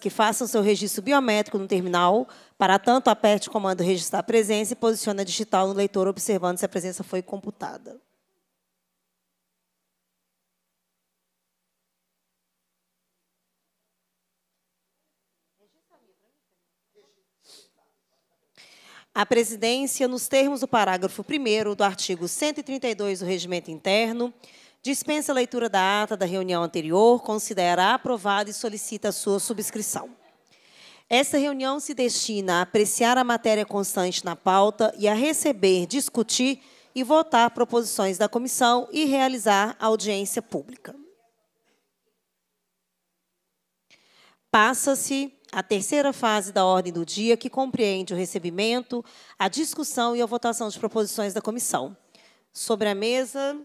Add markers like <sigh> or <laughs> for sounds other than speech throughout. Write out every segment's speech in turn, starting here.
que façam seu registro biométrico no terminal. Para tanto, aperte o comando registrar presença e posicione a digital no leitor observando se a presença foi computada. A presidência, nos termos do parágrafo 1 do artigo 132 do Regimento Interno, Dispensa a leitura da ata da reunião anterior, considera aprovada e solicita sua subscrição. Esta reunião se destina a apreciar a matéria constante na pauta e a receber, discutir e votar proposições da comissão e realizar audiência pública. Passa-se a terceira fase da ordem do dia, que compreende o recebimento, a discussão e a votação de proposições da comissão. Sobre a mesa,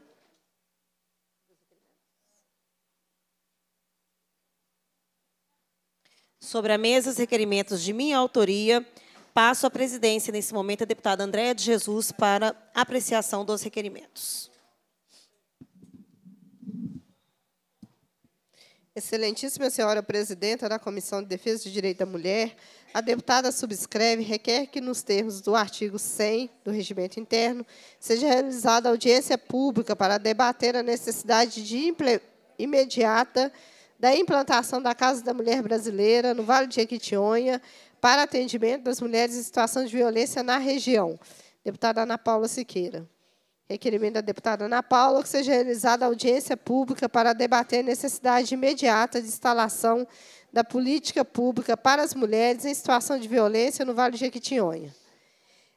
sobre a mesa os requerimentos de minha autoria. Passo a presidência, nesse momento, a deputada Andréa de Jesus para apreciação dos requerimentos. Excelentíssima senhora presidenta da Comissão de Defesa de Direito da Mulher, a deputada subscreve requer que, nos termos do artigo 100 do Regimento Interno, seja realizada audiência pública para debater a necessidade de imediata da implantação da Casa da Mulher Brasileira no Vale de Jequitinhonha para atendimento das mulheres em situação de violência na região. Deputada Ana Paula Siqueira. Requerimento da deputada Ana Paula que seja realizada audiência pública para debater a necessidade imediata de instalação da política pública para as mulheres em situação de violência no Vale de Jequitinhonha.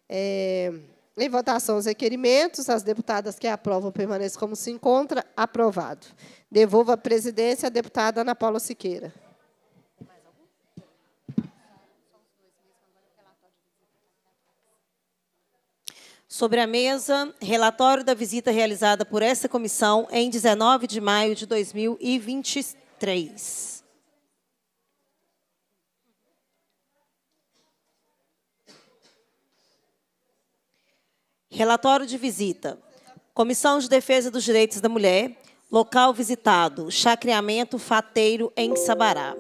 É... Em votação os requerimentos, as deputadas que aprovam permaneçam como se encontra. Aprovado. Devolvo a presidência à deputada Ana Paula Siqueira. Sobre a mesa, relatório da visita realizada por esta comissão em 19 de maio de 2023. Relatório de visita. Comissão de Defesa dos Direitos da Mulher. Local visitado. Chacreamento Fateiro, em Sabará.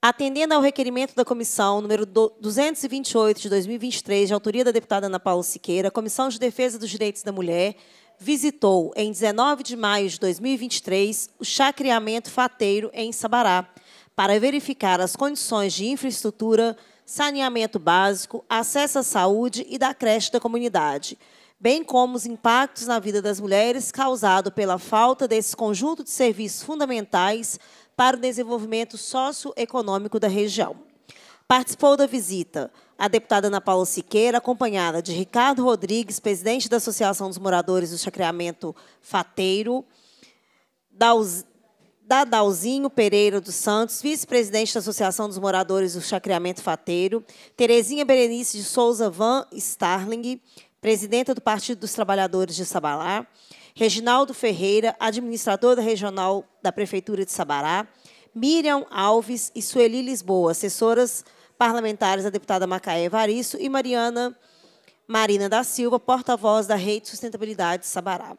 Atendendo ao requerimento da comissão número 228 de 2023, de autoria da deputada Ana Paula Siqueira, a Comissão de Defesa dos Direitos da Mulher visitou, em 19 de maio de 2023, o chacreamento Fateiro, em Sabará, para verificar as condições de infraestrutura, saneamento básico, acesso à saúde e da creche da comunidade, bem como os impactos na vida das mulheres causado pela falta desse conjunto de serviços fundamentais para o desenvolvimento socioeconômico da região. Participou da visita a deputada Ana Paula Siqueira, acompanhada de Ricardo Rodrigues, presidente da Associação dos Moradores do Chacreamento Fateiro, da, Dadalzinho Pereira dos Santos, vice-presidente da Associação dos Moradores do Chacreamento Fateiro, Terezinha Berenice de Souza Van Starling, presidenta do Partido dos Trabalhadores de Sabará, Reginaldo Ferreira, administrador regional da Prefeitura de Sabará, Miriam Alves e Sueli Lisboa, assessoras parlamentares da deputada Macaé Evaristo e Mariana Marina da Silva, porta-voz da Rede Sustentabilidade de Sabará.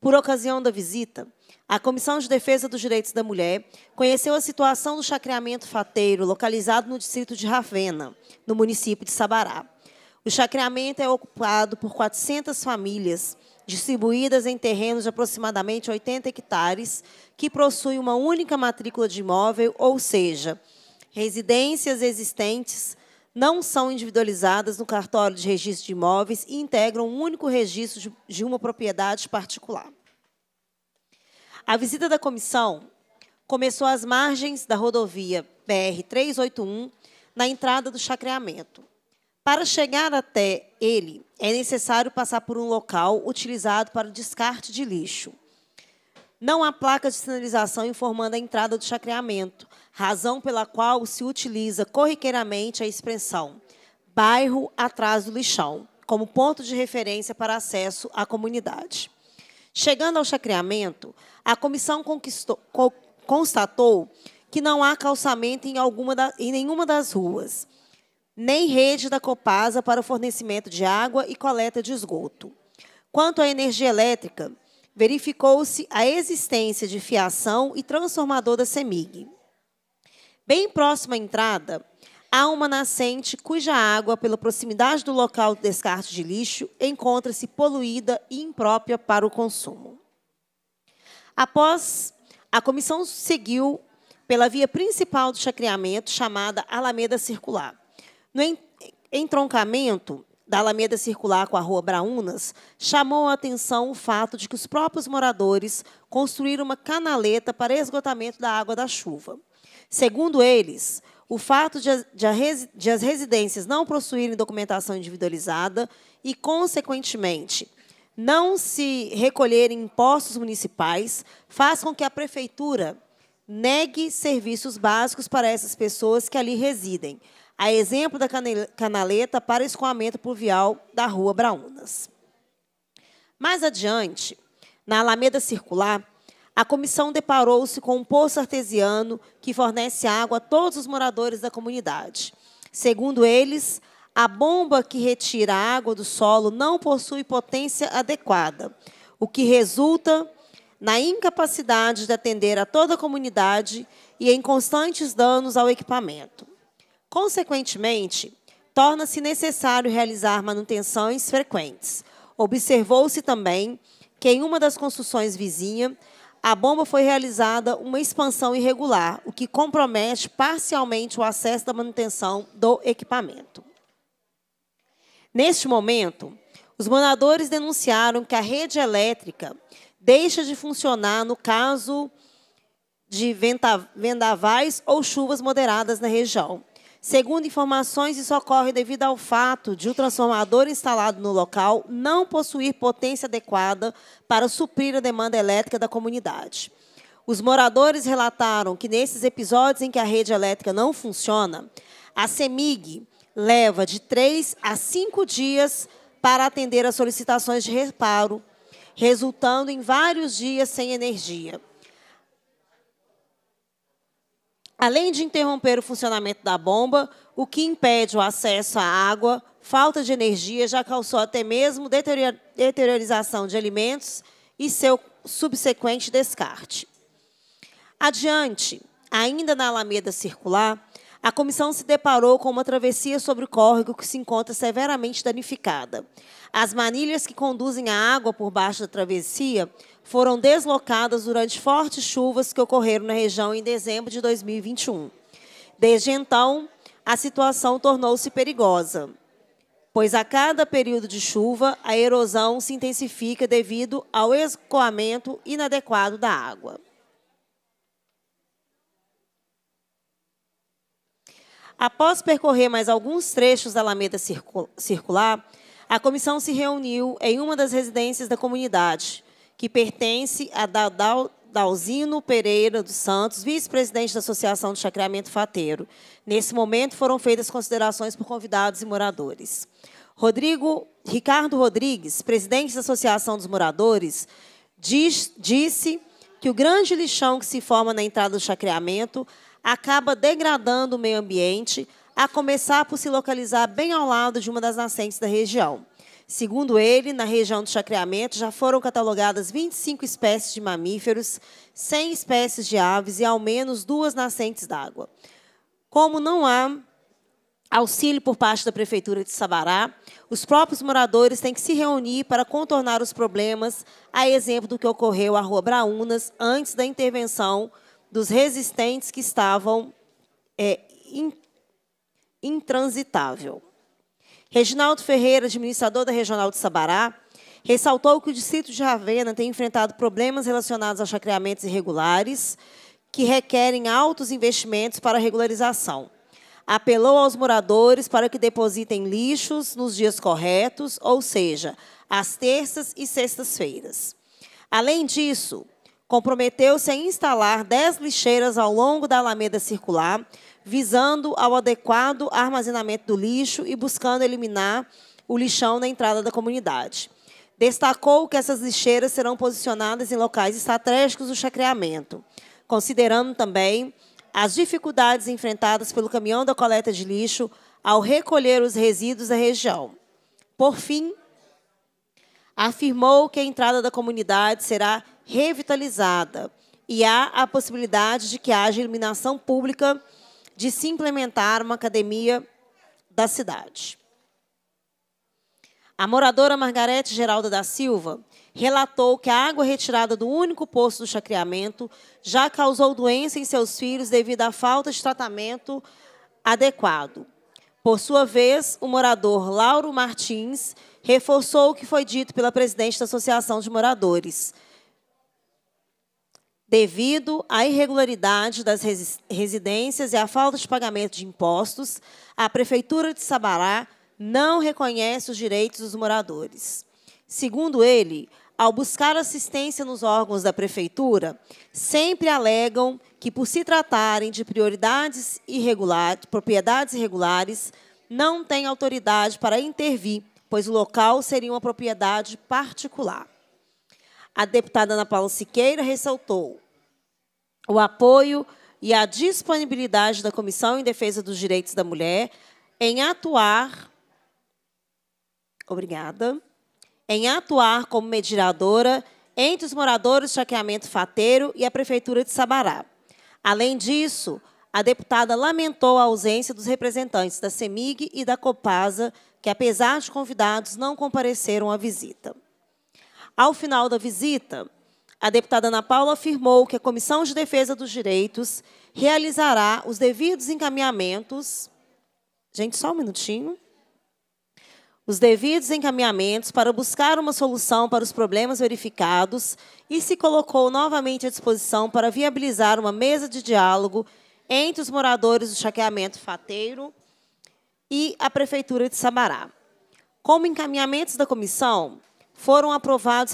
Por ocasião da visita, a Comissão de Defesa dos Direitos da Mulher conheceu a situação do chacreamento fateiro localizado no distrito de Ravena, no município de Sabará. O chacreamento é ocupado por 400 famílias, distribuídas em terrenos de aproximadamente 80 hectares, que possuem uma única matrícula de imóvel, ou seja, residências existentes não são individualizadas no cartório de registro de imóveis e integram um único registro de uma propriedade particular. A visita da comissão começou às margens da rodovia BR-381, na entrada do chacreamento. Para chegar até ele, é necessário passar por um local utilizado para o descarte de lixo. Não há placa de sinalização informando a entrada do chacreamento, razão pela qual se utiliza corriqueiramente a expressão bairro atrás do lixão, como ponto de referência para acesso à comunidade. Chegando ao chacreamento, a comissão constatou que não há calçamento em, alguma da, em nenhuma das ruas, nem rede da Copasa para o fornecimento de água e coleta de esgoto. Quanto à energia elétrica, verificou-se a existência de fiação e transformador da CEMIG. Bem próximo à entrada, há uma nascente cuja água, pela proximidade do local do descarte de lixo, encontra-se poluída e imprópria para o consumo. Após, a comissão seguiu pela via principal do chacreamento, chamada Alameda Circular. No entroncamento da Alameda Circular com a Rua Braunas, chamou a atenção o fato de que os próprios moradores construíram uma canaleta para esgotamento da água da chuva. Segundo eles, o fato de as residências não possuírem documentação individualizada e, consequentemente, não se recolherem impostos municipais, faz com que a prefeitura negue serviços básicos para essas pessoas que ali residem. A exemplo da canaleta para escoamento pluvial da Rua Braunas. Mais adiante, na Alameda Circular, a comissão deparou-se com um poço artesiano que fornece água a todos os moradores da comunidade. Segundo eles, a bomba que retira a água do solo não possui potência adequada, o que resulta na incapacidade de atender a toda a comunidade e em constantes danos ao equipamento. Consequentemente, torna-se necessário realizar manutenções frequentes. Observou-se também que em uma das construções vizinha a bomba foi realizada uma expansão irregular, o que compromete parcialmente o acesso da manutenção do equipamento. Neste momento, os moradores denunciaram que a rede elétrica deixa de funcionar no caso de vendavais ou chuvas moderadas na região. Segundo informações, isso ocorre devido ao fato de o transformador instalado no local não possuir potência adequada para suprir a demanda elétrica da comunidade. Os moradores relataram que, nesses episódios em que a rede elétrica não funciona, a CEMIG leva de três a cinco dias para atender as solicitações de reparo, resultando em vários dias sem energia. Além de interromper o funcionamento da bomba, o que impede o acesso à água, falta de energia, já causou até mesmo deteriorização de alimentos e seu subsequente descarte. Adiante, ainda na Alameda Circular, a comissão se deparou com uma travessia sobre o córrego que se encontra severamente danificada. As manilhas que conduzem a água por baixo da travessia foram deslocadas durante fortes chuvas que ocorreram na região em dezembro de 2021. Desde então, a situação tornou-se perigosa, pois a cada período de chuva, a erosão se intensifica devido ao escoamento inadequado da água. Após percorrer mais alguns trechos da Alameda Circular, a comissão se reuniu em uma das residências da comunidade, que pertence a Dadal Dalzino Pereira dos Santos, vice-presidente da Associação do Chacreamento Fateiro. Nesse momento foram feitas considerações por convidados e moradores. Rodrigo Ricardo Rodrigues, presidente da Associação dos Moradores, diz, disse que o grande lixão que se forma na entrada do chacreamento acaba degradando o meio ambiente, a começar por se localizar bem ao lado de uma das nascentes da região. Segundo ele, na região do chacreamento já foram catalogadas 25 espécies de mamíferos, 100 espécies de aves e ao menos duas nascentes d'água. Como não há auxílio por parte da Prefeitura de Sabará, os próprios moradores têm que se reunir para contornar os problemas, a exemplo do que ocorreu à Rua Braunas antes da intervenção dos resistentes que estavam é, intransitável. Reginaldo Ferreira, administrador da Regional de Sabará, ressaltou que o distrito de Ravena tem enfrentado problemas relacionados a chacreamentos irregulares que requerem altos investimentos para regularização. Apelou aos moradores para que depositem lixos nos dias corretos, ou seja, às terças e sextas-feiras. Além disso, comprometeu-se a instalar 10 lixeiras ao longo da Alameda Circular, visando ao adequado armazenamento do lixo e buscando eliminar o lixão na entrada da comunidade. Destacou que essas lixeiras serão posicionadas em locais estratégicos do chacreamento, considerando também as dificuldades enfrentadas pelo caminhão da coleta de lixo ao recolher os resíduos da região. Por fim, afirmou que a entrada da comunidade será revitalizada e há a possibilidade de que haja iluminação pública de se implementar uma academia da cidade. A moradora Margarete Geralda da Silva relatou que a água retirada do único poço do chacreamento já causou doença em seus filhos devido à falta de tratamento adequado. Por sua vez, o morador Lauro Martins reforçou o que foi dito pela presidente da Associação de Moradores devido à irregularidade das residências e à falta de pagamento de impostos, a Prefeitura de Sabará não reconhece os direitos dos moradores. Segundo ele, ao buscar assistência nos órgãos da Prefeitura, sempre alegam que, por se tratarem de prioridades irregulares, propriedades irregulares, não têm autoridade para intervir, pois o local seria uma propriedade particular a deputada Ana Paula Siqueira ressaltou o apoio e a disponibilidade da Comissão em Defesa dos Direitos da Mulher em atuar. Obrigada. Em atuar como mediadora entre os moradores do chaqueamento fateiro e a Prefeitura de Sabará. Além disso, a deputada lamentou a ausência dos representantes da CEMIG e da Copasa, que, apesar de convidados, não compareceram à visita. Ao final da visita, a deputada Ana Paula afirmou que a Comissão de Defesa dos Direitos realizará os devidos encaminhamentos. Gente, só um minutinho. Os devidos encaminhamentos para buscar uma solução para os problemas verificados e se colocou novamente à disposição para viabilizar uma mesa de diálogo entre os moradores do chaqueamento fateiro e a Prefeitura de Sabará. Como encaminhamentos da comissão, foram aprovados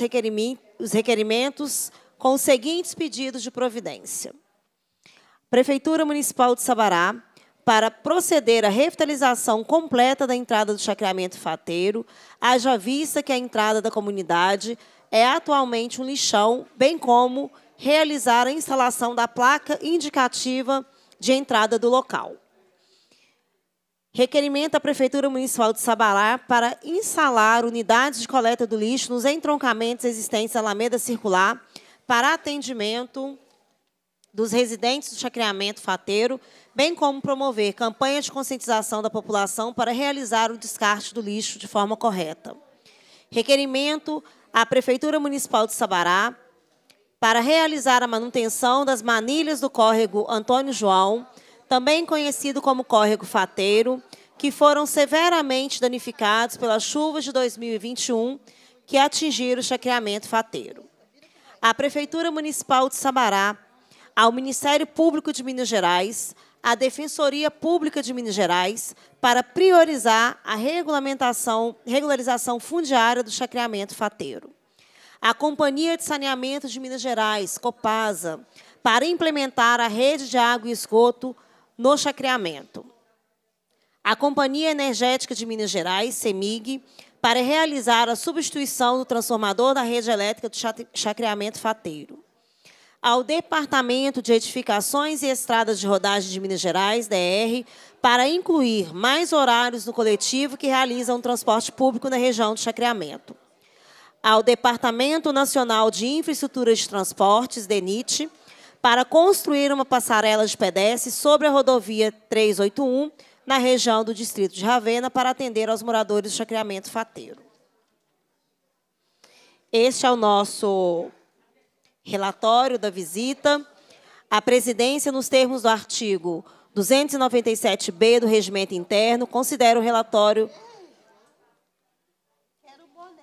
os requerimentos com os seguintes pedidos de providência. Prefeitura Municipal de Sabará, para proceder à revitalização completa da entrada do chacreamento fateiro, haja vista que a entrada da comunidade é atualmente um lixão, bem como realizar a instalação da placa indicativa de entrada do local. Requerimento à Prefeitura Municipal de Sabará para instalar unidades de coleta do lixo nos entroncamentos existentes da Alameda Circular para atendimento dos residentes do chacreamento fateiro, bem como promover campanha de conscientização da população para realizar o descarte do lixo de forma correta. Requerimento à Prefeitura Municipal de Sabará para realizar a manutenção das manilhas do córrego Antônio João, também conhecido como Córrego Fateiro, que foram severamente danificados pelas chuvas de 2021 que atingiram o chacreamento fateiro. A Prefeitura Municipal de Sabará, ao Ministério Público de Minas Gerais, à Defensoria Pública de Minas Gerais, para priorizar a regulamentação, regularização fundiária do chacreamento fateiro. A Companhia de Saneamento de Minas Gerais, Copasa, para implementar a rede de água e esgoto no chacreamento. A Companhia Energética de Minas Gerais, CEMIG, para realizar a substituição do transformador da rede elétrica do chacreamento fateiro. Ao Departamento de Edificações e Estradas de Rodagem de Minas Gerais, DR, para incluir mais horários no coletivo que realizam transporte público na região do chacreamento. Ao Departamento Nacional de Infraestrutura de Transportes, DENIT, para construir uma passarela de pedestres sobre a rodovia 381, na região do distrito de Ravena, para atender aos moradores do chacreamento fateiro. Este é o nosso relatório da visita. A presidência, nos termos do artigo 297B do Regimento Interno, considera o relatório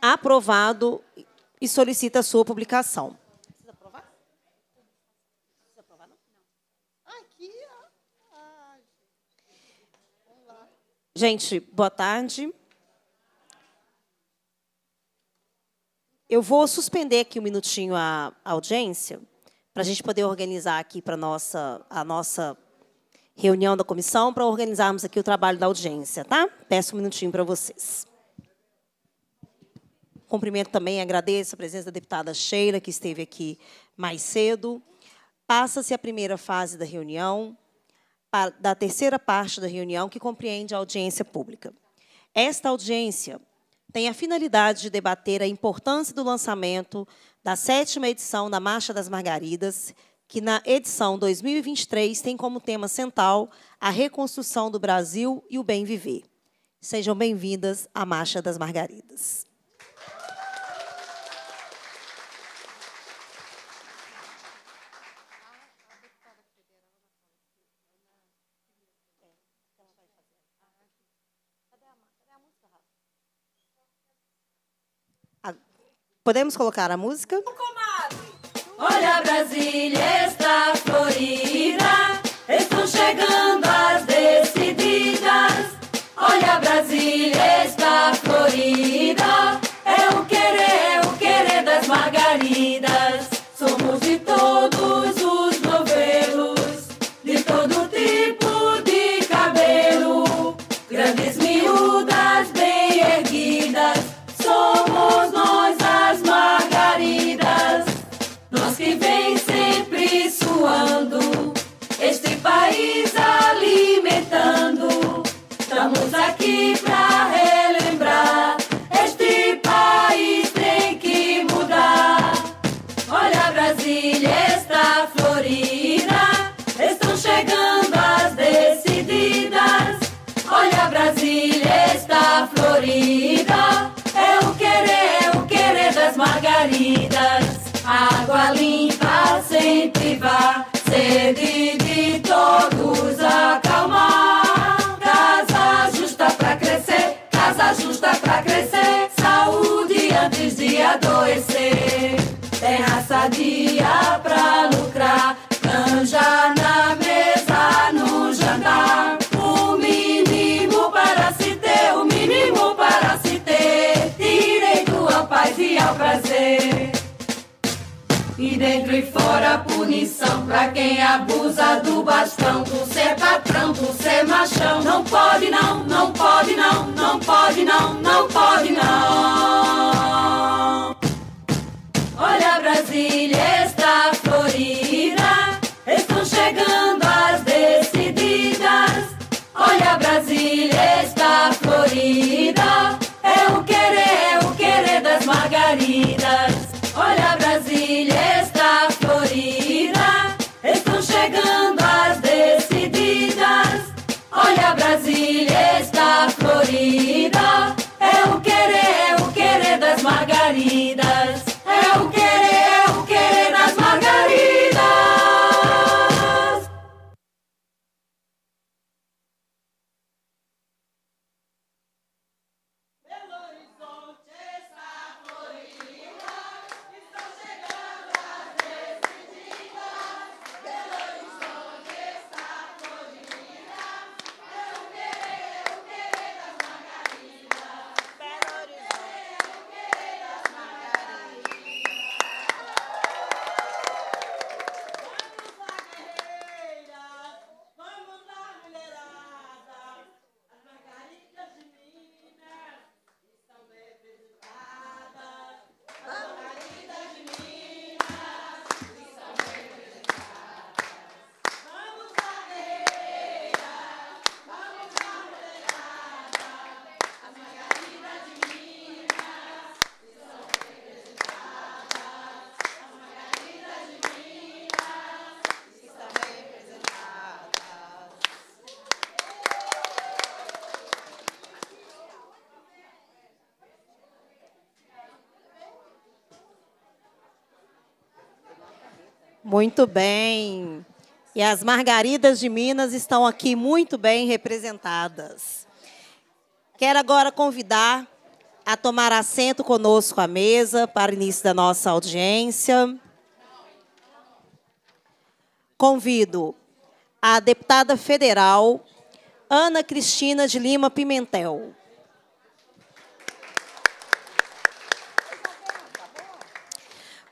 aprovado e solicita a sua publicação. Gente, boa tarde. Eu vou suspender aqui um minutinho a, audiência para a gente poder organizar aqui para nossa a nossa reunião da comissão para organizarmos aqui o trabalho da audiência, tá? Peço um minutinho para vocês. Cumprimento também, agradeço a presença da deputada Sheila que esteve aqui mais cedo. Passa-se a primeira fase da reunião da terceira parte da reunião, que compreende a audiência pública. Esta audiência tem a finalidade de debater a importância do lançamento da sétima edição da Marcha das Margaridas, que na edição 2023 tem como tema central a reconstrução do Brasil e o bem viver. Sejam bem-vindas à Marcha das Margaridas. Podemos colocar a música? Olha, Brasília está florida. Muito bem. E as margaridas de Minas estão aqui muito bem representadas. Quero agora convidar a tomar assento conosco à mesa para o início da nossa audiência. Convido a deputada federal Ana Cristina de Lima Pimentel.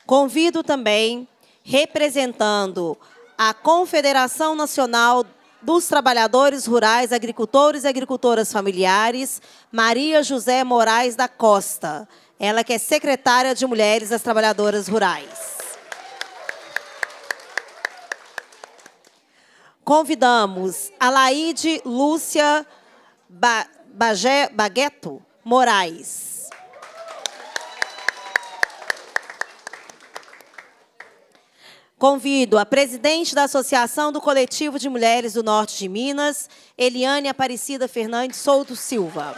Convido também representando a Confederação Nacional dos Trabalhadores Rurais, Agricultores e Agricultoras Familiares, Maria José Moraes da Costa. Ela que é secretária de Mulheres das Trabalhadoras Rurais. Convidamos a Laide Lúcia ba Bagé Bagueto Moraes. Convido a presidente da Associação do Coletivo de Mulheres do Norte de Minas, Eliane Aparecida Fernandes Souto Silva.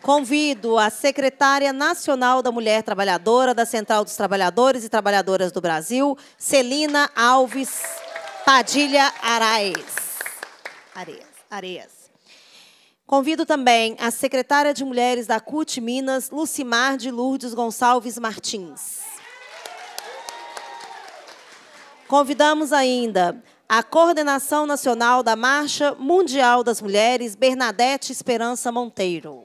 Convido a secretária nacional da Mulher Trabalhadora da Central dos Trabalhadores e Trabalhadoras do Brasil, Celina Alves Padilha Araes. Areias. Areias. Convido também a secretária de Mulheres da CUT Minas, Lucimar de Lourdes Gonçalves Martins. Convidamos ainda a coordenação nacional da Marcha Mundial das Mulheres, Bernadette Esperança Monteiro.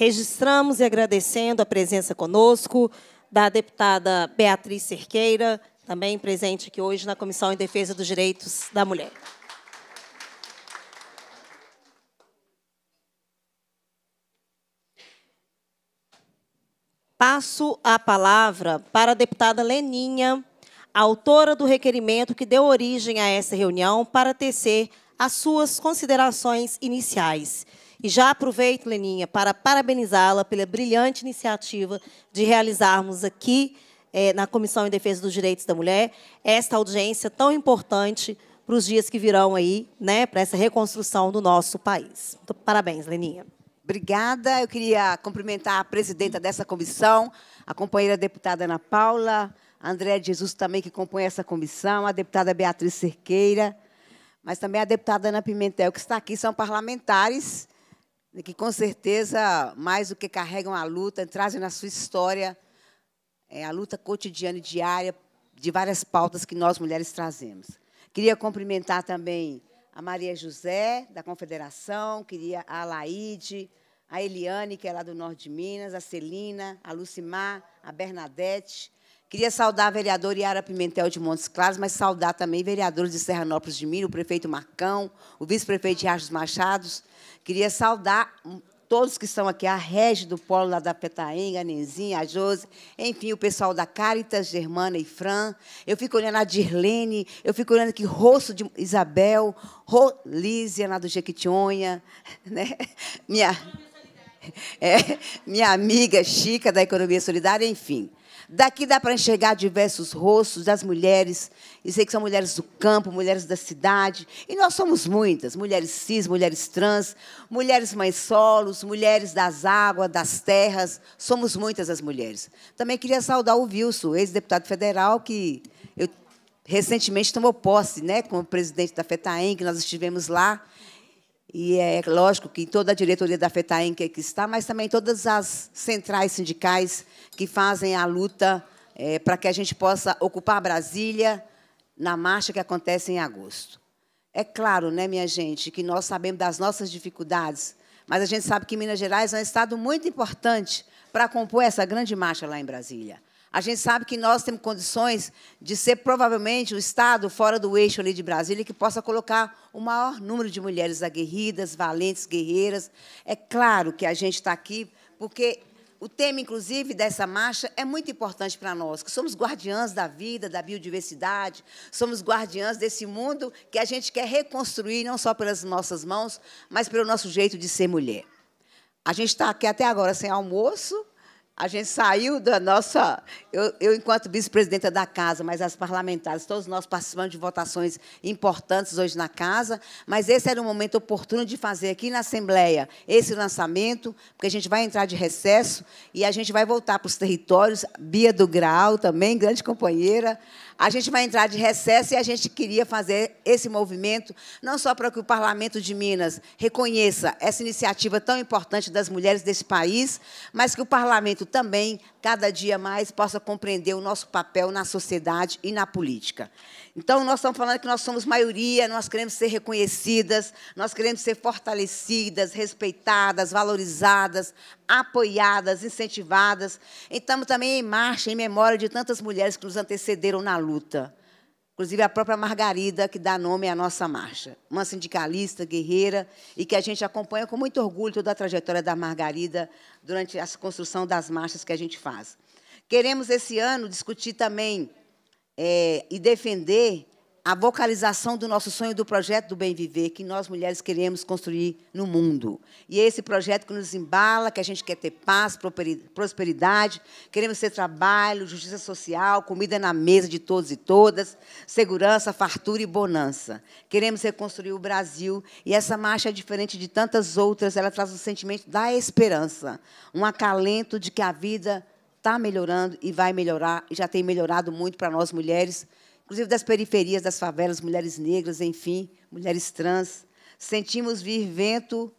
Registramos e agradecendo a presença conosco da deputada Beatriz Cerqueira, também presente aqui hoje na Comissão em Defesa dos Direitos da Mulher. Passo a palavra para a deputada Leninha, autora do requerimento que deu origem a essa reunião, para tecer as suas considerações iniciais. E já aproveito, Leninha, para parabenizá-la pela brilhante iniciativa de realizarmos aqui, eh, na Comissão em Defesa dos Direitos da Mulher, esta audiência tão importante para os dias que virão aí, né, para essa reconstrução do nosso país. Então, parabéns, Leninha. Obrigada. Eu queria cumprimentar a presidenta dessa comissão, a companheira deputada Ana Paula, a André Jesus também, que compõe essa comissão, a deputada Beatriz Cerqueira, mas também a deputada Ana Pimentel, que está aqui, são parlamentares que com certeza, mais do que carregam a luta, trazem na sua história é, a luta cotidiana e diária de várias pautas que nós mulheres trazemos. Queria cumprimentar também a Maria José, da Confederação, queria a Laide, a Eliane, que é lá do norte de Minas, a Celina, a Lucimar, a Bernadette, Queria saudar a vereadora Yara Pimentel de Montes Claros, mas saudar também vereadores de Serranópolis de Minas, o prefeito Marcão, o vice-prefeito de Arcos Machados. Queria saudar todos que estão aqui, a Regi do Polo lá da Petaenga, a Nenzinha, a Jose, enfim, o pessoal da Caritas, Germana e Fran. Eu fico olhando a Dirlene, eu fico olhando aqui rosto de Isabel, ro Lízia lá do Jequitinhonha, <laughs> né? Minha, <laughs> é, minha amiga Chica da Economia Solidária, enfim. Daqui dá para enxergar diversos rostos das mulheres. E sei que são mulheres do campo, mulheres da cidade. E nós somos muitas: mulheres cis, mulheres trans, mulheres mães solos, mulheres das águas, das terras. Somos muitas as mulheres. Também queria saudar o Wilson, ex-deputado federal, que eu recentemente tomou posse né, como presidente da FETAEM, que nós estivemos lá. E é lógico que toda a diretoria da FETAEM que aqui está, mas também todas as centrais sindicais que fazem a luta é, para que a gente possa ocupar Brasília na marcha que acontece em agosto. É claro, né, minha gente, que nós sabemos das nossas dificuldades, mas a gente sabe que Minas Gerais é um estado muito importante para compor essa grande marcha lá em Brasília. A gente sabe que nós temos condições de ser provavelmente o estado fora do eixo ali de Brasília que possa colocar o maior número de mulheres aguerridas, valentes, guerreiras. É claro que a gente está aqui porque o tema, inclusive, dessa marcha é muito importante para nós, que somos guardiãs da vida, da biodiversidade, somos guardiãs desse mundo que a gente quer reconstruir, não só pelas nossas mãos, mas pelo nosso jeito de ser mulher. A gente está aqui até agora sem almoço, a gente saiu da nossa. Eu, eu enquanto vice-presidenta da casa, mas as parlamentares, todos nós participamos de votações importantes hoje na casa, mas esse era o momento oportuno de fazer aqui na Assembleia esse lançamento, porque a gente vai entrar de recesso e a gente vai voltar para os territórios. Bia do Grau também, grande companheira a gente vai entrar de recesso e a gente queria fazer esse movimento, não só para que o Parlamento de Minas reconheça essa iniciativa tão importante das mulheres desse país, mas que o Parlamento também cada dia mais possa compreender o nosso papel na sociedade e na política. Então, nós estamos falando que nós somos maioria, nós queremos ser reconhecidas, nós queremos ser fortalecidas, respeitadas, valorizadas, apoiadas, incentivadas. Então, também em marcha, em memória de tantas mulheres que nos antecederam na luta. Inclusive a própria Margarida, que dá nome à nossa marcha. Uma sindicalista, guerreira, e que a gente acompanha com muito orgulho toda a trajetória da Margarida durante a construção das marchas que a gente faz. Queremos, esse ano, discutir também é, e defender a vocalização do nosso sonho do projeto do Bem Viver, que nós mulheres queremos construir no mundo. E é esse projeto que nos embala, que a gente quer ter paz, prosperidade, queremos ter trabalho, justiça social, comida na mesa de todos e todas, segurança, fartura e bonança. Queremos reconstruir o Brasil e essa marcha é diferente de tantas outras, ela traz um sentimento da esperança, um acalento de que a vida está melhorando e vai melhorar, e já tem melhorado muito para nós mulheres inclusive das periferias, das favelas, mulheres negras, enfim, mulheres trans. Sentimos vir vento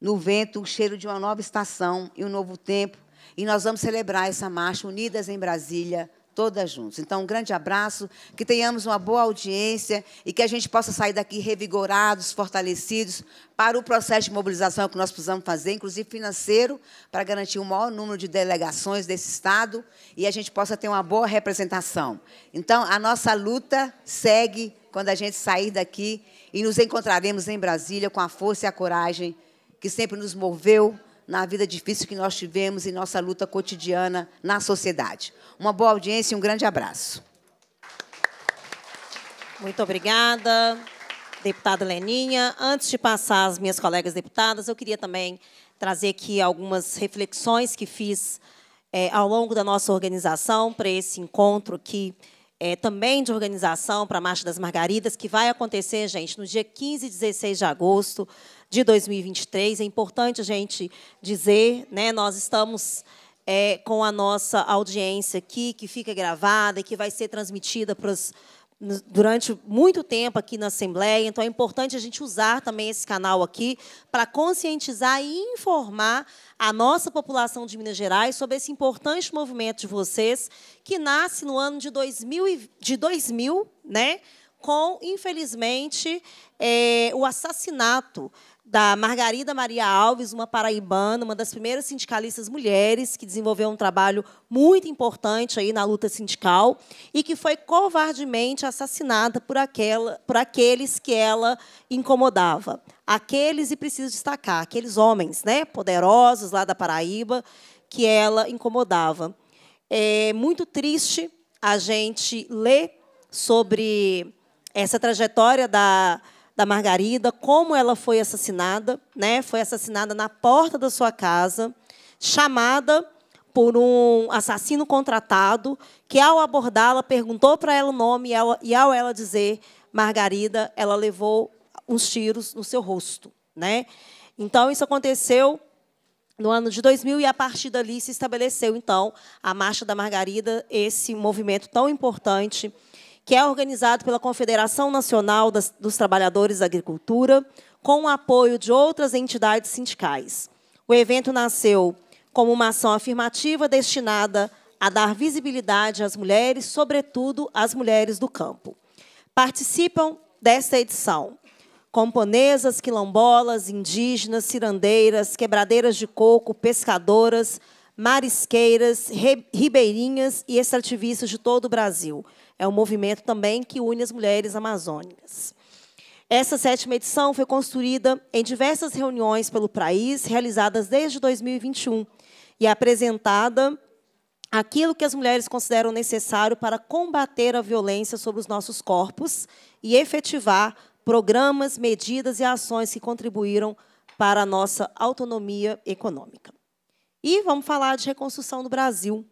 no vento o cheiro de uma nova estação e um novo tempo. E nós vamos celebrar essa marcha unidas em Brasília, todas juntas. Então, um grande abraço, que tenhamos uma boa audiência e que a gente possa sair daqui revigorados, fortalecidos para o processo de mobilização que nós precisamos fazer, inclusive financeiro, para garantir o um maior número de delegações desse Estado e a gente possa ter uma boa representação. Então, a nossa luta segue quando a gente sair daqui e nos encontraremos em Brasília com a força e a coragem que sempre nos moveu na vida difícil que nós tivemos em nossa luta cotidiana na sociedade. Uma boa audiência e um grande abraço. Muito obrigada, deputada Leninha. Antes de passar às minhas colegas deputadas, eu queria também trazer aqui algumas reflexões que fiz é, ao longo da nossa organização para esse encontro aqui, é, também de organização para a Marcha das Margaridas, que vai acontecer, gente, no dia 15 e 16 de agosto, de 2023. É importante a gente dizer, né? Nós estamos é, com a nossa audiência aqui, que fica gravada e que vai ser transmitida para os durante muito tempo aqui na Assembleia, então é importante a gente usar também esse canal aqui para conscientizar e informar a nossa população de Minas Gerais sobre esse importante movimento de vocês, que nasce no ano de 2000, de 2000 né, com, infelizmente, é, o assassinato da Margarida Maria Alves, uma paraibana, uma das primeiras sindicalistas mulheres que desenvolveu um trabalho muito importante aí na luta sindical e que foi covardemente assassinada por, aquela, por aqueles que ela incomodava. Aqueles, e preciso destacar, aqueles homens né, poderosos lá da Paraíba que ela incomodava. É muito triste a gente ler sobre essa trajetória da da Margarida, como ela foi assassinada, né? Foi assassinada na porta da sua casa, chamada por um assassino contratado, que ao abordá-la perguntou para ela o nome e ao, e ao ela dizer Margarida, ela levou uns tiros no seu rosto, né? Então isso aconteceu no ano de 2000 e a partir dali se estabeleceu então a marcha da Margarida, esse movimento tão importante que é organizado pela Confederação Nacional das, dos Trabalhadores da Agricultura, com o apoio de outras entidades sindicais. O evento nasceu como uma ação afirmativa destinada a dar visibilidade às mulheres, sobretudo às mulheres do campo. Participam desta edição camponesas, quilombolas, indígenas, cirandeiras, quebradeiras de coco, pescadoras, marisqueiras, ribeirinhas e extrativistas de todo o Brasil. É um movimento também que une as mulheres amazônicas. Essa sétima edição foi construída em diversas reuniões pelo país, realizadas desde 2021, e é apresentada aquilo que as mulheres consideram necessário para combater a violência sobre os nossos corpos e efetivar programas, medidas e ações que contribuíram para a nossa autonomia econômica. E vamos falar de reconstrução do Brasil.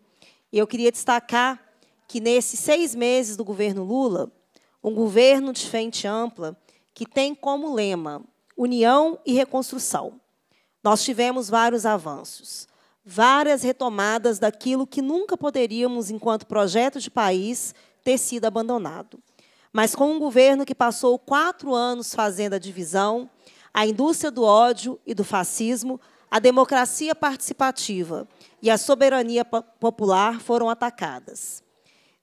eu queria destacar que nesses seis meses do governo Lula, um governo de frente ampla que tem como lema união e reconstrução. Nós tivemos vários avanços, várias retomadas daquilo que nunca poderíamos, enquanto projeto de país, ter sido abandonado. Mas com um governo que passou quatro anos fazendo a divisão, a indústria do ódio e do fascismo a democracia participativa e a soberania popular foram atacadas.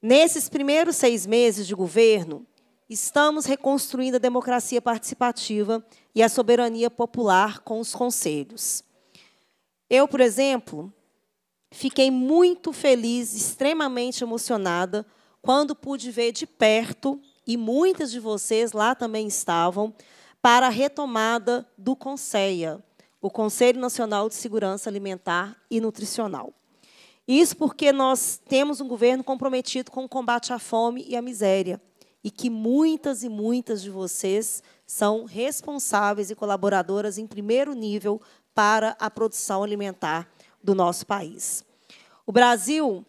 Nesses primeiros seis meses de governo, estamos reconstruindo a democracia participativa e a soberania popular com os conselhos. Eu, por exemplo, fiquei muito feliz, extremamente emocionada, quando pude ver de perto, e muitas de vocês lá também estavam, para a retomada do Conceia, o Conselho Nacional de Segurança Alimentar e Nutricional. Isso porque nós temos um governo comprometido com o combate à fome e à miséria, e que muitas e muitas de vocês são responsáveis e colaboradoras em primeiro nível para a produção alimentar do nosso país. O Brasil,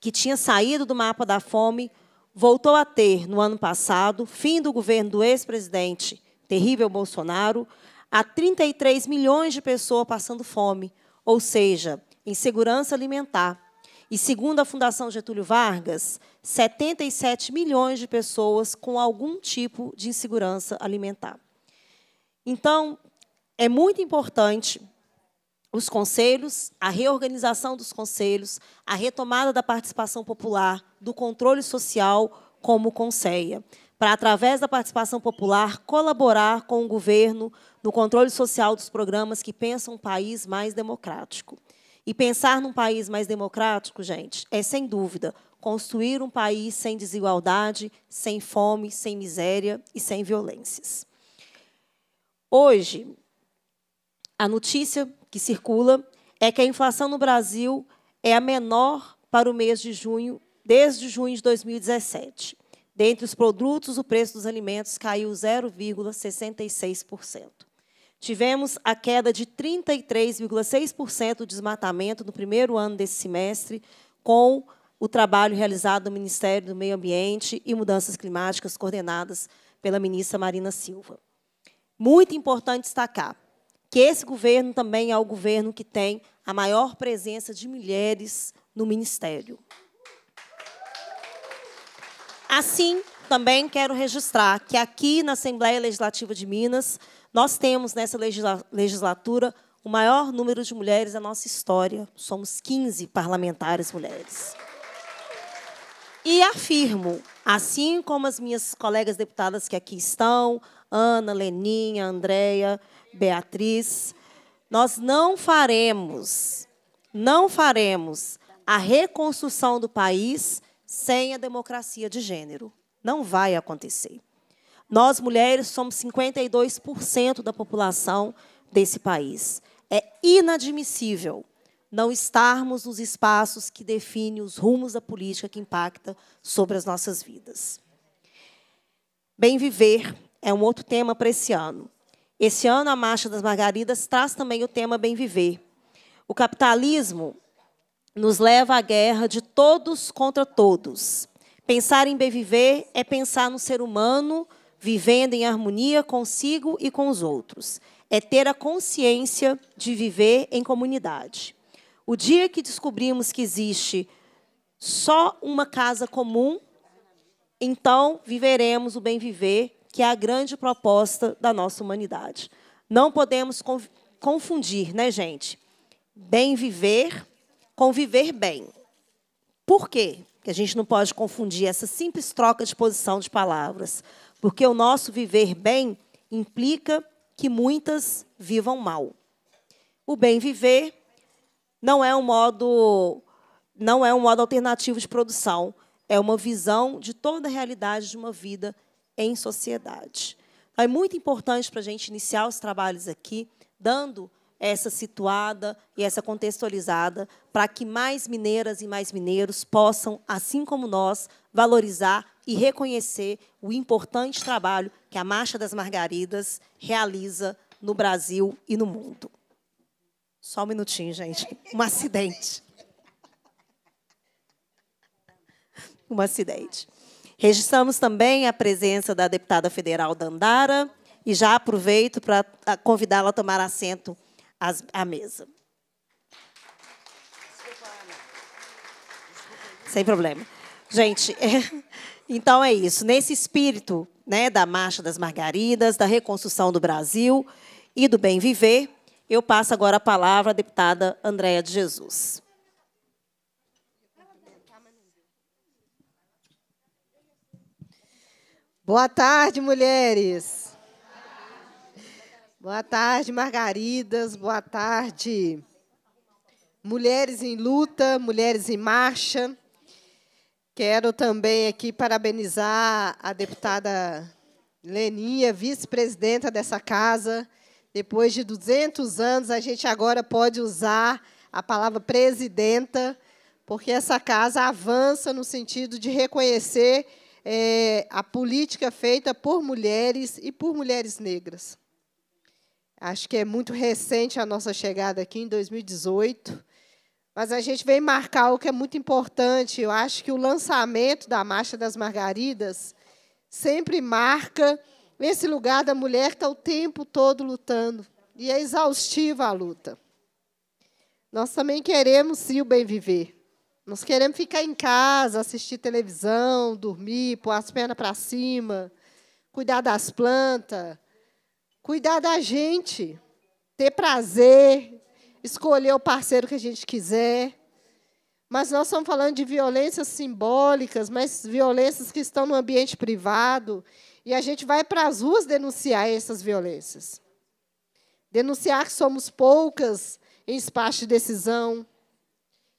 que tinha saído do mapa da fome, voltou a ter, no ano passado, fim do governo do ex-presidente terrível Bolsonaro, há 33 milhões de pessoas passando fome, ou seja, insegurança alimentar. E segundo a Fundação Getúlio Vargas, 77 milhões de pessoas com algum tipo de insegurança alimentar. Então, é muito importante os conselhos, a reorganização dos conselhos, a retomada da participação popular, do controle social como conceia para, através da participação popular, colaborar com o governo no controle social dos programas que pensam um país mais democrático. E pensar num país mais democrático, gente, é, sem dúvida, construir um país sem desigualdade, sem fome, sem miséria e sem violências. Hoje, a notícia que circula é que a inflação no Brasil é a menor para o mês de junho, desde junho de 2017. Dentre os produtos, o preço dos alimentos caiu 0,66%. Tivemos a queda de 33,6% do desmatamento no primeiro ano desse semestre, com o trabalho realizado no Ministério do Meio Ambiente e Mudanças Climáticas, coordenadas pela ministra Marina Silva. Muito importante destacar que esse governo também é o governo que tem a maior presença de mulheres no Ministério. Assim, também quero registrar que aqui na Assembleia Legislativa de Minas, nós temos nessa legislatura o maior número de mulheres da nossa história. Somos 15 parlamentares mulheres. E afirmo, assim como as minhas colegas deputadas que aqui estão, Ana, Leninha, Andréia, Beatriz, nós não faremos, não faremos a reconstrução do país sem a democracia de gênero. Não vai acontecer. Nós, mulheres, somos 52% da população desse país. É inadmissível não estarmos nos espaços que definem os rumos da política que impacta sobre as nossas vidas. Bem viver é um outro tema para esse ano. Esse ano, a Marcha das Margaridas traz também o tema bem viver. O capitalismo nos leva à guerra de todos contra todos. Pensar em bem viver é pensar no ser humano vivendo em harmonia consigo e com os outros. É ter a consciência de viver em comunidade. O dia que descobrimos que existe só uma casa comum, então viveremos o bem viver, que é a grande proposta da nossa humanidade. Não podemos confundir, né, gente? Bem viver conviver bem. Por quê? Que a gente não pode confundir essa simples troca de posição de palavras. Porque o nosso viver bem implica que muitas vivam mal. O bem viver não é um modo não é um modo alternativo de produção, é uma visão de toda a realidade de uma vida em sociedade. Então, é muito importante para a gente iniciar os trabalhos aqui, dando essa situada e essa contextualizada para que mais mineiras e mais mineiros possam, assim como nós, valorizar e reconhecer o importante trabalho que a Marcha das Margaridas realiza no Brasil e no mundo. Só um minutinho, gente. Um acidente. Um acidente. Registramos também a presença da deputada federal Dandara e já aproveito para convidá-la a tomar assento as, a mesa. Desculpa, Desculpa. Sem problema. Gente, é, <laughs> então é isso. Nesse espírito né, da Marcha das Margaridas, da reconstrução do Brasil e do bem viver, eu passo agora a palavra à deputada Andréa de Jesus. Boa tarde, mulheres. Boa tarde, Margaridas. Boa tarde, Mulheres em Luta, Mulheres em Marcha. Quero também aqui parabenizar a deputada Leninha, vice-presidenta dessa casa. Depois de 200 anos, a gente agora pode usar a palavra presidenta, porque essa casa avança no sentido de reconhecer é, a política feita por mulheres e por mulheres negras. Acho que é muito recente a nossa chegada aqui, em 2018. Mas a gente vem marcar o que é muito importante. Eu acho que o lançamento da Marcha das Margaridas sempre marca esse lugar da mulher que está o tempo todo lutando. E é exaustiva a luta. Nós também queremos, sim, o bem viver. Nós queremos ficar em casa, assistir televisão, dormir, pôr as pernas para cima, cuidar das plantas, cuidar da gente, ter prazer, escolher o parceiro que a gente quiser. Mas nós estamos falando de violências simbólicas, mas violências que estão no ambiente privado. E a gente vai para as ruas denunciar essas violências. Denunciar que somos poucas em espaço de decisão,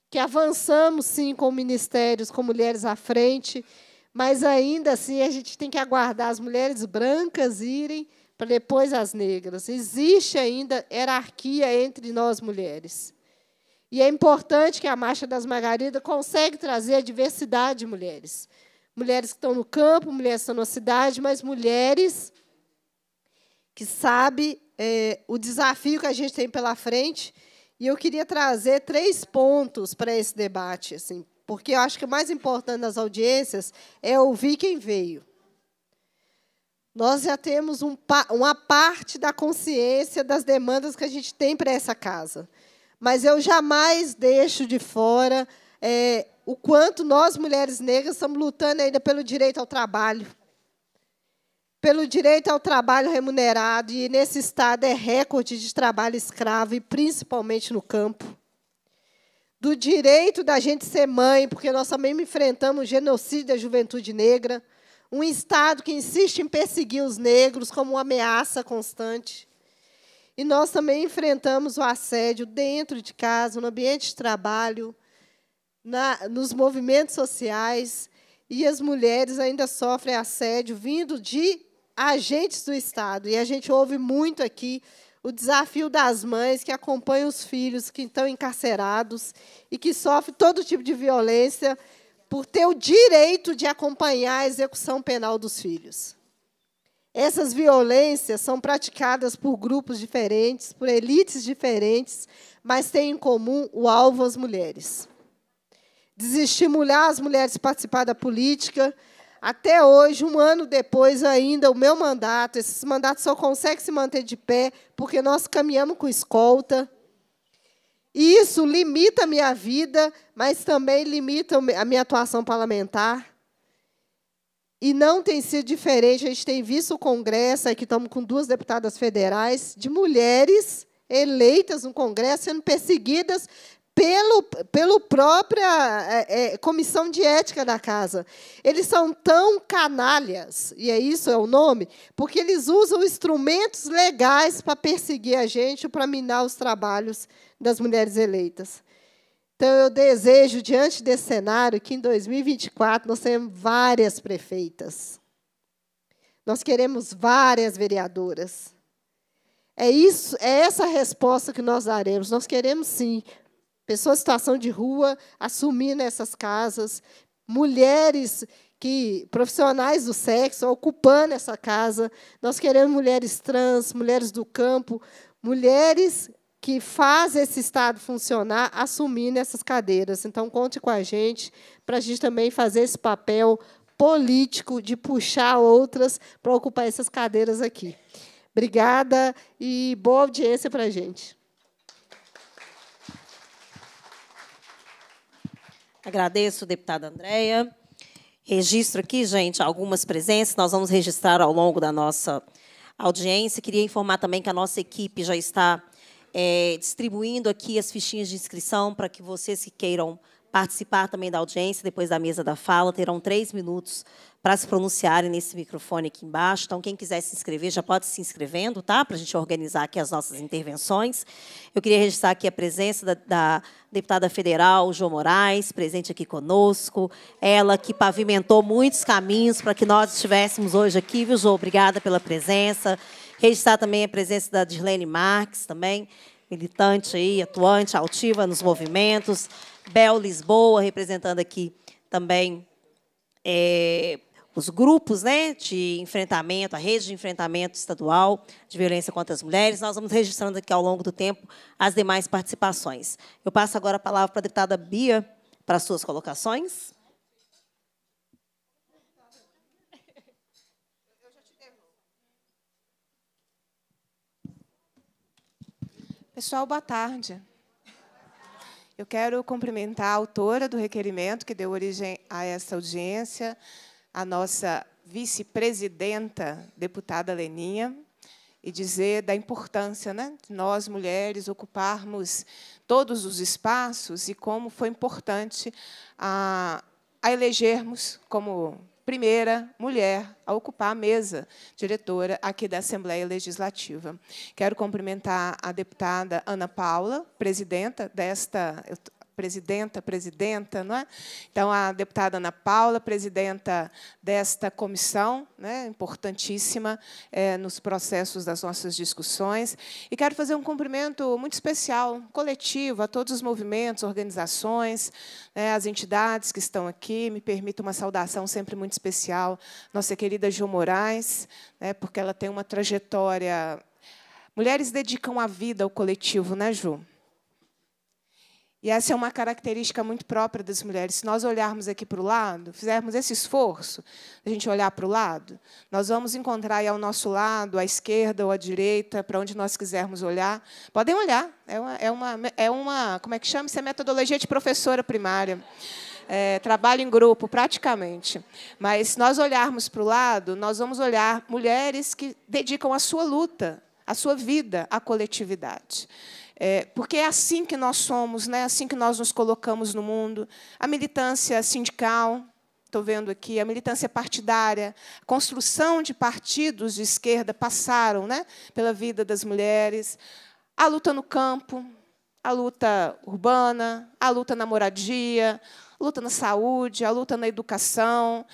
que avançamos, sim, com ministérios, com mulheres à frente, mas ainda assim a gente tem que aguardar as mulheres brancas irem depois as negras. Existe ainda hierarquia entre nós mulheres. E é importante que a Marcha das Margaridas consegue trazer a diversidade de mulheres. Mulheres que estão no campo, mulheres que estão na cidade, mas mulheres que sabem é, o desafio que a gente tem pela frente. E eu queria trazer três pontos para esse debate, assim, porque eu acho que o mais importante das audiências é ouvir quem veio. Nós já temos um, uma parte da consciência das demandas que a gente tem para essa casa. Mas eu jamais deixo de fora é, o quanto nós, mulheres negras, estamos lutando ainda pelo direito ao trabalho. Pelo direito ao trabalho remunerado, e nesse estado é recorde de trabalho escravo, e principalmente no campo do direito da gente ser mãe, porque nós também enfrentamos o genocídio da juventude negra, um Estado que insiste em perseguir os negros como uma ameaça constante. E nós também enfrentamos o assédio dentro de casa, no ambiente de trabalho, na, nos movimentos sociais. E as mulheres ainda sofrem assédio vindo de agentes do Estado. E a gente ouve muito aqui o desafio das mães que acompanham os filhos que estão encarcerados e que sofrem todo tipo de violência por ter o direito de acompanhar a execução penal dos filhos. Essas violências são praticadas por grupos diferentes, por elites diferentes, mas têm em comum o alvo as mulheres. Desestimular as mulheres a participar da política. Até hoje, um ano depois ainda, o meu mandato, esses mandatos só conseguem se manter de pé porque nós caminhamos com escolta, e isso limita a minha vida, mas também limita a minha atuação parlamentar. E não tem sido diferente. A gente tem visto o Congresso, aqui estamos com duas deputadas federais, de mulheres eleitas no Congresso, sendo perseguidas pelo, pelo própria é, é, comissão de ética da casa. Eles são tão canalhas, e é isso é o nome, porque eles usam instrumentos legais para perseguir a gente, para minar os trabalhos das mulheres eleitas. Então, eu desejo, diante desse cenário, que em 2024 nós tenhamos várias prefeitas. Nós queremos várias vereadoras. É isso, é essa a resposta que nós daremos. Nós queremos sim pessoas em situação de rua assumindo essas casas, mulheres que profissionais do sexo ocupando essa casa. Nós queremos mulheres trans, mulheres do campo, mulheres que faz esse Estado funcionar assumindo essas cadeiras. Então, conte com a gente para a gente também fazer esse papel político de puxar outras para ocupar essas cadeiras aqui. Obrigada e boa audiência para a gente. Agradeço, deputada Andréia. Registro aqui, gente, algumas presenças. Nós vamos registrar ao longo da nossa audiência. Queria informar também que a nossa equipe já está é, distribuindo aqui as fichinhas de inscrição para que vocês que queiram participar também da audiência, depois da mesa da fala, terão três minutos para se pronunciarem nesse microfone aqui embaixo. Então, quem quiser se inscrever, já pode se inscrevendo, tá? Para a gente organizar aqui as nossas intervenções. Eu queria registrar aqui a presença da, da deputada federal João Moraes, presente aqui conosco. Ela que pavimentou muitos caminhos para que nós estivéssemos hoje aqui, viu, João? Obrigada pela presença. Registrar também a presença da Dislene Marques, também, militante aí, atuante, altiva nos movimentos. Bel Lisboa, representando aqui também é, os grupos né, de enfrentamento, a rede de enfrentamento estadual de violência contra as mulheres. Nós vamos registrando aqui ao longo do tempo as demais participações. Eu passo agora a palavra para a deputada Bia para as suas colocações. Pessoal, boa tarde. Eu quero cumprimentar a autora do requerimento que deu origem a essa audiência, a nossa vice-presidenta, deputada Leninha, e dizer da importância né, de nós, mulheres, ocuparmos todos os espaços e como foi importante a, a elegermos como primeira mulher a ocupar a mesa diretora aqui da Assembleia Legislativa. Quero cumprimentar a deputada Ana Paula, presidenta desta presidenta, presidenta, não é? Então, a deputada Ana Paula, presidenta desta comissão, né, importantíssima é, nos processos das nossas discussões. E quero fazer um cumprimento muito especial, coletivo, a todos os movimentos, organizações, né, as entidades que estão aqui. Me permito uma saudação sempre muito especial, nossa querida Gil Moraes, né, porque ela tem uma trajetória. Mulheres dedicam a vida ao coletivo, né, Ju? E essa é uma característica muito própria das mulheres. Se nós olharmos aqui para o lado, fizermos esse esforço, a gente olhar para o lado, nós vamos encontrar aí ao nosso lado, à esquerda ou à direita, para onde nós quisermos olhar. Podem olhar. É uma, é uma, é uma como é que chama? Isso é metodologia de professora primária. É, trabalho em grupo, praticamente. Mas se nós olharmos para o lado, nós vamos olhar mulheres que dedicam a sua luta, a sua vida à coletividade. É, porque é assim que nós somos, né? É assim que nós nos colocamos no mundo. A militância sindical, estou vendo aqui, a militância partidária, a construção de partidos de esquerda passaram né? pela vida das mulheres, a luta no campo, a luta urbana, a luta na moradia, a luta na saúde, a luta na educação,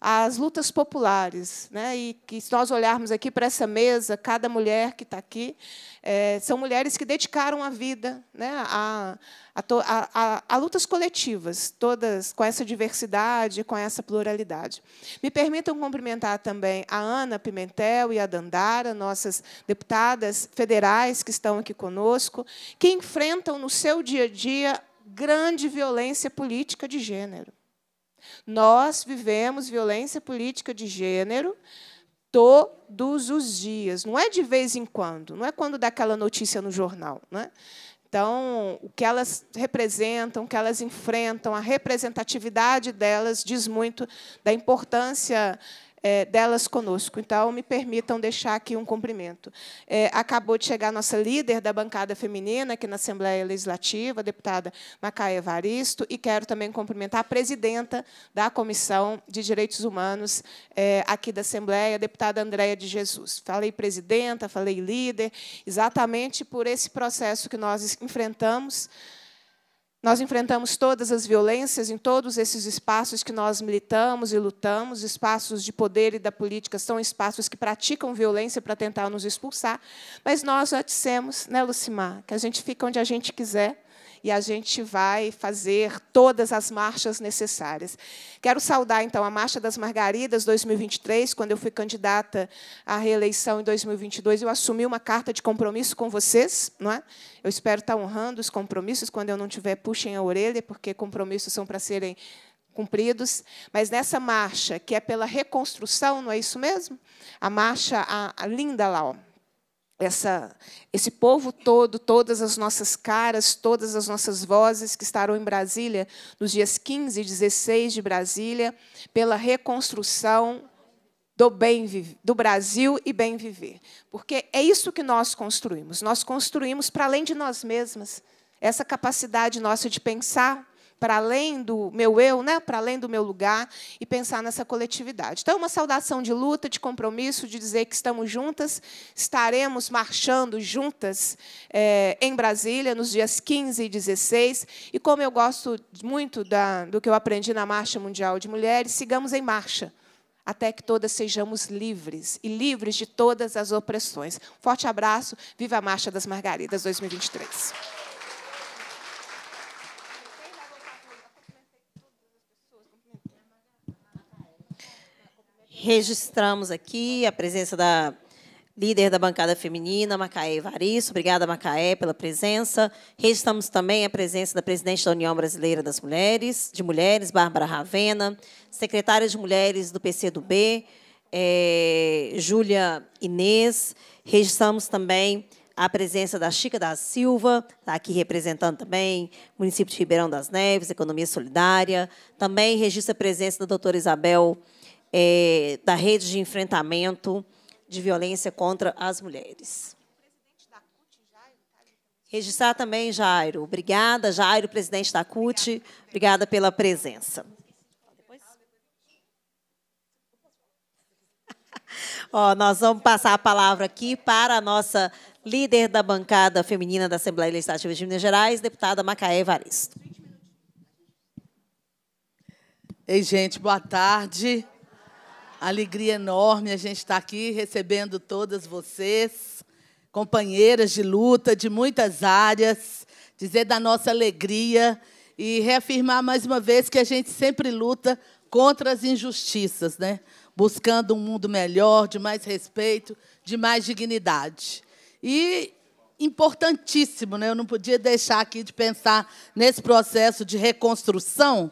as lutas populares. Né? E que, se nós olharmos aqui para essa mesa, cada mulher que está aqui, é, são mulheres que dedicaram a vida né? a, a, a, a, lutas coletivas, todas com essa diversidade, com essa pluralidade. Me permitam cumprimentar também a Ana Pimentel e a Dandara, nossas deputadas federais que estão aqui conosco, que enfrentam no seu dia a dia grande violência política de gênero. Nós vivemos violência política de gênero todos os dias. Não é de vez em quando, não é quando dá aquela notícia no jornal. Né? Então, o que elas representam, o que elas enfrentam, a representatividade delas diz muito da importância é, delas conosco. Então, me permitam deixar aqui um cumprimento. É, acabou de chegar a nossa líder da bancada feminina aqui na Assembleia Legislativa, a deputada Macaia Evaristo, e quero também cumprimentar a presidenta da Comissão de Direitos Humanos é, aqui da Assembleia, a deputada Andréia de Jesus. Falei presidenta, falei líder, exatamente por esse processo que nós enfrentamos nós enfrentamos todas as violências em todos esses espaços que nós militamos e lutamos, espaços de poder e da política são espaços que praticam violência para tentar nos expulsar, mas nós já dissemos, né, Lucimar, que a gente fica onde a gente quiser, e a gente vai fazer todas as marchas necessárias. Quero saudar, então, a Marcha das Margaridas 2023, quando eu fui candidata à reeleição em 2022, eu assumi uma carta de compromisso com vocês. Não é? Eu espero estar honrando os compromissos. Quando eu não tiver, puxem a orelha, porque compromissos são para serem cumpridos, mas nessa marcha que é pela reconstrução, não é isso mesmo? A marcha a, a linda lá, ó, essa, esse povo todo, todas as nossas caras, todas as nossas vozes que estarão em Brasília nos dias 15 e 16 de Brasília, pela reconstrução do bem do Brasil e bem viver. Porque é isso que nós construímos. Nós construímos para além de nós mesmas essa capacidade nossa de pensar, para além do meu eu, né, para além do meu lugar e pensar nessa coletividade. Então, uma saudação de luta, de compromisso, de dizer que estamos juntas, estaremos marchando juntas é, em Brasília nos dias 15 e 16. E como eu gosto muito da, do que eu aprendi na Marcha Mundial de Mulheres, sigamos em marcha até que todas sejamos livres e livres de todas as opressões. Forte abraço, viva a Marcha das Margaridas 2023. Registramos aqui a presença da líder da bancada feminina, Macaé Evaristo. Obrigada, Macaé, pela presença. Registramos também a presença da presidente da União Brasileira das Mulheres, de Mulheres, Bárbara Ravena, secretária de Mulheres do PCdoB, é, eh, Júlia Inês. Registramos também a presença da Chica da Silva, tá aqui representando também o município de Ribeirão das Neves, Economia Solidária. Também registra a presença da doutora Isabel é, da rede de enfrentamento de violência contra as mulheres. Registrar também Jairo. Obrigada, Jairo, presidente da CUT. Obrigada pela presença. <laughs> Ó, nós vamos passar a palavra aqui para a nossa líder da bancada feminina da Assembleia Legislativa de Minas Gerais, deputada Macaé Evaristo. Ei, gente, boa tarde. Alegria enorme a gente estar tá aqui recebendo todas vocês, companheiras de luta de muitas áreas, dizer da nossa alegria e reafirmar mais uma vez que a gente sempre luta contra as injustiças, né? buscando um mundo melhor, de mais respeito, de mais dignidade. E importantíssimo, né? eu não podia deixar aqui de pensar nesse processo de reconstrução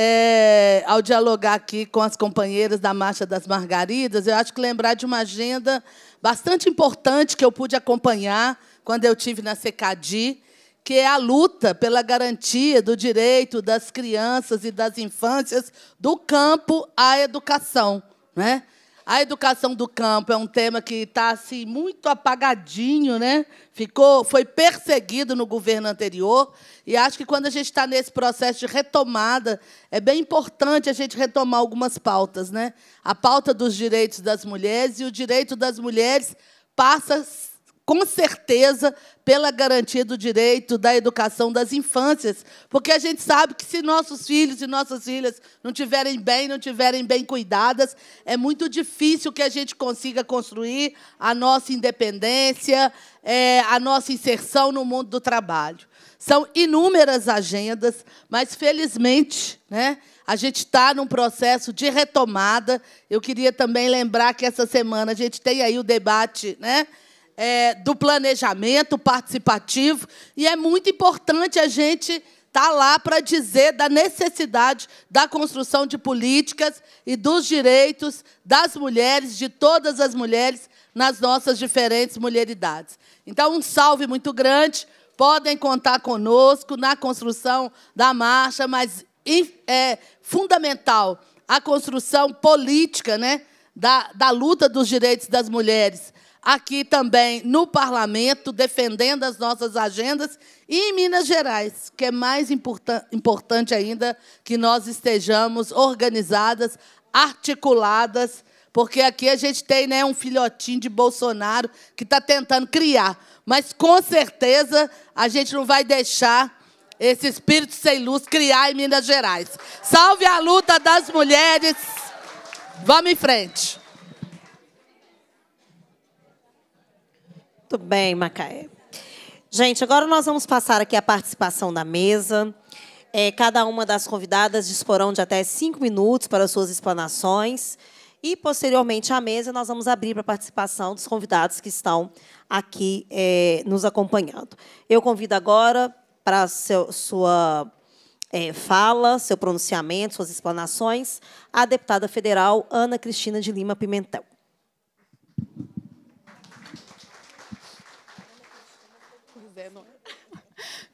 é, ao dialogar aqui com as companheiras da Marcha das Margaridas, eu acho que lembrar de uma agenda bastante importante que eu pude acompanhar quando eu tive na Secadi, que é a luta pela garantia do direito das crianças e das infâncias do campo à educação, né? A educação do campo é um tema que está assim, muito apagadinho, né? Ficou, foi perseguido no governo anterior. E acho que quando a gente está nesse processo de retomada, é bem importante a gente retomar algumas pautas. Né? A pauta dos direitos das mulheres, e o direito das mulheres passa com certeza, pela garantia do direito da educação das infâncias, porque a gente sabe que se nossos filhos e nossas filhas não tiverem bem, não tiverem bem cuidadas, é muito difícil que a gente consiga construir a nossa independência, é, a nossa inserção no mundo do trabalho. São inúmeras agendas, mas felizmente, né? A gente está num processo de retomada. Eu queria também lembrar que essa semana a gente tem aí o debate, né? é, do planejamento participativo e é muito importante a gente tá lá para dizer da necessidade da construção de políticas e dos direitos das mulheres, de todas as mulheres, nas nossas diferentes mulheridades. Então, um salve muito grande. Podem contar conosco na construção da marcha, mas é fundamental a construção política né, da, da luta dos direitos das mulheres aqui também no parlamento, defendendo as nossas agendas, e em Minas Gerais, que é mais importan importante ainda que nós estejamos organizadas, articuladas, porque aqui a gente tem né, um filhotinho de Bolsonaro que está tentando criar. Mas, com certeza, a gente não vai deixar esse espírito sem luz criar em Minas Gerais. Salve a luta das mulheres! Vamos em frente! Muito bem, Macaé. Gente, agora nós vamos passar aqui a participação da mesa. É, cada uma das convidadas disporão de até cinco minutos para suas explanações. E, posteriormente à mesa, nós vamos abrir para a participação dos convidados que estão aqui é, nos acompanhando. Eu convido agora para sua é, fala, seu pronunciamento, suas explanações, a deputada federal Ana Cristina de Lima Pimentel.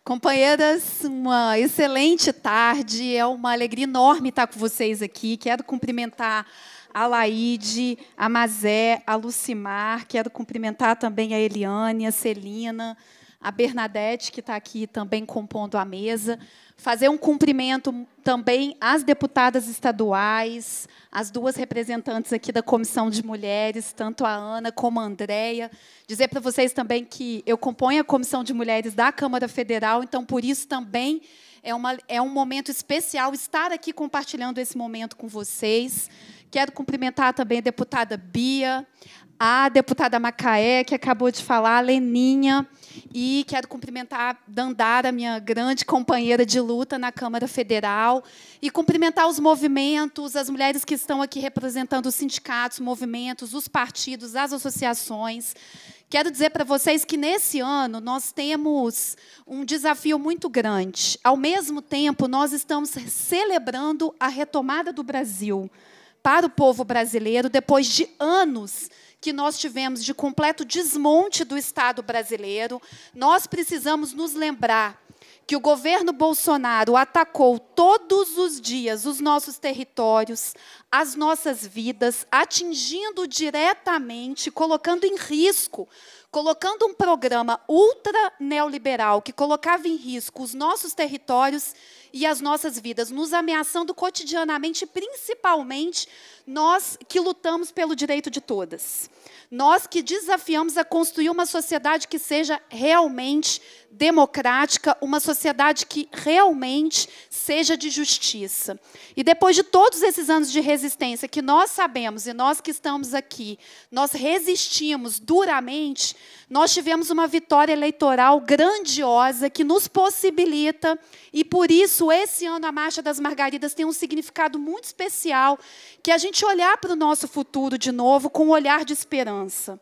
Companheiras, uma excelente tarde. É uma alegria enorme estar com vocês aqui. Quero cumprimentar a Laide, a Mazé, a Lucimar. Quero cumprimentar também a Eliane, a Celina, a Bernadette, que está aqui também compondo a mesa fazer um cumprimento também às deputadas estaduais, às duas representantes aqui da Comissão de Mulheres, tanto a Ana como a Andréia. Dizer para vocês também que eu componho a Comissão de Mulheres da Câmara Federal, então, por isso também é, uma, é um momento especial estar aqui compartilhando esse momento com vocês. Quero cumprimentar também a deputada Bia, a deputada Macaé, que acabou de falar, a Leninha, e quero cumprimentar a Dandara, minha grande companheira de luta na Câmara Federal, e cumprimentar os movimentos, as mulheres que estão aqui representando os sindicatos, movimentos, os partidos, as associações. Quero dizer para vocês que nesse ano nós temos um desafio muito grande. Ao mesmo tempo, nós estamos celebrando a retomada do Brasil para o povo brasileiro depois de anos que nós tivemos de completo desmonte do Estado brasileiro, nós precisamos nos lembrar que o governo Bolsonaro atacou todos os dias os nossos territórios, as nossas vidas, atingindo diretamente, colocando em risco, colocando um programa ultra neoliberal que colocava em risco os nossos territórios e as nossas vidas, nos ameaçando cotidianamente, principalmente nós que lutamos pelo direito de todas. Nós que desafiamos a construir uma sociedade que seja realmente democrática, uma sociedade que realmente seja de justiça. E depois de todos esses anos de resistência que nós sabemos e nós que estamos aqui, nós resistimos duramente, nós tivemos uma vitória eleitoral grandiosa que nos possibilita e por isso esse ano a Marcha das Margaridas tem um significado muito especial que a gente gente olhar para o nosso futuro de novo com um olhar de esperança.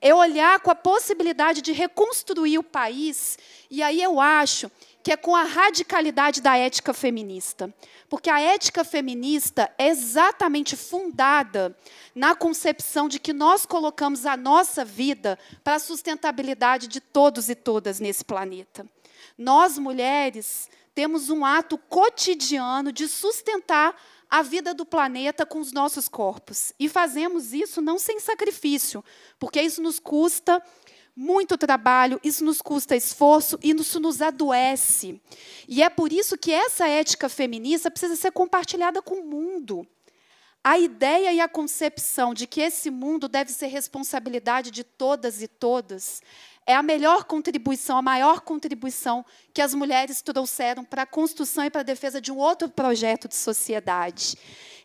É olhar com a possibilidade de reconstruir o país, e aí eu acho que é com a radicalidade da ética feminista. Porque a ética feminista é exatamente fundada na concepção de que nós colocamos a nossa vida para a sustentabilidade de todos e todas nesse planeta. Nós, mulheres, temos um ato cotidiano de sustentar a vida do planeta com os nossos corpos. E fazemos isso não sem sacrifício, porque isso nos custa muito trabalho, isso nos custa esforço e isso nos adoece. E é por isso que essa ética feminista precisa ser compartilhada com o mundo. A ideia e a concepção de que esse mundo deve ser responsabilidade de todas e todas é a melhor contribuição, a maior contribuição que as mulheres trouxeram para a construção e para a defesa de um outro projeto de sociedade.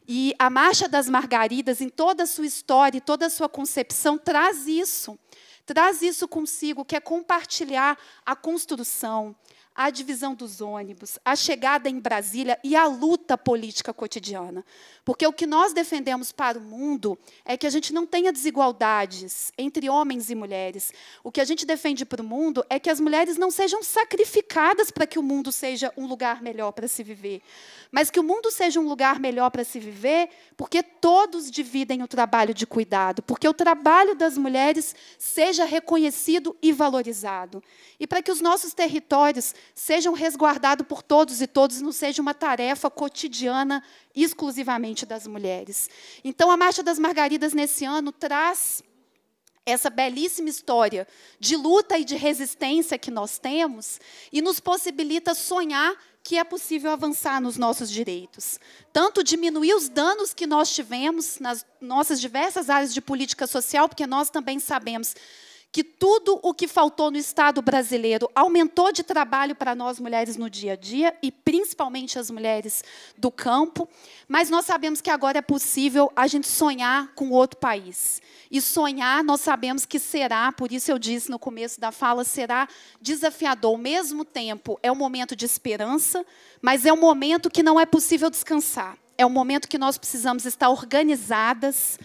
E a Marcha das Margaridas, em toda a sua história e toda a sua concepção, traz isso. Traz isso consigo, que é compartilhar a construção, a divisão dos ônibus, a chegada em Brasília e a luta política cotidiana. Porque o que nós defendemos para o mundo é que a gente não tenha desigualdades entre homens e mulheres. O que a gente defende para o mundo é que as mulheres não sejam sacrificadas para que o mundo seja um lugar melhor para se viver. Mas que o mundo seja um lugar melhor para se viver porque todos dividem o trabalho de cuidado, porque o trabalho das mulheres seja reconhecido e valorizado. E para que os nossos territórios sejam resguardados por todos e todos, não seja uma tarefa cotidiana exclusivamente das mulheres. Então, a Marcha das Margaridas nesse ano traz essa belíssima história de luta e de resistência que nós temos e nos possibilita sonhar que é possível avançar nos nossos direitos. Tanto diminuir os danos que nós tivemos nas nossas diversas áreas de política social, porque nós também sabemos que tudo o que faltou no Estado brasileiro aumentou de trabalho para nós mulheres no dia a dia, e principalmente as mulheres do campo, mas nós sabemos que agora é possível a gente sonhar com outro país. E sonhar, nós sabemos que será, por isso eu disse no começo da fala, será desafiador. Ao mesmo tempo, é um momento de esperança, mas é um momento que não é possível descansar. É um momento que nós precisamos estar organizadas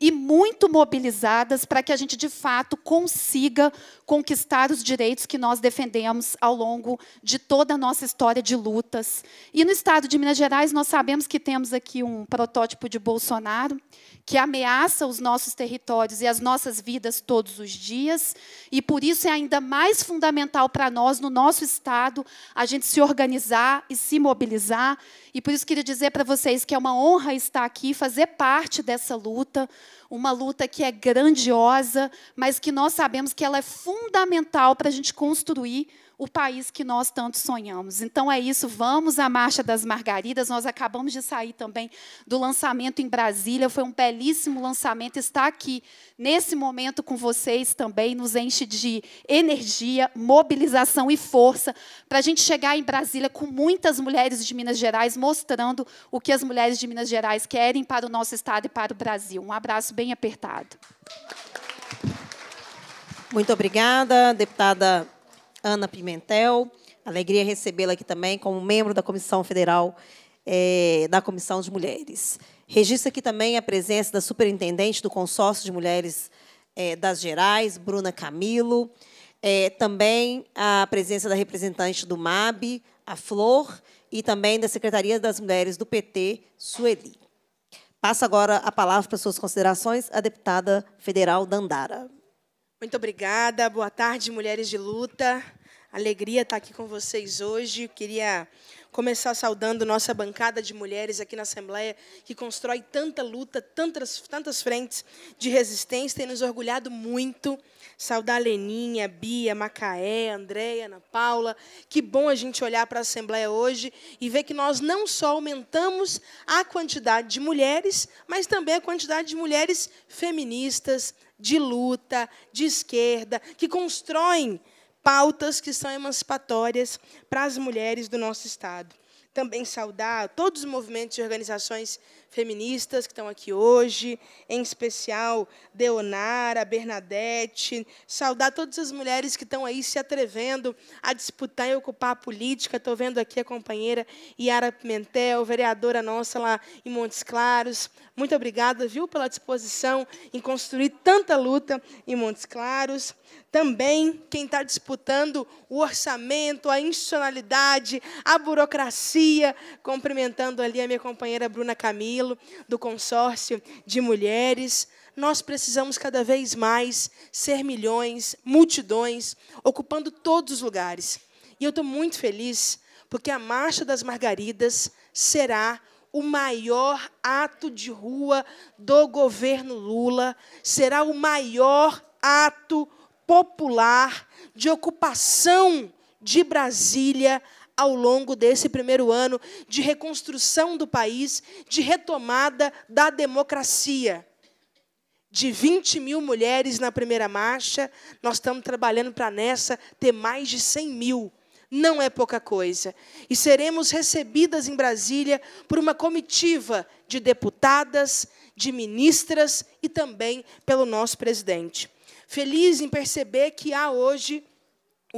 e muito mobilizadas para que a gente, de fato, consiga conquistar os direitos que nós defendemos ao longo de toda a nossa história de lutas. E no estado de Minas Gerais, nós sabemos que temos aqui um protótipo de Bolsonaro, que ameaça os nossos territórios e as nossas vidas todos os dias, e por isso é ainda mais fundamental para nós, no nosso Estado, a gente se organizar e se mobilizar. E por isso queria dizer para vocês que é uma honra estar aqui, fazer parte dessa luta, uma luta que é grandiosa, mas que nós sabemos que ela é fundamental para a gente construir o país que nós tanto sonhamos. Então é isso, vamos à Marcha das Margaridas. Nós acabamos de sair também do lançamento em Brasília, foi um belíssimo lançamento. Está aqui nesse momento com vocês também, nos enche de energia, mobilização e força para a gente chegar em Brasília com muitas mulheres de Minas Gerais, mostrando o que as mulheres de Minas Gerais querem para o nosso estado e para o Brasil. Um abraço bem apertado. Muito obrigada, deputada Ana Pimentel. Alegria recebê-la aqui também como membro da Comissão Federal é, da Comissão de Mulheres. Registro aqui também a presença da superintendente do Consórcio de Mulheres é, das Gerais, Bruna Camilo. É, também a presença da representante do MAB, a Flor, e também da Secretaria das Mulheres do PT, Sueli. Passo agora a palavra para suas considerações à deputada federal Dandara. Muito obrigada. Boa tarde, mulheres de luta. Alegria estar aqui com vocês hoje. Queria começar saudando nossa bancada de mulheres aqui na Assembleia, que constrói tanta luta, tantas, tantas frentes de resistência, tem nos orgulhado muito. Saudar a Leninha, Bia, Macaé, Andréia, Ana Paula. Que bom a gente olhar para a Assembleia hoje e ver que nós não só aumentamos a quantidade de mulheres, mas também a quantidade de mulheres feministas, de luta, de esquerda, que constroem pautas que são emancipatórias para as mulheres do nosso Estado. Também saudar todos os movimentos e organizações feministas que estão aqui hoje, em especial Deonara, Bernadette, saudar todas as mulheres que estão aí se atrevendo a disputar e ocupar a política. Estou vendo aqui a companheira Yara Pimentel, vereadora nossa lá em Montes Claros. Muito obrigada, viu, pela disposição em construir tanta luta em Montes Claros. Também quem está disputando o orçamento, a institucionalidade, a burocracia, cumprimentando ali a minha companheira Bruna Camila modelo do consórcio de mulheres. Nós precisamos cada vez mais ser milhões, multidões, ocupando todos os lugares. E eu estou muito feliz porque a Marcha das Margaridas será o maior ato de rua do governo Lula, será o maior ato popular de ocupação de Brasília ao longo desse primeiro ano de reconstrução do país, de retomada da democracia. De 20 mil mulheres na primeira marcha, nós estamos trabalhando para nessa ter mais de 100 mil. Não é pouca coisa. E seremos recebidas em Brasília por uma comitiva de deputadas, de ministras e também pelo nosso presidente. Feliz em perceber que há hoje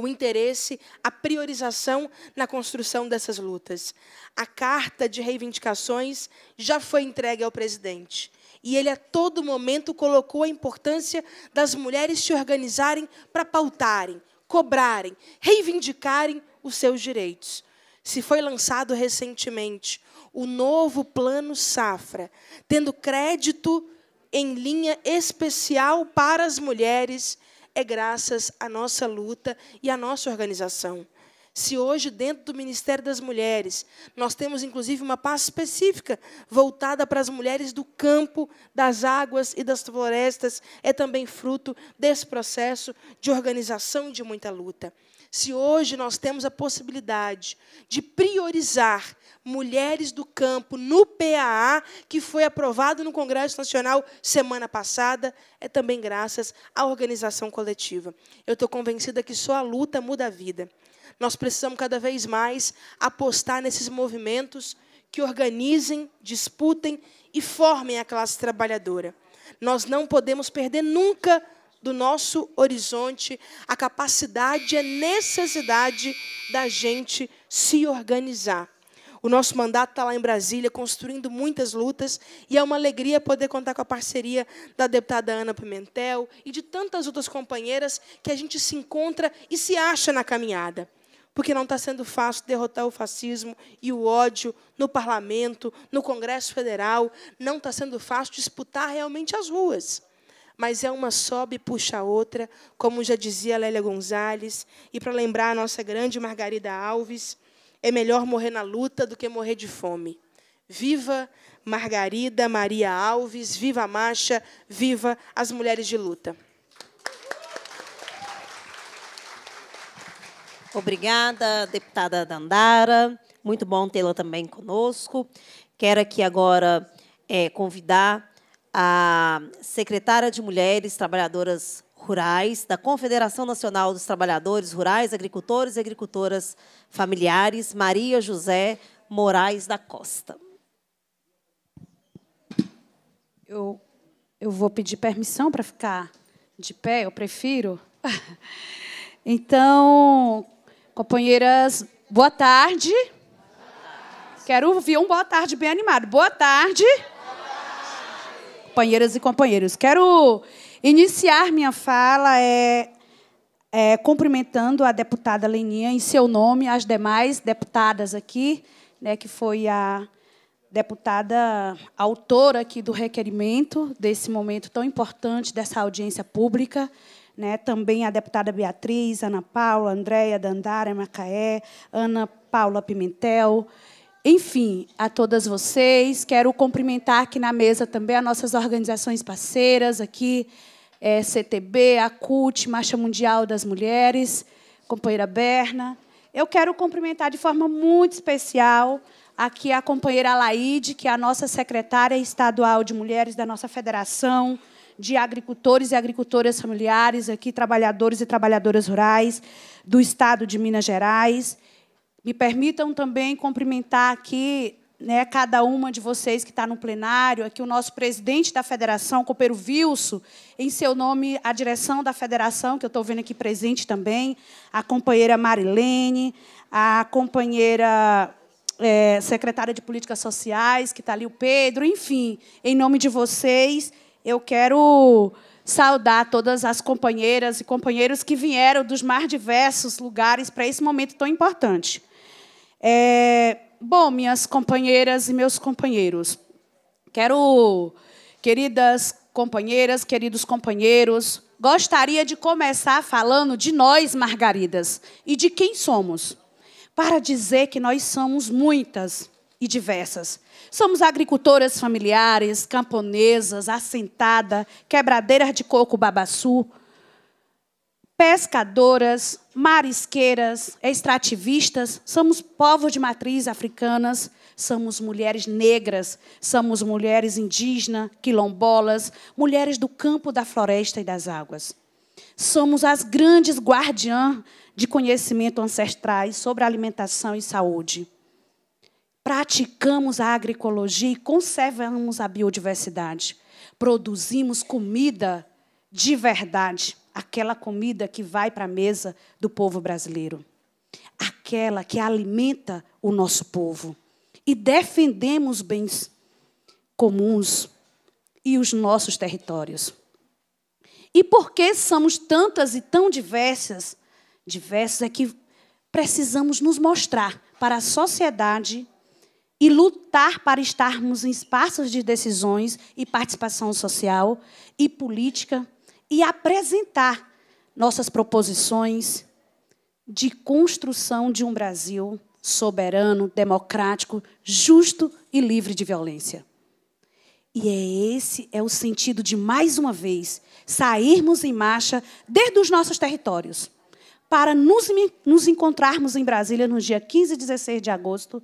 o interesse, a priorização na construção dessas lutas. A carta de reivindicações já foi entregue ao presidente. E ele, a todo momento, colocou a importância das mulheres se organizarem para pautarem, cobrarem, reivindicarem os seus direitos. Se foi lançado recentemente o novo Plano Safra, tendo crédito em linha especial para as mulheres é graças à nossa luta e à nossa organização. Se hoje, dentro do Ministério das Mulheres, nós temos inclusive uma pasta específica voltada para as mulheres do campo, das águas e das florestas, é também fruto desse processo de organização e de muita luta. Se hoje nós temos a possibilidade de priorizar mulheres do campo no PAA, que foi aprovado no Congresso Nacional semana passada, é também graças à organização coletiva. Eu estou convencida que só a luta muda a vida. Nós precisamos cada vez mais apostar nesses movimentos que organizem, disputem e formem a classe trabalhadora. Nós não podemos perder nunca do nosso horizonte, a capacidade, a necessidade da gente se organizar. O nosso mandato está lá em Brasília, construindo muitas lutas, e é uma alegria poder contar com a parceria da deputada Ana Pimentel e de tantas outras companheiras que a gente se encontra e se acha na caminhada. Porque não está sendo fácil derrotar o fascismo e o ódio no parlamento, no Congresso Federal, não está sendo fácil disputar realmente as ruas mas é uma sobe e puxa a outra, como já dizia Lélia Gonzalez, e para lembrar a nossa grande Margarida Alves, é melhor morrer na luta do que morrer de fome. Viva Margarida Maria Alves, viva a marcha, viva as mulheres de luta. Obrigada, deputada Dandara. Muito bom tê-la também conosco. Quero aqui agora é, convidar a secretária de Mulheres Trabalhadoras Rurais da Confederação Nacional dos Trabalhadores Rurais, Agricultores e Agricultoras Familiares, Maria José Moraes da Costa. Eu, eu vou pedir permissão para ficar de pé, eu prefiro. <laughs> Então, companheiras, boa tarde. Quero ouvir um boa tarde bem animado. Boa tarde. Boa tarde companheiras e companheiros. Quero iniciar minha fala é, é, cumprimentando a deputada Leninha em seu nome, as demais deputadas aqui, né, que foi a deputada autora aqui do requerimento desse momento tão importante dessa audiência pública. Né, também a deputada Beatriz, Ana Paula, Andréia Dandara, Macaé, Ana Paula Pimentel, enfim, a todas vocês, quero cumprimentar aqui na mesa também as nossas organizações parceiras aqui, é, CTB, a CUT, Marcha Mundial das Mulheres, companheira Berna. Eu quero cumprimentar de forma muito especial aqui a companheira Laide, que é a nossa secretária estadual de mulheres da nossa federação de agricultores e agricultoras familiares aqui, trabalhadores e trabalhadoras rurais do estado de Minas Gerais. Me permitam também cumprimentar aqui né, cada uma de vocês que está no plenário, aqui o nosso presidente da federação, Copeiro Vilso, em seu nome, a direção da federação, que eu estou vendo aqui presente também, a companheira Marilene, a companheira é, secretária de Políticas Sociais, que está ali o Pedro, enfim, em nome de vocês, eu quero saudar todas as companheiras e companheiros que vieram dos mais diversos lugares para esse momento tão importante. É, bom, minhas companheiras e meus companheiros, quero, queridas companheiras, queridos companheiros, gostaria de começar falando de nós, Margaridas, e de quem somos, para dizer que nós somos muitas e diversas. Somos agricultoras familiares, camponesas, assentada, quebradeiras de coco babaçu, pescadoras, marisqueiras, extrativistas, somos povos de matriz africanas, somos mulheres negras, somos mulheres indígenas, quilombolas, mulheres do campo, da floresta e das águas. Somos as grandes guardiãs de conhecimento ancestrais sobre alimentação e saúde. Praticamos a agroecologia e conservamos a biodiversidade. Produzimos comida de verdade aquela comida que vai para a mesa do povo brasileiro, aquela que alimenta o nosso povo. E defendemos bens comuns e os nossos territórios. E porque somos tantas e tão diversas, diversas é que precisamos nos mostrar para a sociedade e lutar para estarmos em espaços de decisões e participação social e política e apresentar nossas proposições de construção de um Brasil soberano, democrático, justo e livre de violência. E é esse é o sentido de mais uma vez sairmos em marcha desde os nossos territórios para nos, nos encontrarmos em Brasília no dia 15 e 16 de agosto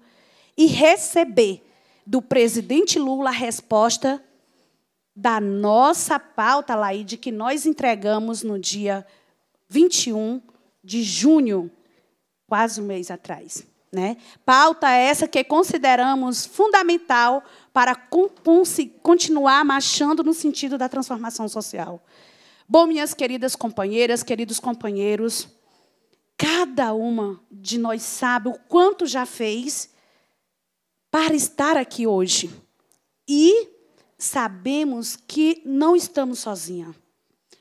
e receber do presidente Lula a resposta da nossa pauta, Laide, que nós entregamos no dia 21 de junho, quase um mês atrás. Né? Pauta essa que consideramos fundamental para continuar marchando no sentido da transformação social. Bom, minhas queridas companheiras, queridos companheiros, cada uma de nós sabe o quanto já fez para estar aqui hoje. E sabemos que não estamos sozinha.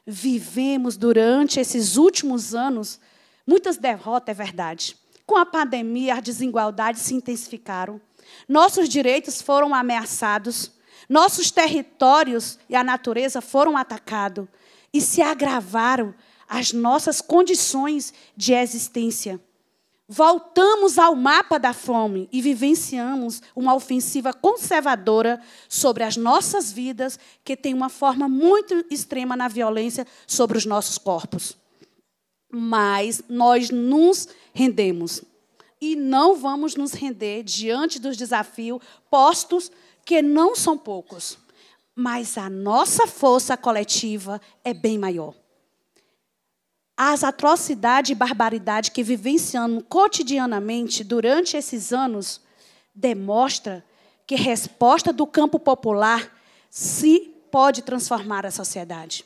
Vivemos durante esses últimos anos muitas derrotas, é verdade. Com a pandemia, as desigualdades se intensificaram. Nossos direitos foram ameaçados, nossos territórios e a natureza foram atacados e se agravaram as nossas condições de existência voltamos ao mapa da fome e vivenciamos uma ofensiva conservadora sobre as nossas vidas, que tem uma forma muito extrema na violência sobre os nossos corpos. Mas nós nos rendemos e não vamos nos render diante dos desafios postos, que não são poucos. Mas a nossa força coletiva é bem maior as atrocidades e barbaridade que vivenciamos cotidianamente durante esses anos demonstra que resposta do campo popular se pode transformar a sociedade.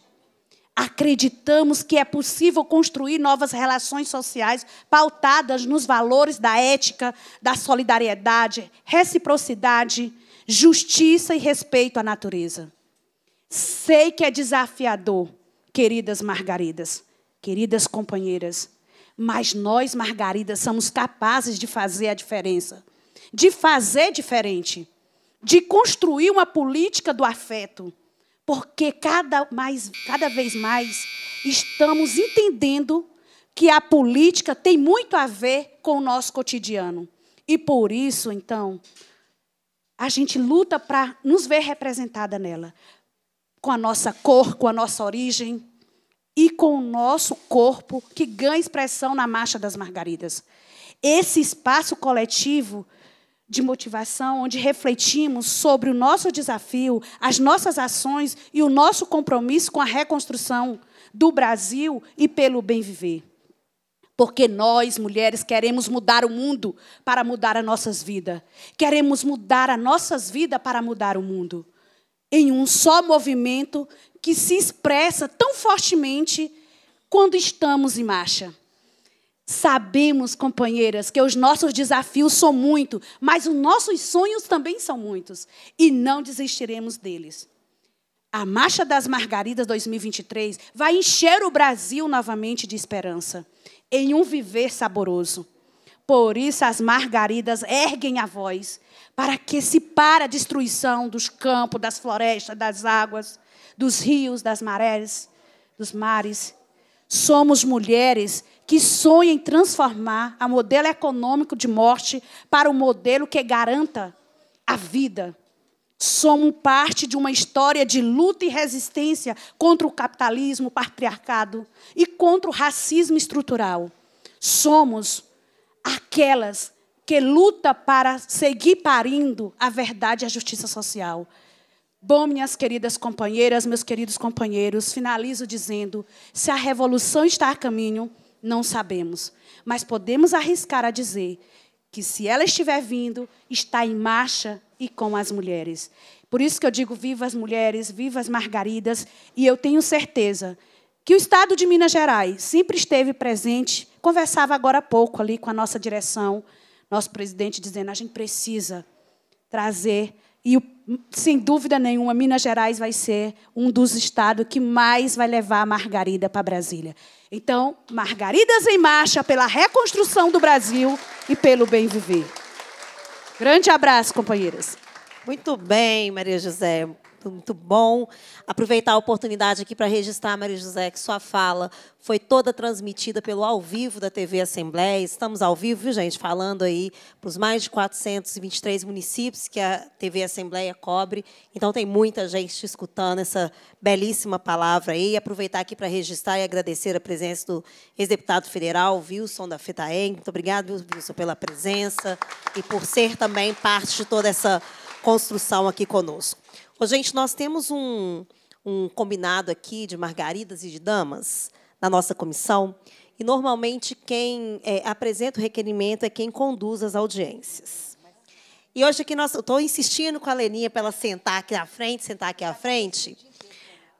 Acreditamos que é possível construir novas relações sociais pautadas nos valores da ética, da solidariedade, reciprocidade, justiça e respeito à natureza. Sei que é desafiador, queridas Margaridas, Queridas companheiras, mas nós, Margarida, somos capazes de fazer a diferença, de fazer diferente, de construir uma política do afeto, porque cada, mais, cada vez mais estamos entendendo que a política tem muito a ver com o nosso cotidiano. E por isso, então, a gente luta para nos ver representada nela, com a nossa cor, com a nossa origem, e com o nosso corpo que ganha expressão na Marcha das Margaridas. Esse espaço coletivo de motivação, onde refletimos sobre o nosso desafio, as nossas ações e o nosso compromisso com a reconstrução do Brasil e pelo bem viver. Porque nós, mulheres, queremos mudar o mundo para mudar as nossas vidas. Queremos mudar as nossas vidas para mudar o mundo em um só movimento que se expressa tão fortemente quando estamos em marcha. Sabemos, companheiras, que os nossos desafios são muitos, mas os nossos sonhos também são muitos e não desistiremos deles. A Marcha das Margaridas 2023 vai encher o Brasil novamente de esperança, em um viver saboroso. Por isso, as margaridas erguem a voz para que se pare a destruição dos campos, das florestas, das águas, dos rios, das marés, dos mares. Somos mulheres que sonham em transformar o modelo econômico de morte para um modelo que garanta a vida. Somos parte de uma história de luta e resistência contra o capitalismo, o patriarcado e contra o racismo estrutural. Somos aquelas que luta para seguir parindo a verdade e a justiça social. Bom, minhas queridas companheiras, meus queridos companheiros, finalizo dizendo: se a revolução está a caminho, não sabemos, mas podemos arriscar a dizer que, se ela estiver vindo, está em marcha e com as mulheres. Por isso que eu digo: viva as mulheres, viva as margaridas, e eu tenho certeza que o Estado de Minas Gerais sempre esteve presente. Conversava agora há pouco ali com a nossa direção nosso presidente dizendo: a gente precisa trazer. E, sem dúvida nenhuma, Minas Gerais vai ser um dos estados que mais vai levar a Margarida para Brasília. Então, Margaridas em Marcha pela reconstrução do Brasil e pelo bem viver. Grande abraço, companheiras. Muito bem, Maria José muito bom. Aproveitar a oportunidade aqui para registrar, Maria José, que sua fala foi toda transmitida pelo ao vivo da TV Assembleia. Estamos ao vivo, viu, gente? Falando aí para os mais de 423 municípios que a TV Assembleia cobre. Então, tem muita gente escutando essa belíssima palavra aí. Aproveitar aqui para registrar e agradecer a presença do ex-deputado federal, Wilson da FETAEM. Muito obrigado, Wilson, pela presença e por ser também parte de toda essa construção aqui conosco. Ô, gente, nós temos um, um combinado aqui de margaridas e de damas na nossa comissão. E, normalmente, quem é, apresenta o requerimento é quem conduz as audiências. E hoje aqui nós estou insistindo com a Leninha para ela sentar aqui à frente, sentar aqui à frente.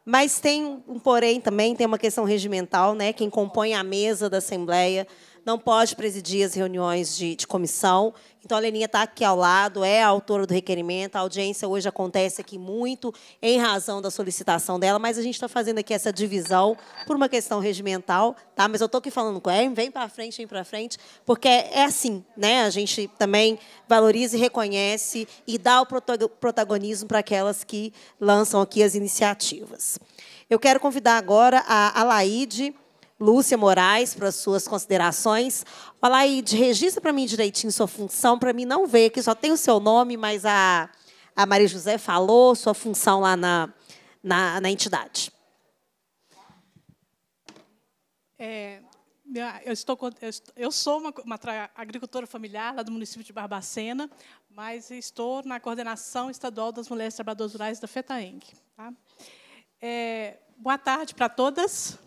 Mas tem um porém também, tem uma questão regimental, né? Quem compõe a mesa da Assembleia não pode presidir as reuniões de, de comissão. Então, a Leninha está aqui ao lado, é a autora do requerimento. A audiência hoje acontece aqui muito em razão da solicitação dela, mas a gente está fazendo aqui essa divisão por uma questão regimental. Tá? Mas eu estou aqui falando com ela, vem para frente, vem para frente, porque é assim, né? a gente também valoriza e reconhece e dá o protagonismo para aquelas que lançam aqui as iniciativas. Eu quero convidar agora a Alaide Lúcia Moraes para as suas considerações. Olá, Ide, registra para mim direitinho sua função, para mim não ver, que só tem o seu nome, mas a, a Maria José falou sua função lá na, na, na entidade. É, eu, estou, eu sou uma, uma agricultora familiar lá do município de Barbacena, mas estou na coordenação estadual das mulheres trabalhadoras rurais da FETAENG. Tá? É, boa tarde para todas.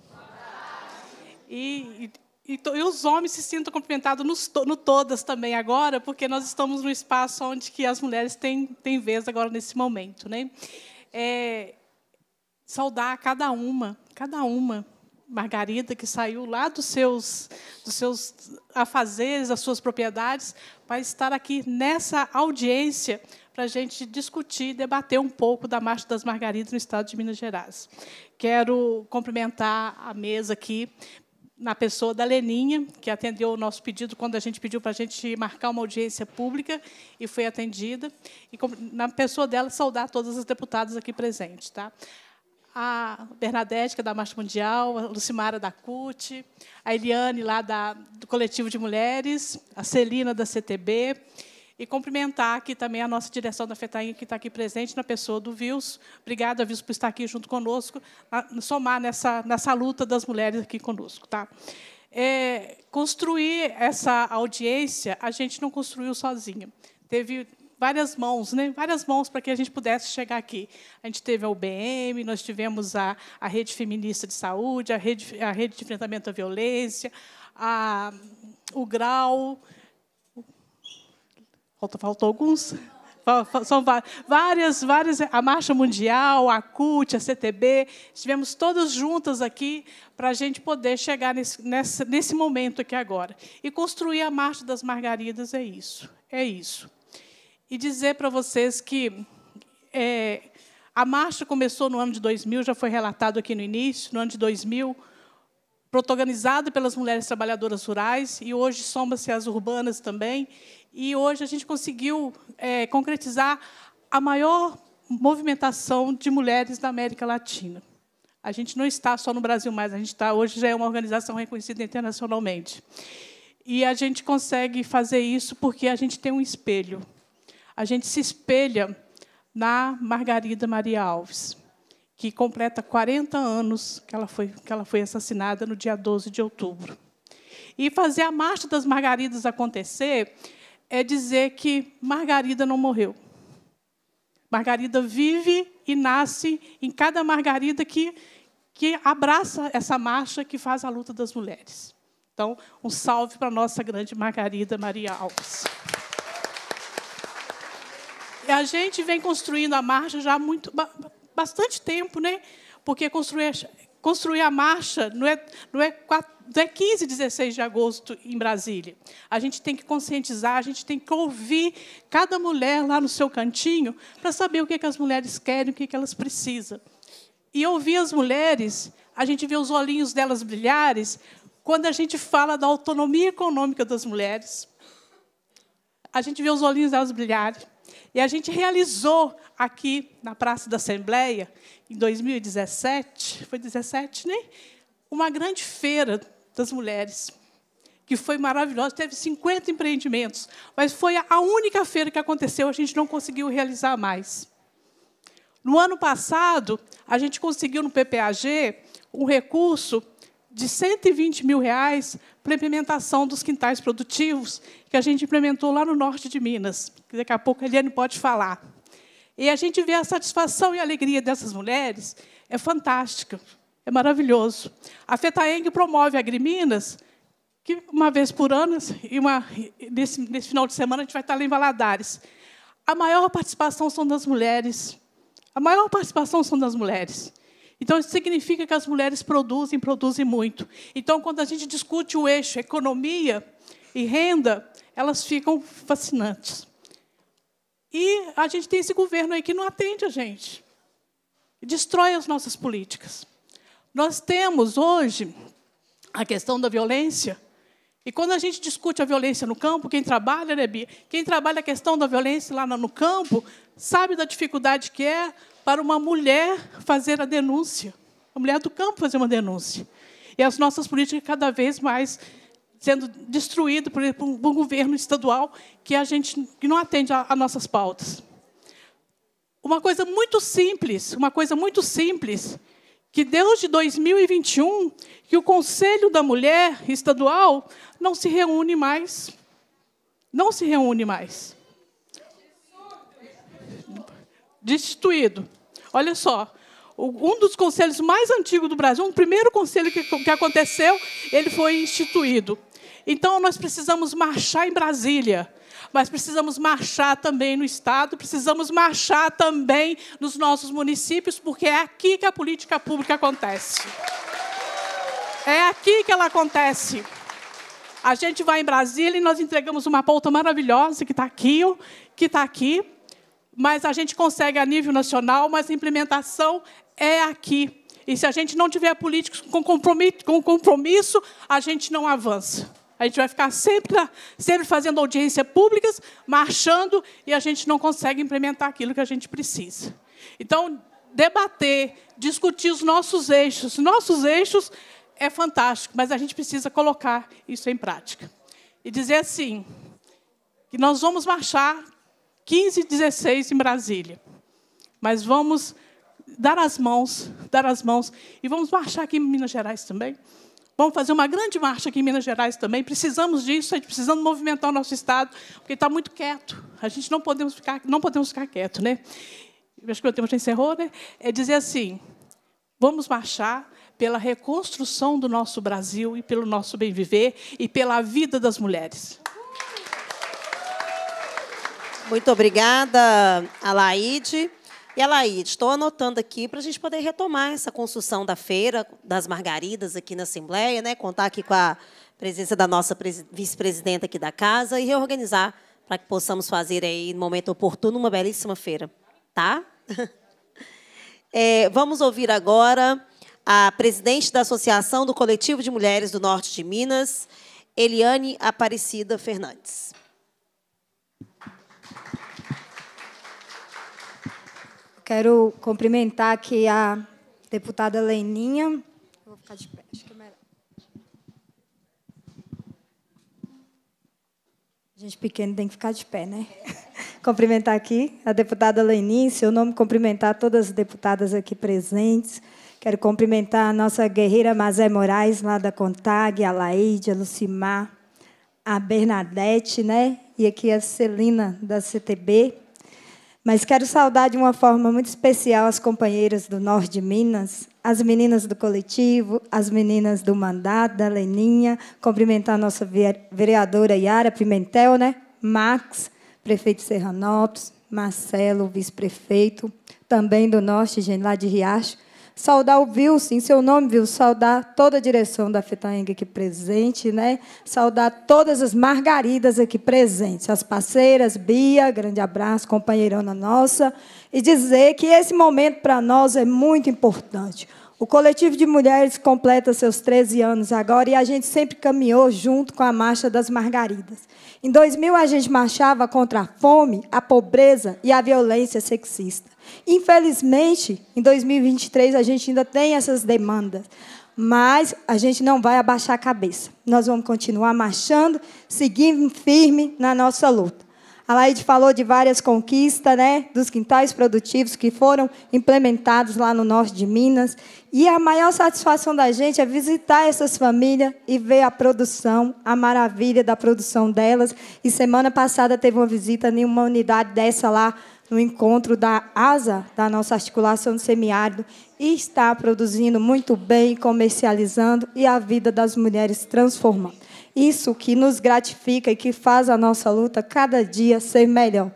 E, e, e, os homens se sintam cumprimentados no todas também agora, porque nós estamos num espaço onde que as mulheres têm, têm vez agora nesse momento. Né? É, saudar cada uma, cada uma. Margarida, que saiu lá dos seus, dos seus afazeres, das suas propriedades, para estar aqui nessa audiência para a gente discutir e debater um pouco da Marcha das Margaridas no Estado de Minas Gerais. Quero cumprimentar a mesa aqui, na pessoa da Leninha, que atendeu o nosso pedido quando a gente pediu para a gente marcar uma audiência pública e foi atendida. E na pessoa dela, saudar todas as deputadas aqui presentes. Tá? A Bernadette, que é da Marcha Mundial, a Lucimara da CUT, a Eliane, lá da, do Coletivo de Mulheres, a Celina, da CTB, e cumprimentar aqui também a nossa direção da FETAIN, que está aqui presente, na pessoa do Vils. Obrigada, Vils, por estar aqui junto conosco, somar nessa, nessa luta das mulheres aqui conosco. Tá? É, construir essa audiência, a gente não construiu sozinho. Teve várias mãos, né? várias mãos para que a gente pudesse chegar aqui. A gente teve a UBM, nós tivemos a, a Rede Feminista de Saúde, a Rede, a rede de Enfrentamento à Violência, a, o Grau, Faltou, faltou alguns. São várias, várias, a Marcha Mundial, a CUT, a CTB, estivemos todas juntas aqui para a gente poder chegar nesse, nesse, nesse momento aqui agora. E construir a Marcha das Margaridas é isso, é isso. E dizer para vocês que é, a marcha começou no ano de 2000, já foi relatado aqui no início, no ano de 2000, protagonizado pelas mulheres trabalhadoras rurais e hoje soma-se as urbanas também. E hoje a gente conseguiu é, concretizar a maior movimentação de mulheres da América Latina. A gente não está só no Brasil mais, a gente está hoje já é uma organização reconhecida internacionalmente. E a gente consegue fazer isso porque a gente tem um espelho. A gente se espelha na Margarida Maria Alves que completa 40 anos que ela foi, que ela foi assassinada no dia 12 de outubro. E fazer a Marcha das Margaridas acontecer é dizer que Margarida não morreu. Margarida vive e nasce em cada Margarida que, que abraça essa marcha que faz a luta das mulheres. Então, um salve para a nossa grande Margarida Maria Alves. E a gente vem construindo a marcha já há muito bastante tempo, né? Porque construir, construir a marcha não é, não, é 4, não é 15, 16 de agosto em Brasília. A gente tem que conscientizar, a gente tem que ouvir cada mulher lá no seu cantinho para saber o que, é que as mulheres querem, o que, é que elas precisam. E ouvir as mulheres, a gente vê os olhinhos delas brilhares quando a gente fala da autonomia econômica das mulheres. A gente vê os olhinhos delas brilharem. E a gente realizou aqui na Praça da Assembleia, em 2017, foi 17, né? Uma grande feira das mulheres, que foi maravilhosa, teve 50 empreendimentos, mas foi a única feira que aconteceu, a gente não conseguiu realizar mais. No ano passado, a gente conseguiu no PPAG um recurso de 120 mil reais para a implementação dos quintais produtivos, que a gente implementou lá no norte de Minas. Daqui a pouco a Eliane pode falar. E a gente vê a satisfação e a alegria dessas mulheres, é fantástica, é maravilhoso. A FETAENG promove a Agriminas, que uma vez por ano, e uma, nesse, nesse final de semana, a gente vai estar lá em Valadares. A maior participação são das mulheres. A maior participação são das mulheres. Então, isso significa que as mulheres produzem, produzem muito. Então, quando a gente discute o eixo economia e renda, elas ficam fascinantes. E a gente tem esse governo aí que não atende a gente, destrói as nossas políticas. Nós temos hoje a questão da violência. E quando a gente discute a violência no campo, quem trabalha, né, Bia? Quem trabalha a questão da violência lá no campo sabe da dificuldade que é para uma mulher fazer a denúncia, a mulher do campo fazer uma denúncia. E as nossas políticas cada vez mais sendo destruídas por, por um governo estadual que a gente que não atende às nossas pautas. Uma coisa muito simples, uma coisa muito simples, que desde 2021 que o Conselho da Mulher Estadual não se reúne mais. Não se reúne mais destituído. Olha só, um dos conselhos mais antigos do Brasil, um primeiro conselho que, que aconteceu, ele foi instituído. Então, nós precisamos marchar em Brasília, mas precisamos marchar também no Estado, precisamos marchar também nos nossos municípios, porque é aqui que a política pública acontece. É aqui que ela acontece. A gente vai em Brasília e nós entregamos uma pauta maravilhosa que está aqui, que está aqui, mas a gente consegue a nível nacional, mas a implementação é aqui. E se a gente não tiver políticos com compromisso, a gente não avança. A gente vai ficar sempre, sempre fazendo audiências públicas, marchando, e a gente não consegue implementar aquilo que a gente precisa. Então, debater, discutir os nossos eixos. Nossos eixos é fantástico, mas a gente precisa colocar isso em prática. E dizer assim, que nós vamos marchar 15 e 16 em Brasília. Mas vamos dar as mãos, dar as mãos e vamos marchar aqui em Minas Gerais também. Vamos fazer uma grande marcha aqui em Minas Gerais também. Precisamos disso, a gente precisamos movimentar o nosso estado, porque está muito quieto. A gente não podemos ficar, não podemos ficar quieto, né? Acho que o tempo já encerrou, né? É dizer assim: vamos marchar pela reconstrução do nosso Brasil e pelo nosso bem viver e pela vida das mulheres. Muito obrigada, Alaide. E Alaide, estou anotando aqui para a gente poder retomar essa construção da feira das margaridas aqui na Assembleia, né? contar aqui com a presença da nossa vice-presidenta aqui da casa e reorganizar para que possamos fazer aí, no momento oportuno, uma belíssima feira. Tá? <laughs> É, vamos ouvir agora a presidente da Associação do Coletivo de Mulheres do Norte de Minas, Eliane Aparecida Fernandes. Quero cumprimentar aqui a deputada Leninha. Vou ficar de pé, acho que é melhor. Gente pequena tem que ficar de pé, né? <laughs> cumprimentar aqui a deputada Lenin, seu nome, cumprimentar todas as deputadas aqui presentes. Quero cumprimentar a nossa guerreira Mazé Moraes, lá da CONTAG, a Laide, a Lucimar, a Bernadette, né? E aqui a Celina, da CTB. Mas quero saudar de uma forma muito especial as companheiras do norte de Minas, as meninas do coletivo, as meninas do mandato, da Leninha, cumprimentar a nossa vereadora Yara Pimentel, né? Max, prefeito de Serranópolis, Marcelo, vice-prefeito, também do norte, gente lá de Riacho Saudar o Wilson, em seu nome, Wilson, saudar toda a direção da Fitang aqui presente, né? Saudar todas as margaridas aqui presentes, as parceiras, Bia, grande abraço, companheirona nossa, e dizer que esse momento para nós é muito importante. O coletivo de mulheres completa seus 13 anos agora e a gente sempre caminhou junto com a Marcha das Margaridas. Em 2000, a gente marchava contra a fome, a pobreza e a violência sexista. Infelizmente, em 2023, a gente ainda tem essas demandas. Mas a gente não vai abaixar a cabeça. Nós vamos continuar marchando, seguindo firme na nossa luta. A Laide falou de várias conquistas, né, dos quintais produtivos que foram implementados lá no norte de Minas. E a maior satisfação da gente é visitar essas famílias e ver a produção, a maravilha da produção delas. E semana passada teve uma visita em uma unidade dessa lá no encontro da ASA, da nossa articulação do semiárido, e está produzindo muito bem, comercializando e a vida das mulheres transformando. Isso que nos gratifica e que faz a nossa luta cada dia ser melhor.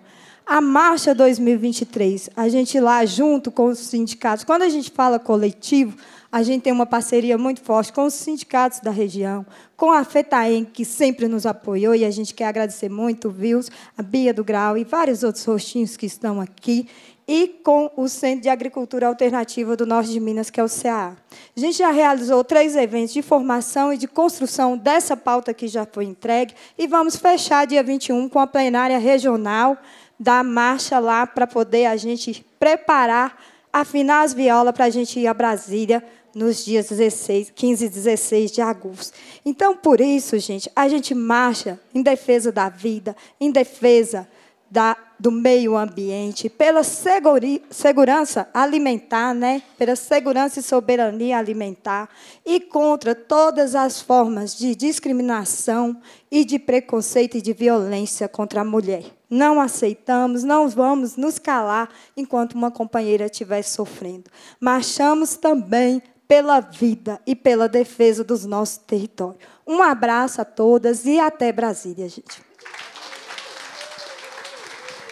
A marcha 2023, a gente lá junto com os sindicatos. Quando a gente fala coletivo, a gente tem uma parceria muito forte com os sindicatos da região, com a FETAEM, que sempre nos apoiou, e a gente quer agradecer muito, Vils, a Bia do Grau e vários outros rostinhos que estão aqui e com o Centro de Agricultura Alternativa do Norte de Minas, que é o CAA. A gente já realizou três eventos de formação e de construção dessa pauta que já foi entregue, e vamos fechar dia 21 com a plenária regional da marcha lá, para poder a gente preparar, afinar as violas para a gente ir a Brasília nos dias 16, 15 e 16 de agosto. Então, por isso, gente, a gente marcha em defesa da vida, em defesa da, do meio ambiente, pela seguri, segurança alimentar, né? pela segurança e soberania alimentar, e contra todas as formas de discriminação e de preconceito e de violência contra a mulher. Não aceitamos, não vamos nos calar enquanto uma companheira estiver sofrendo. Marchamos também pela vida e pela defesa dos nossos territórios. Um abraço a todas e até Brasília, gente.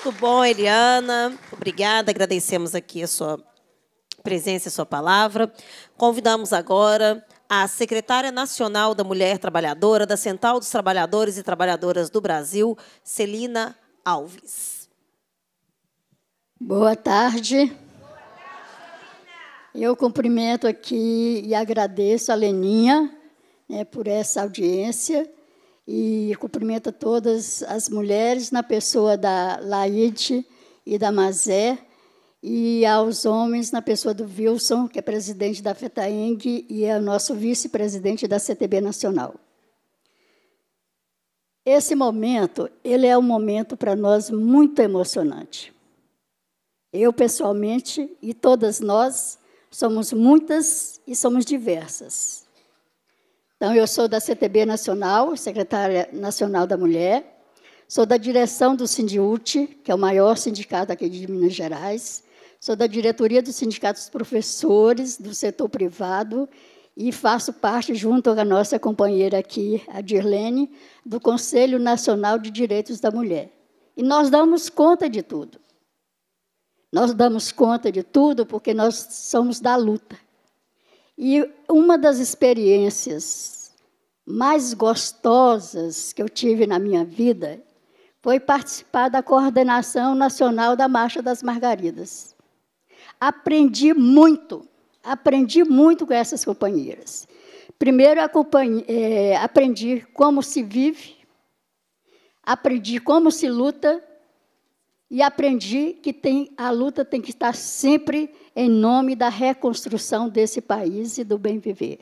Muito bom, Eliana. Obrigada. Agradecemos aqui a sua presença e sua palavra. Convidamos agora a secretária nacional da Mulher Trabalhadora, da Central dos Trabalhadores e Trabalhadoras do Brasil, Celina Alves. Boa tarde. Eu cumprimento aqui e agradeço a Leninha né, por essa audiência e cumprimento todas as mulheres, na pessoa da Laide e da Mazé, e aos homens, na pessoa do Wilson, que é presidente da FETAENG e é o nosso vice-presidente da CTB Nacional. Esse momento, ele é um momento para nós muito emocionante. Eu, pessoalmente, e todas nós, somos muitas e somos diversas. Então, eu sou da CTB Nacional, Secretária Nacional da Mulher, sou da direção do Sindiúte, que é o maior sindicato aqui de Minas Gerais, sou da diretoria do Sindicato dos Professores, do setor privado, e faço parte, junto com a nossa companheira aqui, a Dirlene, do Conselho Nacional de Direitos da Mulher. E nós damos conta de tudo. Nós damos conta de tudo porque nós somos da luta. E uma das experiências mais gostosas que eu tive na minha vida foi participar da coordenação nacional da Marcha das Margaridas. Aprendi muito, aprendi muito com essas companheiras. Primeiro, é, aprendi como se vive, aprendi como se luta e aprendi que tem, a luta tem que estar sempre em nome da reconstrução desse país e do bem viver.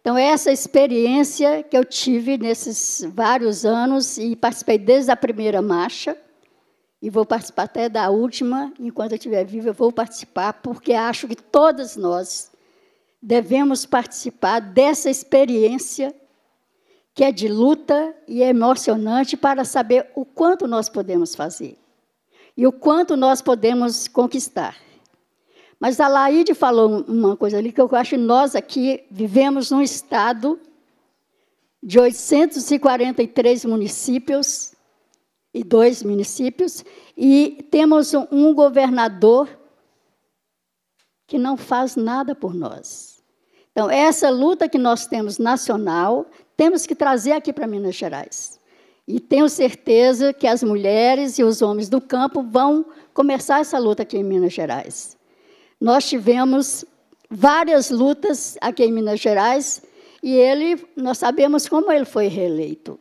Então, essa experiência que eu tive nesses vários anos, e participei desde a primeira marcha, e vou participar até da última, enquanto eu estiver viva, eu vou participar, porque acho que todas nós devemos participar dessa experiência que é de luta e é emocionante para saber o quanto nós podemos fazer e o quanto nós podemos conquistar. Mas a Laide falou uma coisa ali que eu acho que nós aqui vivemos num estado de 843 municípios e dois municípios e temos um governador que não faz nada por nós. Então, essa luta que nós temos nacional, temos que trazer aqui para Minas Gerais. E tenho certeza que as mulheres e os homens do campo vão começar essa luta aqui em Minas Gerais. Nós tivemos várias lutas aqui em Minas Gerais e ele, nós sabemos como ele foi reeleito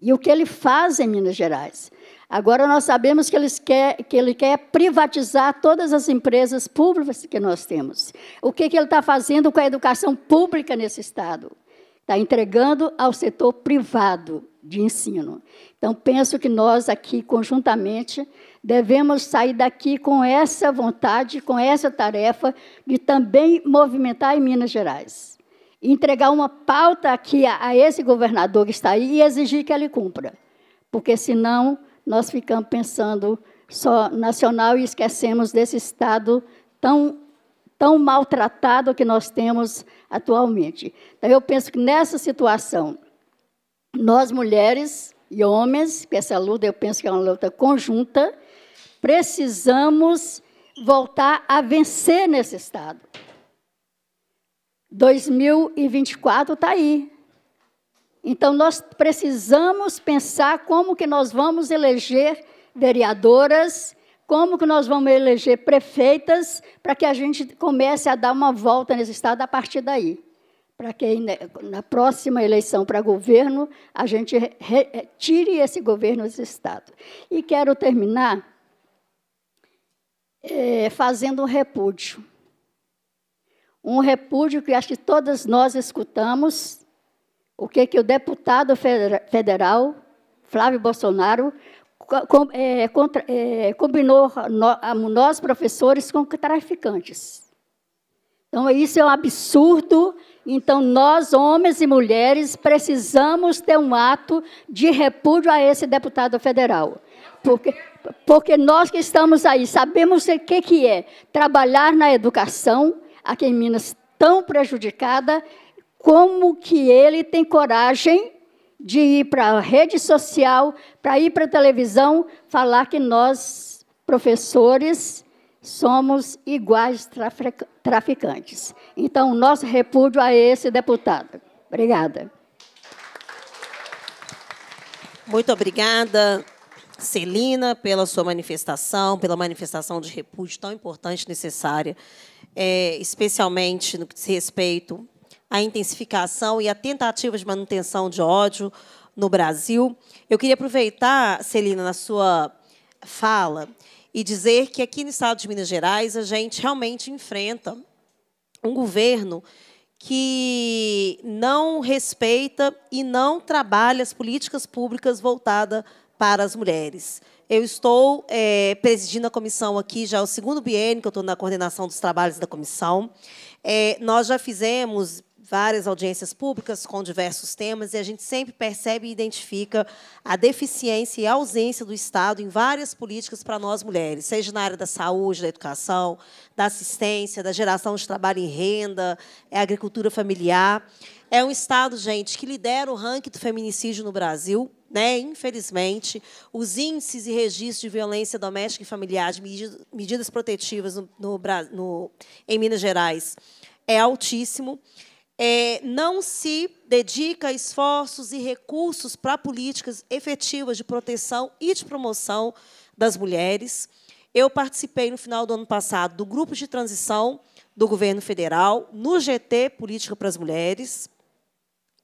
e o que ele faz em Minas Gerais. Agora nós sabemos que ele quer, que ele quer privatizar todas as empresas públicas que nós temos. O que, que ele está fazendo com a educação pública nesse estado? Está entregando ao setor privado de ensino. Então, penso que nós aqui, conjuntamente, devemos sair daqui com essa vontade, com essa tarefa de também movimentar em Minas Gerais. Entregar uma pauta aqui a, a esse governador que está aí e exigir que ele cumpra. Porque, senão, nós ficamos pensando só nacional e esquecemos desse Estado tão, tão maltratado que nós temos atualmente. Então, eu penso que nessa situação, nós mulheres e homens, que essa luta eu penso que é uma luta conjunta, precisamos voltar a vencer nesse Estado. 2024 está aí. Então, nós precisamos pensar como que nós vamos eleger vereadoras, como que nós vamos eleger prefeitas, para que a gente comece a dar uma volta nesse Estado a partir daí para que né, na próxima eleição para governo a gente tire esse governo dos estados. E quero terminar é, fazendo um repúdio. Um repúdio que acho que todas nós escutamos, o que, que o deputado federal, Flávio Bolsonaro, com, é, contra, é, combinou no, nós, professores, com traficantes. Então, isso é um absurdo então, nós, homens e mulheres, precisamos ter um ato de repúdio a esse deputado federal. Porque, porque nós que estamos aí sabemos o que, que é trabalhar na educação, aqui em Minas tão prejudicada, como que ele tem coragem de ir para a rede social, para ir para a televisão, falar que nós, professores, somos iguais traficantes. Então, nosso repúdio a esse deputado. Obrigada. Muito obrigada, Celina, pela sua manifestação, pela manifestação de repúdio tão importante e necessária, é, especialmente no que diz respeito à intensificação e à tentativa de manutenção de ódio no Brasil. Eu queria aproveitar, Celina, na sua fala, e dizer que aqui no estado de Minas Gerais a gente realmente enfrenta um governo que não respeita e não trabalha as políticas públicas voltadas para as mulheres. Eu estou é, presidindo a comissão aqui, já é o segundo biênio que eu estou na coordenação dos trabalhos da comissão. É, nós já fizemos várias audiências públicas com diversos temas e a gente sempre percebe e identifica a deficiência e a ausência do Estado em várias políticas para nós mulheres, seja na área da saúde, da educação, da assistência, da geração de trabalho em renda, é agricultura familiar. É um Estado, gente, que lidera o ranking do feminicídio no Brasil, né? infelizmente. Os índices e registros de violência doméstica e familiar, de medidas protetivas no, no, no, em Minas Gerais, é altíssimo é, não se dedica esforços e recursos para políticas efetivas de proteção e de promoção das mulheres. Eu participei no final do ano passado do grupo de transição do governo federal no GT Política para as Mulheres.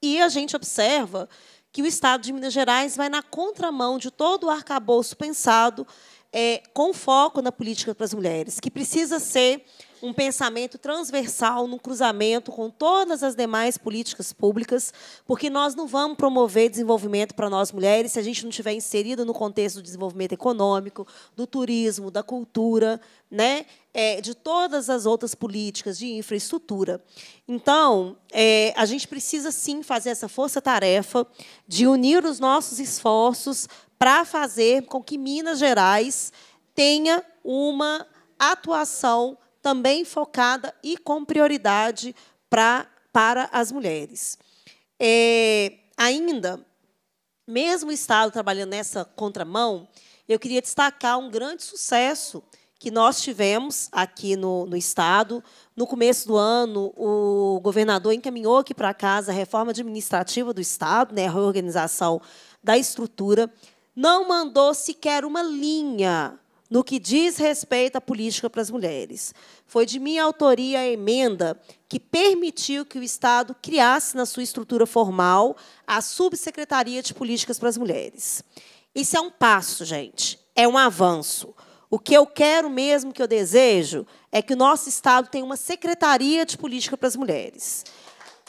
E a gente observa que o Estado de Minas Gerais vai na contramão de todo o arcabouço pensado é, com foco na política para as mulheres, que precisa ser um pensamento transversal no cruzamento com todas as demais políticas públicas, porque nós não vamos promover desenvolvimento para nós mulheres se a gente não estiver inserido no contexto do desenvolvimento econômico, do turismo, da cultura, né? É, de todas as outras políticas de infraestrutura. Então, é, a gente precisa sim fazer essa força-tarefa de unir os nossos esforços para fazer com que Minas Gerais tenha uma atuação também focada e com prioridade pra, para as mulheres. É, ainda, mesmo o Estado trabalhando nessa contramão, eu queria destacar um grande sucesso que nós tivemos aqui no, no Estado. No começo do ano, o governador encaminhou aqui para casa a reforma administrativa do Estado, né, a reorganização da estrutura. Não mandou sequer uma linha no que diz respeito à política para as mulheres. Foi de minha autoria a emenda que permitiu que o Estado criasse na sua estrutura formal a Subsecretaria de Políticas para as Mulheres. Isso é um passo, gente, é um avanço. O que eu quero mesmo, que eu desejo, é que o nosso Estado tenha uma Secretaria de Política para as Mulheres.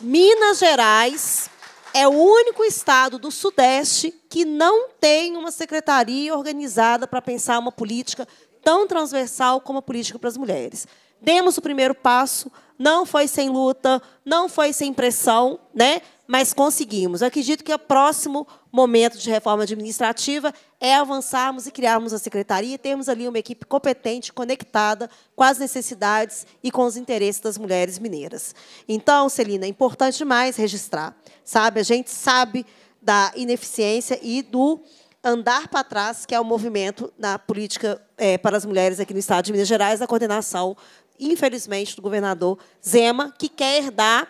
Minas Gerais é o único estado do Sudeste que não tem uma secretaria organizada para pensar uma política tão transversal como a política para as mulheres. Demos o primeiro passo, não foi sem luta, não foi sem pressão, né? mas conseguimos. Eu acredito que o próximo momento de reforma administrativa é avançarmos e criarmos a secretaria e termos ali uma equipe competente, conectada com as necessidades e com os interesses das mulheres mineiras. Então, Celina, é importante demais registrar. Sabe, a gente sabe da ineficiência e do andar para trás, que é o movimento na política é, para as mulheres aqui no Estado de Minas Gerais, a coordenação, infelizmente, do governador Zema, que quer herdar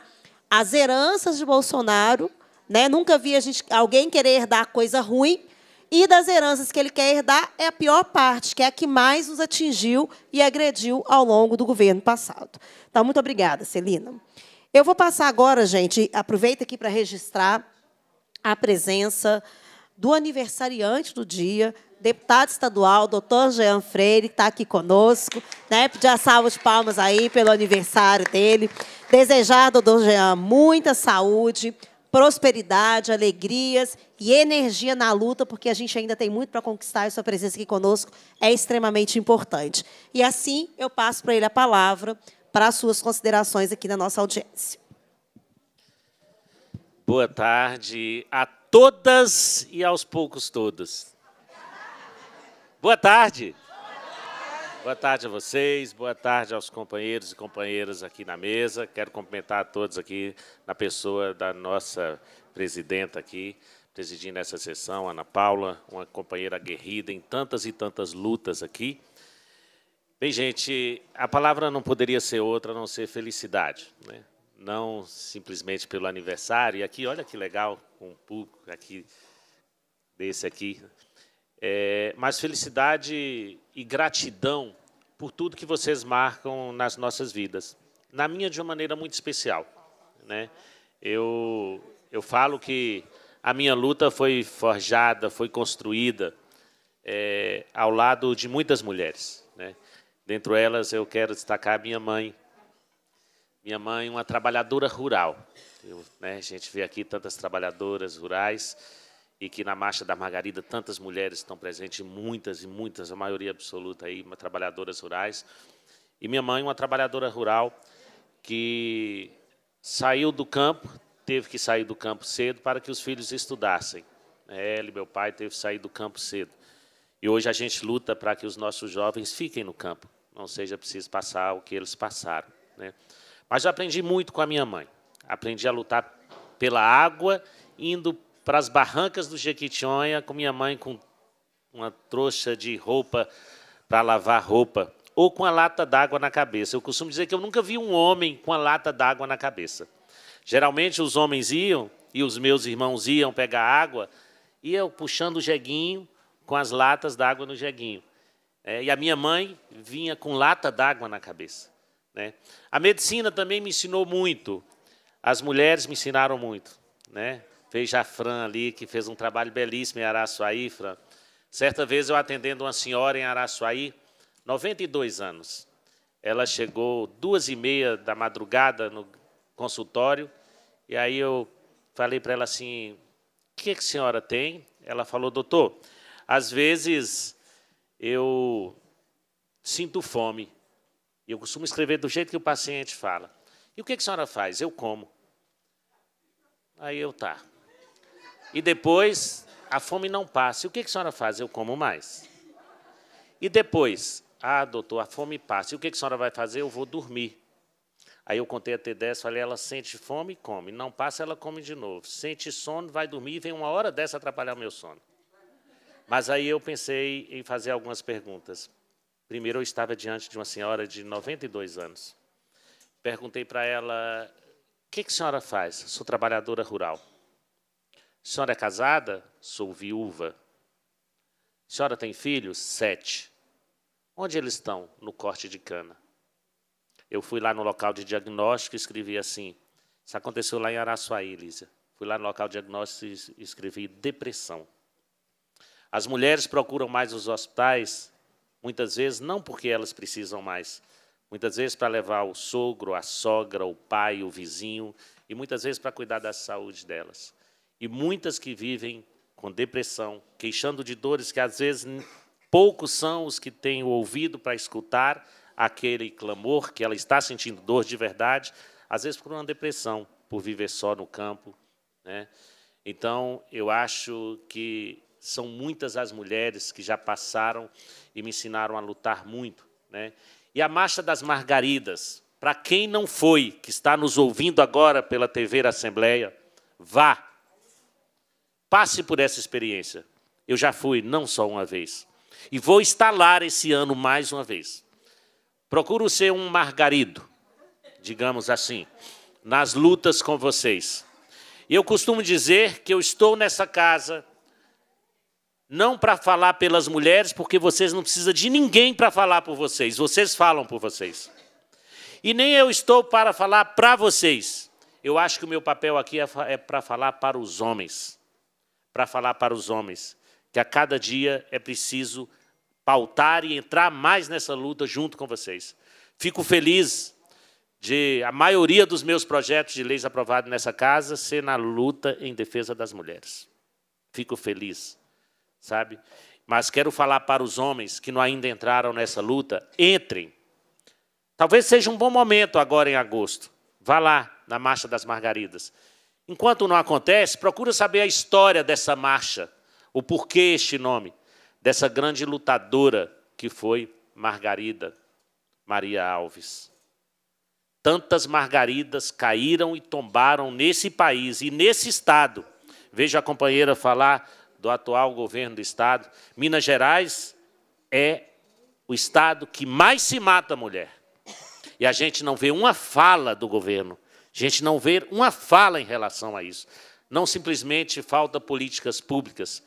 as heranças de Bolsonaro, né? Nunca vi gente, alguém querer herdar coisa ruim. E das heranças que ele quer herdar é a pior parte, que é a que mais nos atingiu e agrediu ao longo do governo passado. Então, muito obrigada, Celina. Eu vou passar agora, gente, aproveito aqui para registrar a presença do aniversariante do dia, deputado estadual, doutor Jean Freire, que está aqui conosco. Né? Pedir a salva de palmas aí pelo aniversário dele. Desejar, doutor Jean, muita saúde, prosperidade, alegrias e energia na luta, porque a gente ainda tem muito para conquistar e sua presença aqui conosco é extremamente importante. E assim eu passo para ele a palavra para as suas considerações aqui na nossa audiência. Boa tarde a todas e aos poucos todos. Boa tarde. Boa tarde a vocês, boa tarde aos companheiros e companheiras aqui na mesa. Quero cumprimentar a todos aqui na pessoa da nossa presidenta aqui, presidindo essa sessão, Ana Paula, uma companheira aguerrida em tantas e tantas lutas aqui. Bem, gente, a palavra não poderia ser outra a não ser felicidade, né? não simplesmente pelo aniversário. E aqui, olha que legal, com um público aqui, desse aqui. É, mas felicidade e gratidão por tudo que vocês marcam nas nossas vidas. Na minha, de uma maneira muito especial. Né? Eu, eu falo que a minha luta foi forjada, foi construída é, ao lado de muitas mulheres. Né? Dentro elas, eu quero destacar a minha mãe. Minha mãe, uma trabalhadora rural. Eu, né, a gente vê aqui tantas trabalhadoras rurais e que na Marcha da Margarida tantas mulheres estão presentes, muitas e muitas, a maioria absoluta aí, trabalhadoras rurais. E minha mãe, uma trabalhadora rural que saiu do campo, teve que sair do campo cedo para que os filhos estudassem. Ela e meu pai teve que sair do campo cedo. E hoje a gente luta para que os nossos jovens fiquem no campo, não seja preciso passar o que eles passaram. Né? Mas eu aprendi muito com a minha mãe. Aprendi a lutar pela água, indo para as barrancas do Jequitinhonha com minha mãe com uma trouxa de roupa para lavar roupa ou com a lata d'água na cabeça. Eu costumo dizer que eu nunca vi um homem com a lata d'água na cabeça. Geralmente os homens iam e os meus irmãos iam pegar água e eu puxando o jeguinho com as latas d'água no jeguinho. É, e a minha mãe vinha com lata d'água na cabeça. Né? A medicina também me ensinou muito. As mulheres me ensinaram muito. Né? Veja a Fran ali, que fez um trabalho belíssimo em Araçuaí, Fran. Certa vez eu atendendo uma senhora em Araçuaí, 92 anos. Ela chegou duas e meia da madrugada no consultório, e aí eu falei para ela assim, o que, que a senhora tem? Ela falou, doutor, às vezes eu sinto fome. e Eu costumo escrever do jeito que o paciente fala. E o que, que a senhora faz? Eu como. Aí eu, tá, e depois a fome não passa. E o que a senhora faz? Eu como mais. E depois, ah, doutor, a fome passa. E o que a senhora vai fazer? Eu vou dormir. Aí eu contei até 10, falei, ela sente fome e come. Não passa, ela come de novo. Sente sono, vai dormir e vem uma hora dessa atrapalhar o meu sono. Mas aí eu pensei em fazer algumas perguntas. Primeiro, eu estava diante de uma senhora de 92 anos. Perguntei para ela, o que, que a senhora faz? Sou trabalhadora rural. Senhora é casada? Sou viúva. Senhora tem filhos? Sete. Onde eles estão? No corte de cana. Eu fui lá no local de diagnóstico e escrevi assim. Isso aconteceu lá em Araçuaí, Elisa. Fui lá no local de diagnóstico e escrevi depressão. As mulheres procuram mais os hospitais, muitas vezes não porque elas precisam mais, muitas vezes para levar o sogro, a sogra, o pai, o vizinho, e muitas vezes para cuidar da saúde delas e muitas que vivem com depressão, queixando de dores que às vezes poucos são os que têm o ouvido para escutar aquele clamor que ela está sentindo dor de verdade, às vezes por uma depressão, por viver só no campo, né? Então, eu acho que são muitas as mulheres que já passaram e me ensinaram a lutar muito, né? E a Marcha das Margaridas, para quem não foi, que está nos ouvindo agora pela TV Assembleia, vá Passe por essa experiência. Eu já fui, não só uma vez. E vou instalar esse ano mais uma vez. Procuro ser um margarido, digamos assim, nas lutas com vocês. E eu costumo dizer que eu estou nessa casa não para falar pelas mulheres, porque vocês não precisam de ninguém para falar por vocês, vocês falam por vocês. E nem eu estou para falar para vocês. Eu acho que o meu papel aqui é, é para falar para os homens para falar para os homens que a cada dia é preciso pautar e entrar mais nessa luta junto com vocês. Fico feliz de a maioria dos meus projetos de leis aprovados nessa casa ser na luta em defesa das mulheres. Fico feliz, sabe? Mas quero falar para os homens que não ainda entraram nessa luta, entrem. Talvez seja um bom momento agora em agosto. Vá lá na Marcha das Margaridas. Enquanto não acontece, procura saber a história dessa marcha, o porquê este nome, dessa grande lutadora que foi Margarida Maria Alves. Tantas margaridas caíram e tombaram nesse país e nesse estado. Vejo a companheira falar do atual governo do estado. Minas Gerais é o estado que mais se mata a mulher. E a gente não vê uma fala do governo gente não ver uma fala em relação a isso. Não simplesmente falta políticas públicas.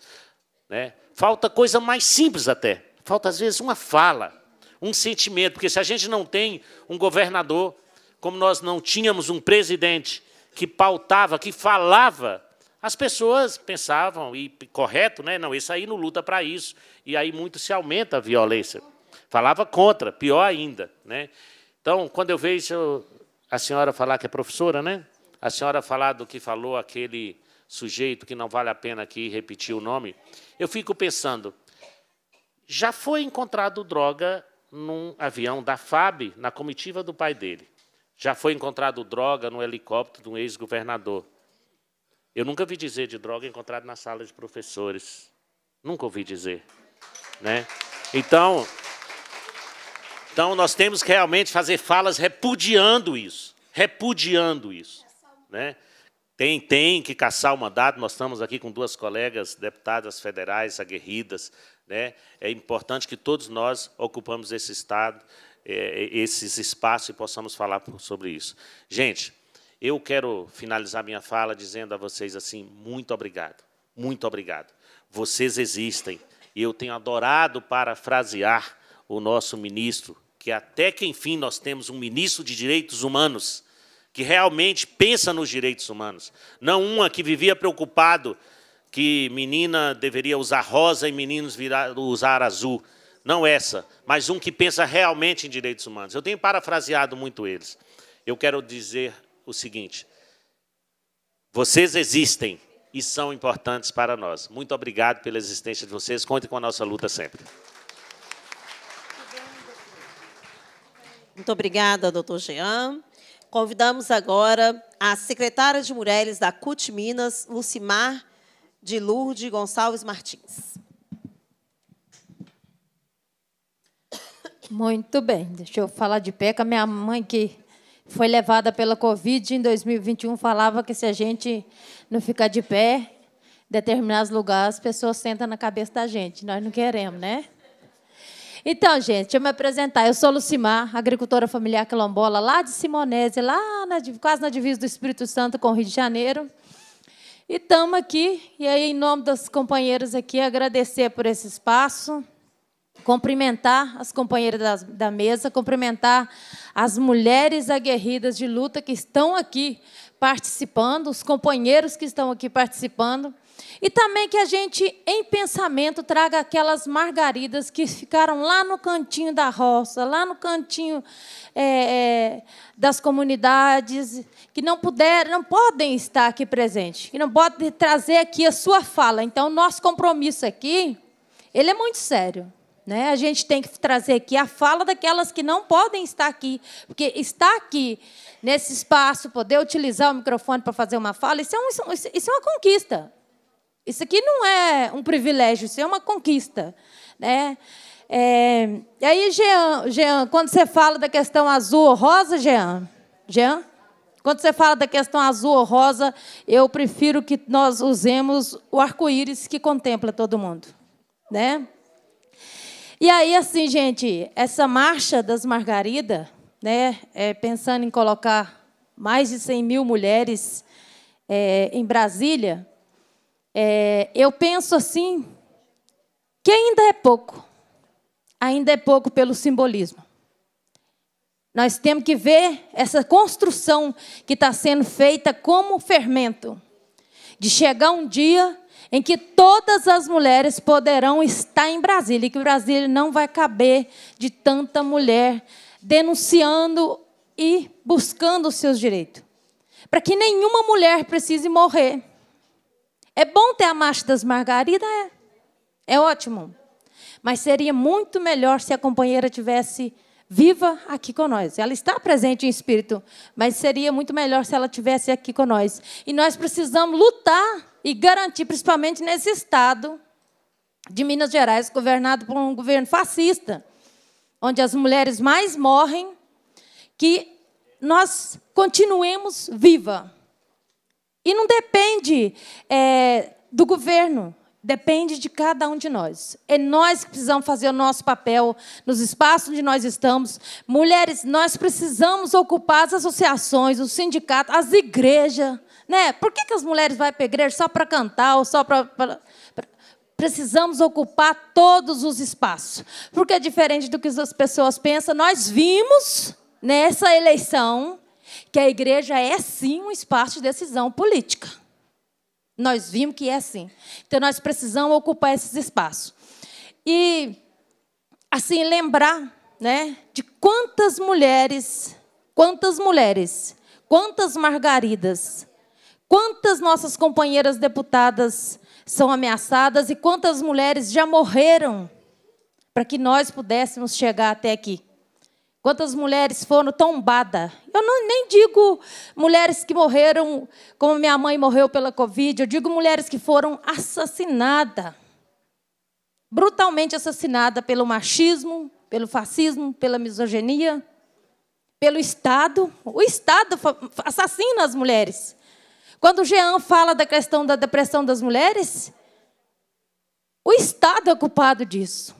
Né? Falta coisa mais simples até. Falta, às vezes, uma fala, um sentimento. Porque se a gente não tem um governador, como nós não tínhamos um presidente que pautava, que falava, as pessoas pensavam, e correto, né? não, esse aí não luta para isso. E aí muito se aumenta a violência. Falava contra, pior ainda. Né? Então, quando eu vejo a senhora falar que é professora, né? A senhora falar do que falou aquele sujeito que não vale a pena aqui repetir o nome. Eu fico pensando, já foi encontrado droga num avião da FAB, na comitiva do pai dele. Já foi encontrado droga no helicóptero de um ex-governador. Eu nunca vi dizer de droga encontrada na sala de professores. Nunca ouvi dizer. Né? Então, então, nós temos que realmente fazer falas repudiando isso, repudiando isso. Né? Tem, tem que caçar o mandato. Nós estamos aqui com duas colegas deputadas federais aguerridas. Né? É importante que todos nós ocupamos esse estado, é, esses espaços e possamos falar sobre isso. Gente, eu quero finalizar minha fala dizendo a vocês assim: muito obrigado, muito obrigado. Vocês existem. e Eu tenho adorado parafrasear o nosso ministro que até que enfim nós temos um ministro de direitos humanos que realmente pensa nos direitos humanos, não uma que vivia preocupado que menina deveria usar rosa e meninos virar, usar azul. Não essa, mas um que pensa realmente em direitos humanos. Eu tenho parafraseado muito eles. Eu quero dizer o seguinte: vocês existem e são importantes para nós. Muito obrigado pela existência de vocês. Contem com a nossa luta sempre. Muito obrigada, doutor Jean. Convidamos agora a secretária de Mulheres da CUT Minas, Lucimar de Lourdes Gonçalves Martins. Muito bem, deixa eu falar de pé que a minha mãe que foi levada pela Covid em 2021, falava que se a gente não ficar de pé, em determinados lugares, as pessoas sentam na cabeça da gente. Nós não queremos, né? Então, gente, deixa eu me apresentar. Eu sou Lucimar, agricultora familiar quilombola, lá de Simonese, lá na, quase na divisa do Espírito Santo com o Rio de Janeiro. E estamos aqui, e aí, em nome das companheiras aqui, agradecer por esse espaço, cumprimentar as companheiras da, da mesa, cumprimentar as mulheres aguerridas de luta que estão aqui participando, os companheiros que estão aqui participando. E também que a gente, em pensamento, traga aquelas margaridas que ficaram lá no cantinho da roça, lá no cantinho é, é das comunidades, que não puderam, não podem estar aqui presentes, que não podem trazer aqui a sua fala. Então, nosso compromisso aqui, ele é muito sério. Né? A gente tem que trazer aqui a fala daquelas que não podem estar aqui, porque estar aqui nesse espaço, poder utilizar o microfone para fazer uma fala, isso é, um, isso é, é uma conquista. Isso aqui não é um privilégio, isso é uma conquista. Né? É, e aí, Jean, Jean, quando você fala da questão azul ou rosa, Jean? Jean? Quando você fala da questão azul ou rosa, eu prefiro que nós usemos o arco-íris que contempla todo mundo. Né? E aí, assim, gente, essa marcha das margaridas, né, é, pensando em colocar mais de 100 mil mulheres é, em Brasília, é, eu penso assim, que ainda é pouco, ainda é pouco pelo simbolismo. Nós temos que ver essa construção que está sendo feita como fermento, de chegar um dia em que todas as mulheres poderão estar em Brasília, e que o Brasil não vai caber de tanta mulher denunciando e buscando os seus direitos. Para que nenhuma mulher precise morrer é bom ter a marcha das margaridas? É. É ótimo. Mas seria muito melhor se a companheira tivesse viva aqui conosco. Ela está presente em espírito, mas seria muito melhor se ela tivesse aqui conosco. E nós precisamos lutar e garantir, principalmente nesse estado de Minas Gerais, governado por um governo fascista, onde as mulheres mais morrem, que nós continuemos viva. E não depende é, do governo, depende de cada um de nós. É nós que precisamos fazer o nosso papel nos espaços onde nós estamos. Mulheres, nós precisamos ocupar as associações, os sindicatos, as igrejas. Né? Por que, que as mulheres vão para a igreja só para cantar ou só para. para... Precisamos ocupar todos os espaços. Porque é diferente do que as pessoas pensam, nós vimos nessa eleição que a igreja é sim um espaço de decisão política. Nós vimos que é assim. Então nós precisamos ocupar esses espaços. E assim lembrar, né, de quantas mulheres, quantas mulheres, quantas margaridas, quantas nossas companheiras deputadas são ameaçadas e quantas mulheres já morreram para que nós pudéssemos chegar até aqui. Quantas mulheres foram tombadas? Eu não, nem digo mulheres que morreram, como minha mãe morreu pela Covid, eu digo mulheres que foram assassinadas brutalmente assassinada pelo machismo, pelo fascismo, pela misoginia, pelo Estado. O Estado assassina as mulheres. Quando o Jean fala da questão da depressão das mulheres, o Estado é culpado disso.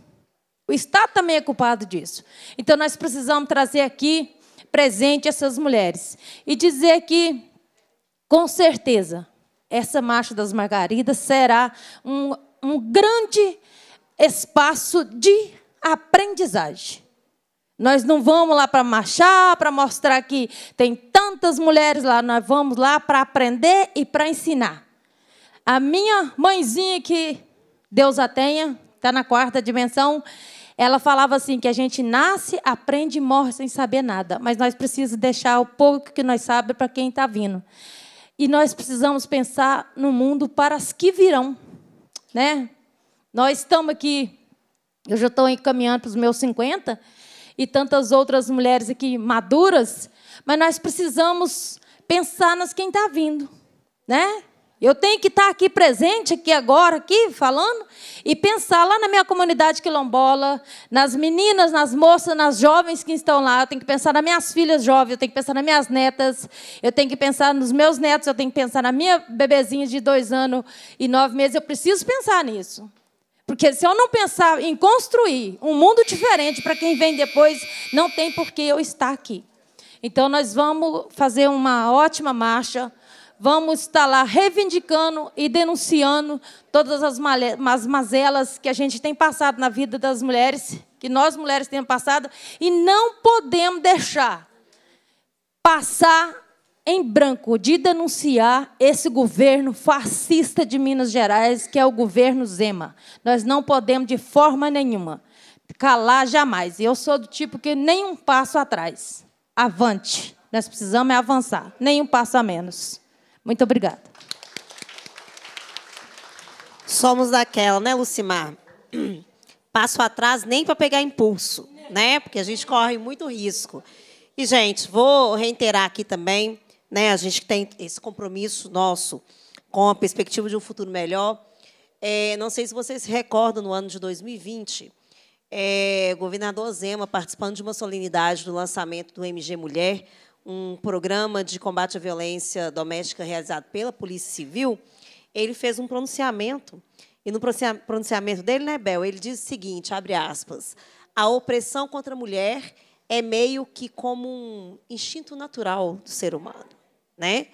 O Estado também é culpado disso. Então, nós precisamos trazer aqui presente essas mulheres e dizer que, com certeza, essa Marcha das Margaridas será um, um grande espaço de aprendizagem. Nós não vamos lá para marchar, para mostrar que tem tantas mulheres lá, nós vamos lá para aprender e para ensinar. A minha mãezinha, que Deus a tenha, está na quarta dimensão, ela falava assim que a gente nasce, aprende e morre sem saber nada, mas nós precisamos deixar o pouco que nós sabemos para quem está vindo. E nós precisamos pensar no mundo para as que virão, né? Nós estamos aqui, eu já estou encaminhando para os meus 50 e tantas outras mulheres aqui maduras, mas nós precisamos pensar nas quem está vindo, né? Eu tenho que estar aqui presente, aqui agora, aqui falando, e pensar lá na minha comunidade quilombola, nas meninas, nas moças, nas jovens que estão lá. Eu tenho que pensar nas minhas filhas jovens, eu tenho que pensar nas minhas netas, eu tenho que pensar nos meus netos, eu tenho que pensar na minha bebezinha de dois anos e nove meses. Eu preciso pensar nisso. Porque se eu não pensar em construir um mundo diferente para quem vem depois, não tem por que eu estar aqui. Então, nós vamos fazer uma ótima marcha vamos estar tá lá reivindicando e denunciando todas as, as mazelas que a gente tem passado na vida das mulheres, que nós mulheres temos passado, e não podemos deixar passar em branco de denunciar esse governo fascista de Minas Gerais, que é o governo Zema. Nós não podemos, de forma nenhuma, calar jamais. Eu sou do tipo que nem um passo atrás. Avante. Nós precisamos avançar, nem um passo a menos. Muito obrigada. Somos daquela, né, Lucimar? <clears throat> Passo atrás nem para pegar impulso, né? Porque a gente corre muito risco. E, gente, vou reiterar aqui também, né? A gente tem esse compromisso nosso com a perspectiva de um futuro melhor. É, não sei se vocês se recordam, no ano de 2020, é, governador Zema participando de uma solenidade do lançamento do MG Mulher, um programa de combate à violência doméstica realizado pela Polícia Civil, ele fez um pronunciamento. E no pronunciamento dele, né, Bel, ele diz o seguinte, abre aspas, a opressão contra a mulher é meio que como um instinto natural do ser humano. Né?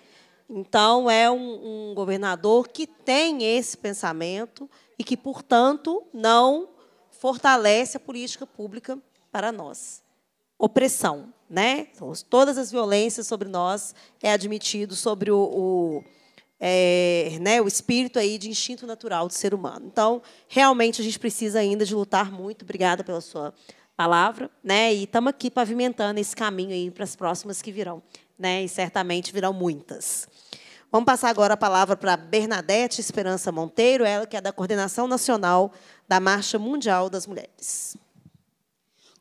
Então, é um, um governador que tem esse pensamento e que, portanto, não fortalece a política pública para nós opressão, né? Então, todas as violências sobre nós é admitido sobre o, o é, né, o espírito aí de instinto natural do ser humano. Então, realmente a gente precisa ainda de lutar muito. Obrigada pela sua palavra, né? E estamos aqui pavimentando esse caminho aí para as próximas que virão, né? E certamente virão muitas. Vamos passar agora a palavra para Bernadette Esperança Monteiro, ela que é da coordenação nacional da Marcha Mundial das Mulheres.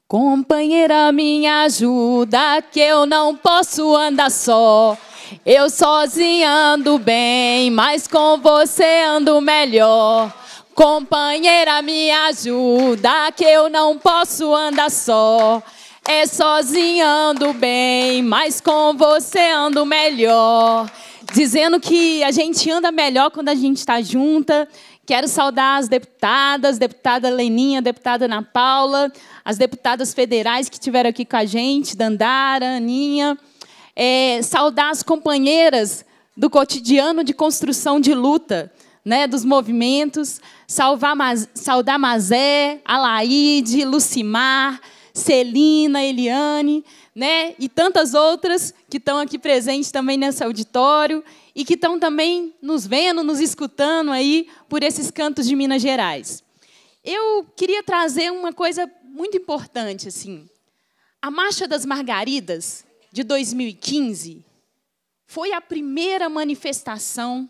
Companheira, me ajuda, que eu não posso andar só. Eu sozinha ando bem, mas com você ando melhor. Companheira, me ajuda, que eu não posso andar só. É sozinha ando bem, mas com você ando melhor. Dizendo que a gente anda melhor quando a gente está junta. Quero saudar as deputadas, deputada Leninha, deputada Ana Paula, as deputadas federais que tiveram aqui com a gente, Dandara, Aninha, é, saudar as companheiras do cotidiano de construção de luta, né, dos movimentos, salvar, saudar Mazé, Alaide, Lucimar, Celina, Eliane, né, e tantas outras que estão aqui presentes também nesse auditório e que estão também nos vendo, nos escutando aí por esses cantos de Minas Gerais. Eu queria trazer uma coisa muito importante assim. A Marcha das Margaridas de 2015 foi a primeira manifestação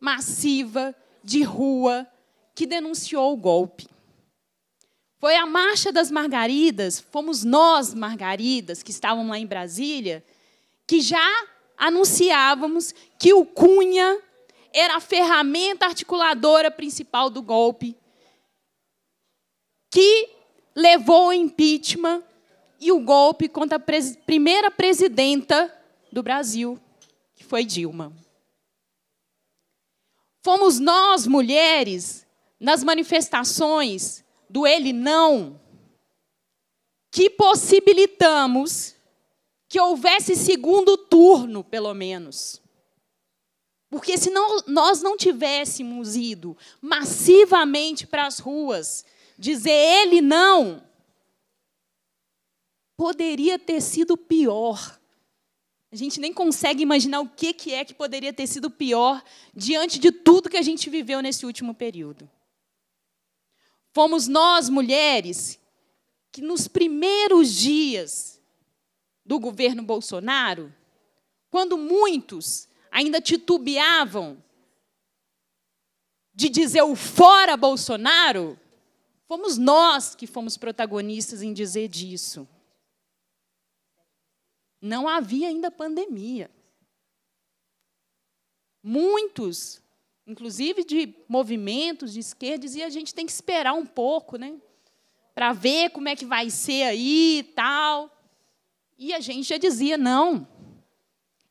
massiva de rua que denunciou o golpe. Foi a Marcha das Margaridas, fomos nós, Margaridas, que estavam lá em Brasília, que já anunciávamos que o Cunha era a ferramenta articuladora principal do golpe, que levou o impeachment e o golpe contra a pres primeira presidenta do Brasil, que foi Dilma. Fomos nós, mulheres, nas manifestações do Ele Não, que possibilitamos que houvesse segundo turno, pelo menos. Porque se não, nós não tivéssemos ido massivamente para as ruas dizer ele não, poderia ter sido pior. A gente nem consegue imaginar o que, que é que poderia ter sido pior diante de tudo que a gente viveu nesse último período. Fomos nós, mulheres, que nos primeiros dias do governo Bolsonaro, quando muitos ainda titubeavam de dizer o fora Bolsonaro, Fomos nós que fomos protagonistas em dizer disso. Não havia ainda pandemia. Muitos, inclusive de movimentos de esquerda, diziam a gente tem que esperar um pouco, né? Para ver como é que vai ser aí e tal. E a gente já dizia, não,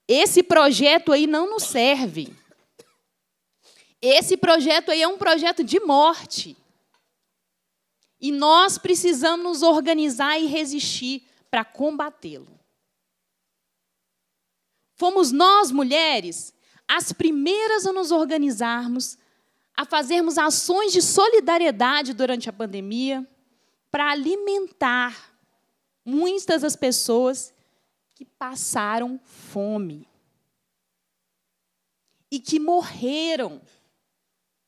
esse projeto aí não nos serve. Esse projeto aí é um projeto de morte. E nós precisamos nos organizar e resistir para combatê-lo. Fomos nós, mulheres, as primeiras a nos organizarmos, a fazermos ações de solidariedade durante a pandemia, para alimentar muitas das pessoas que passaram fome e que morreram.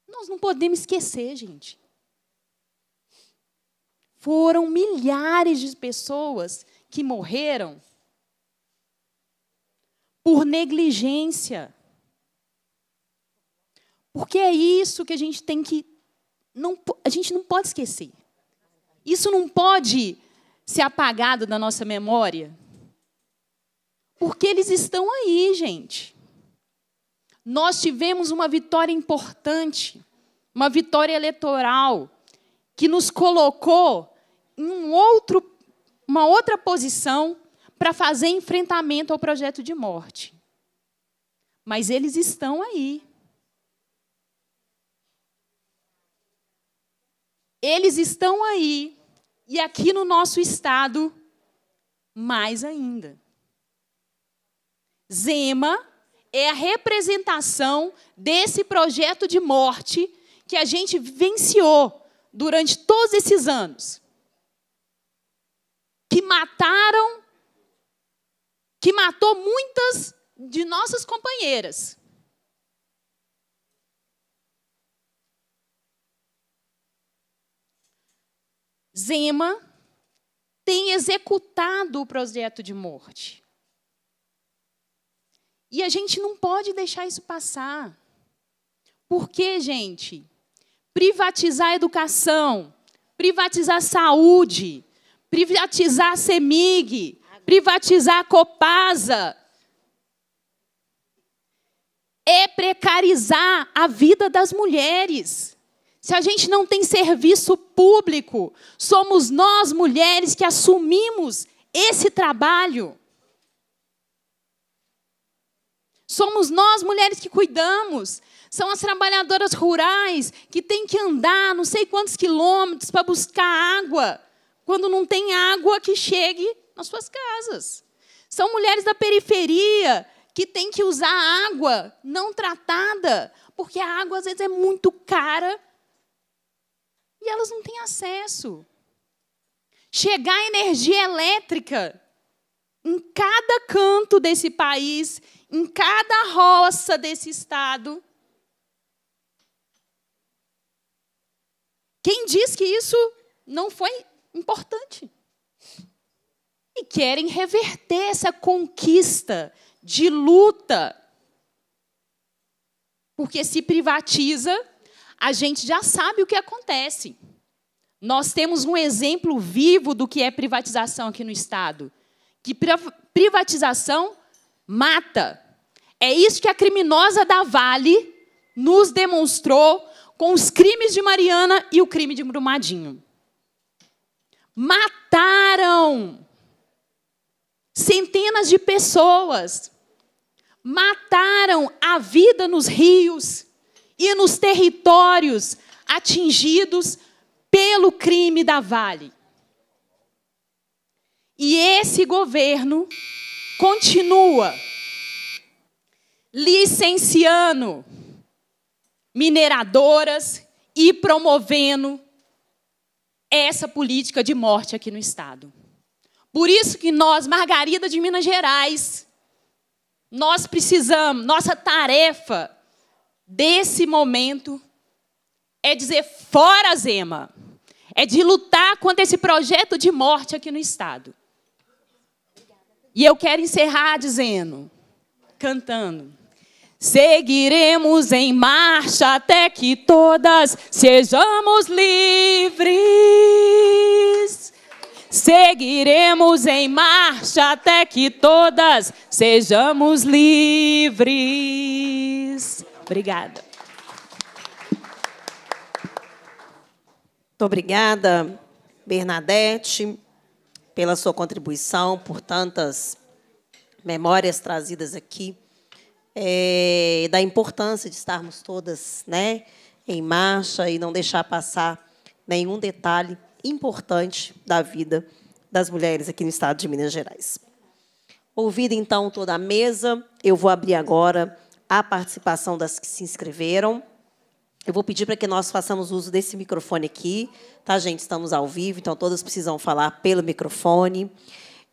Nós não podemos esquecer, gente. Foram milhares de pessoas que morreram por negligência. Porque é isso que a gente tem que. Não, a gente não pode esquecer. Isso não pode ser apagado da nossa memória. Porque eles estão aí, gente. Nós tivemos uma vitória importante, uma vitória eleitoral que nos colocou em um outro, uma outra posição para fazer enfrentamento ao projeto de morte. Mas eles estão aí. Eles estão aí. E aqui no nosso estado, mais ainda. Zema é a representação desse projeto de morte que a gente vivenciou durante todos esses anos que mataram, que matou muitas de nossas companheiras. Zema tem executado o projeto de morte. E a gente não pode deixar isso passar. Porque, gente, privatizar a educação, privatizar a saúde, privatizar a CEMIG, privatizar a Copasa. É precarizar a vida das mulheres. Se a gente não tem serviço público, somos nós mulheres que assumimos esse trabalho. Somos nós, mulheres, que cuidamos. São as trabalhadoras rurais que têm que andar não sei quantos quilômetros para buscar água, quando não tem água que chegue nas suas casas. São mulheres da periferia que têm que usar água não tratada, porque a água às vezes é muito cara e elas não têm acesso. Chegar energia elétrica em cada canto desse país em cada roça desse estado. Quem diz que isso não foi importante? E querem reverter essa conquista de luta. Porque se privatiza, a gente já sabe o que acontece. Nós temos um exemplo vivo do que é privatização aqui no Estado. Que privatização mata. É isso que a criminosa da Vale nos demonstrou com os crimes de Mariana e o crime de Brumadinho. Mataram centenas de pessoas. Mataram a vida nos rios e nos territórios atingidos pelo crime da Vale. E esse governo continua licenciando mineradoras e promovendo essa política de morte aqui no Estado. Por isso que nós, Margarida de Minas Gerais, nós precisamos, nossa tarefa desse momento é dizer fora Zema, é de lutar contra esse projeto de morte aqui no Estado. E eu quero encerrar dizendo, cantando. Seguiremos em marcha até que todas sejamos livres. Seguiremos em marcha até que todas sejamos livres. Obrigada. Muito obrigada, Bernadette pela sua contribuição, por tantas memórias trazidas aqui, é, da importância de estarmos todas né, em marcha e não deixar passar nenhum detalhe importante da vida das mulheres aqui no estado de Minas Gerais. Ouvida então toda a mesa, eu vou abrir agora a participação das que se inscreveram. Eu vou pedir para que nós façamos uso desse microfone aqui, tá, gente? Estamos ao vivo, então todas precisam falar pelo microfone.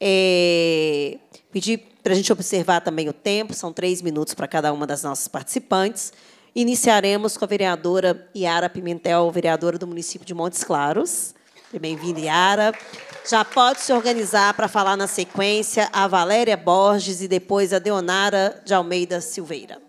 É, pedir para a gente observar também o tempo, são três minutos para cada uma das nossas participantes. Iniciaremos com a vereadora Yara Pimentel, vereadora do município de Montes Claros. Bem-vinda, Yara. Já pode se organizar para falar na sequência a Valéria Borges e depois a Deonara de Almeida Silveira.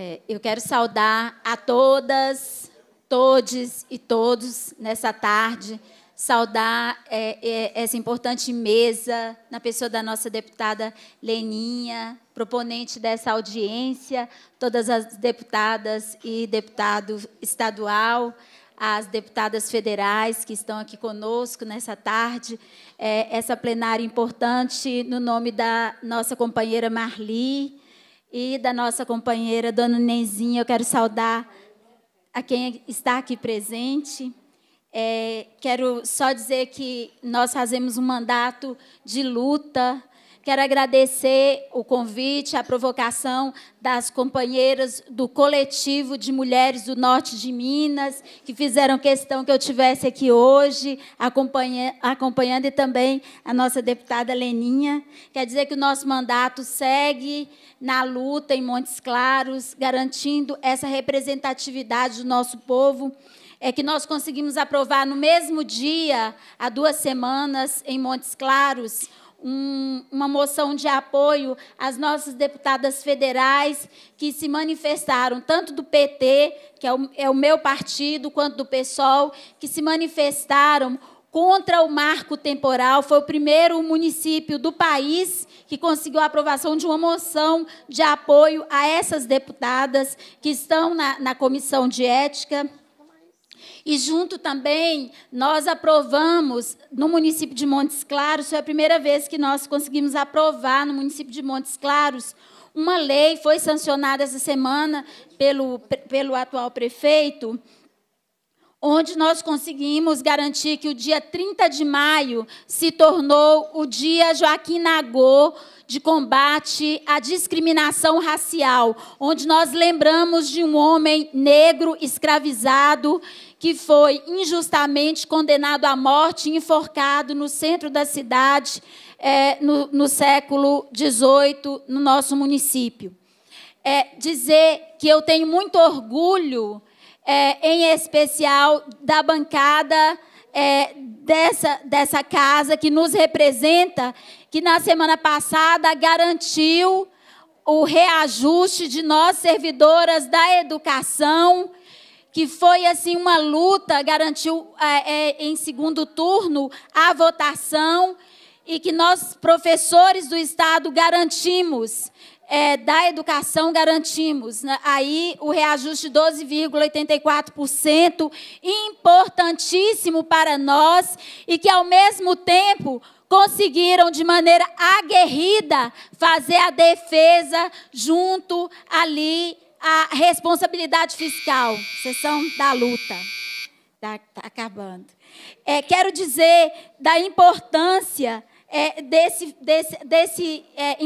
É, eu quero saudar a todas, todes e todos nessa tarde, saudar é, é, essa importante mesa, na pessoa da nossa deputada Leninha, proponente dessa audiência, todas as deputadas e deputado estadual, as deputadas federais que estão aqui conosco nessa tarde, é, essa plenária importante no nome da nossa companheira Marli, e da nossa companheira, Dona Nenzinha. Eu quero saudar a quem está aqui presente. É, quero só dizer que nós fazemos um mandato de luta, Quero agradecer o convite, a provocação das companheiras do coletivo de mulheres do norte de Minas, que fizeram questão que eu tivesse aqui hoje, acompanha, acompanhando, e também a nossa deputada Leninha. Quer dizer que o nosso mandato segue na luta em Montes Claros, garantindo essa representatividade do nosso povo é que nós conseguimos aprovar no mesmo dia, há duas semanas, em Montes Claros, um, uma moção de apoio às nossas deputadas federais que se manifestaram, tanto do PT, que é o, é o meu partido, quanto do PSOL, que se manifestaram contra o marco temporal. Foi o primeiro município do país que conseguiu a aprovação de uma moção de apoio a essas deputadas que estão na, na comissão de ética. E junto também nós aprovamos no município de Montes Claros, foi a primeira vez que nós conseguimos aprovar no município de Montes Claros uma lei, foi sancionada essa semana pelo, pelo atual prefeito, onde nós conseguimos garantir que o dia 30 de maio se tornou o dia Joaquim Nagô de combate à discriminação racial, onde nós lembramos de um homem negro escravizado que foi injustamente condenado à morte e enforcado no centro da cidade é, no, no, século XVIII, no nosso município. É, dizer que eu tenho muito orgulho, é, em especial, da bancada é, dessa, dessa casa que nos representa, que na semana passada garantiu o reajuste de nós, servidoras da educação, que foi assim uma luta, garantiu é, é, em segundo turno a votação e que nós professores do estado garantimos. É, da educação garantimos né? aí o reajuste 12,84%, importantíssimo para nós e que ao mesmo tempo conseguiram de maneira aguerrida fazer a defesa junto ali a responsabilidade fiscal, sessão da luta. Está tá acabando. É, quero dizer da importância é, desse, desse, desse é,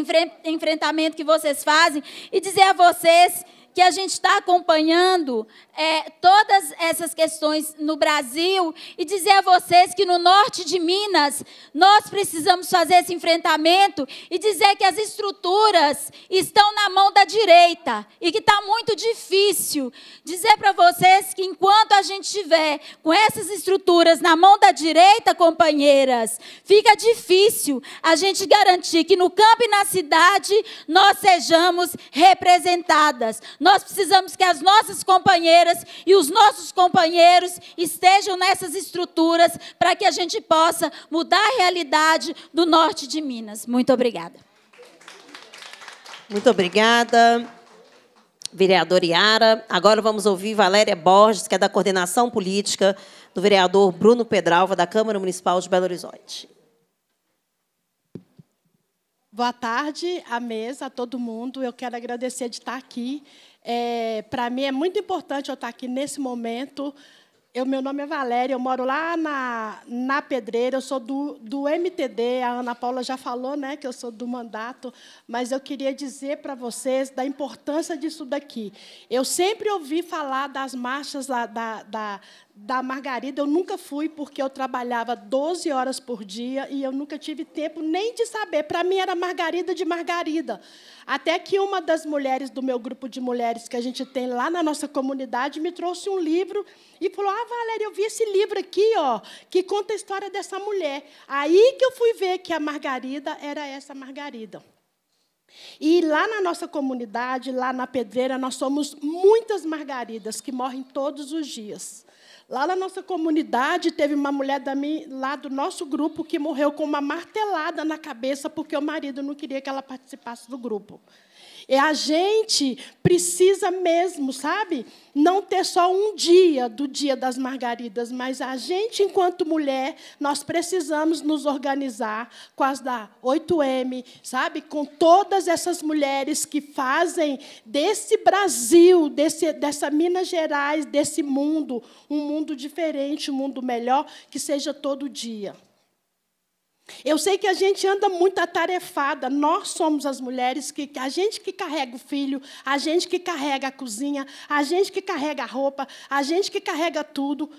enfrentamento que vocês fazem e dizer a vocês que a gente está acompanhando é, todas essas questões no Brasil e dizer a vocês que no norte de Minas nós precisamos fazer esse enfrentamento e dizer que as estruturas estão na mão da direita e que está muito difícil. Dizer para vocês que enquanto a gente tiver com essas estruturas na mão da direita, companheiras, fica difícil a gente garantir que no campo e na cidade nós sejamos representadas. Nós precisamos que as nossas companheiras e os nossos companheiros estejam nessas estruturas para que a gente possa mudar a realidade do norte de Minas. Muito obrigada. Muito obrigada. Vereador Iara, agora vamos ouvir Valéria Borges, que é da coordenação política do vereador Bruno Pedralva, da Câmara Municipal de Belo Horizonte. Boa tarde à mesa, a todo mundo. Eu quero agradecer de estar aqui é, Para mim é muito importante eu estar aqui nesse momento. Eu, meu nome é Valéria, eu moro lá na, na Pedreira, eu sou do, do MTD, a Ana Paula já falou né, que eu sou do mandato, mas eu queria dizer para vocês da importância disso daqui. Eu sempre ouvi falar das marchas da, da, da da margarida eu nunca fui porque eu trabalhava 12 horas por dia e eu nunca tive tempo nem de saber. Para mim era margarida de margarida. Até que uma das mulheres do meu grupo de mulheres que a gente tem lá na nossa comunidade me trouxe um livro e falou: "Ah, Valéria, eu vi esse livro aqui, ó, que conta a história dessa mulher". Aí que eu fui ver que a margarida era essa margarida. E lá na nossa comunidade, lá na Pedreira, nós somos muitas margaridas que morrem todos os dias. Lá na nossa comunidade teve uma mulher da minha, lá do nosso grupo que morreu com uma martelada na cabeça porque o marido não queria que ela participasse do grupo. É a gente precisa mesmo, sabe? Não ter só um dia do Dia das Margaridas, mas a gente, enquanto mulher, nós precisamos nos organizar com as da 8M, sabe? Com todas essas mulheres que fazem desse Brasil, desse, dessa Minas Gerais, desse mundo, um mundo diferente, um mundo melhor, que seja todo dia. Eu sei que a gente anda muito atarefada, nós somos as mulheres que a gente que carrega o filho, a gente que carrega a cozinha, a gente que carrega a roupa, a gente que carrega tudo.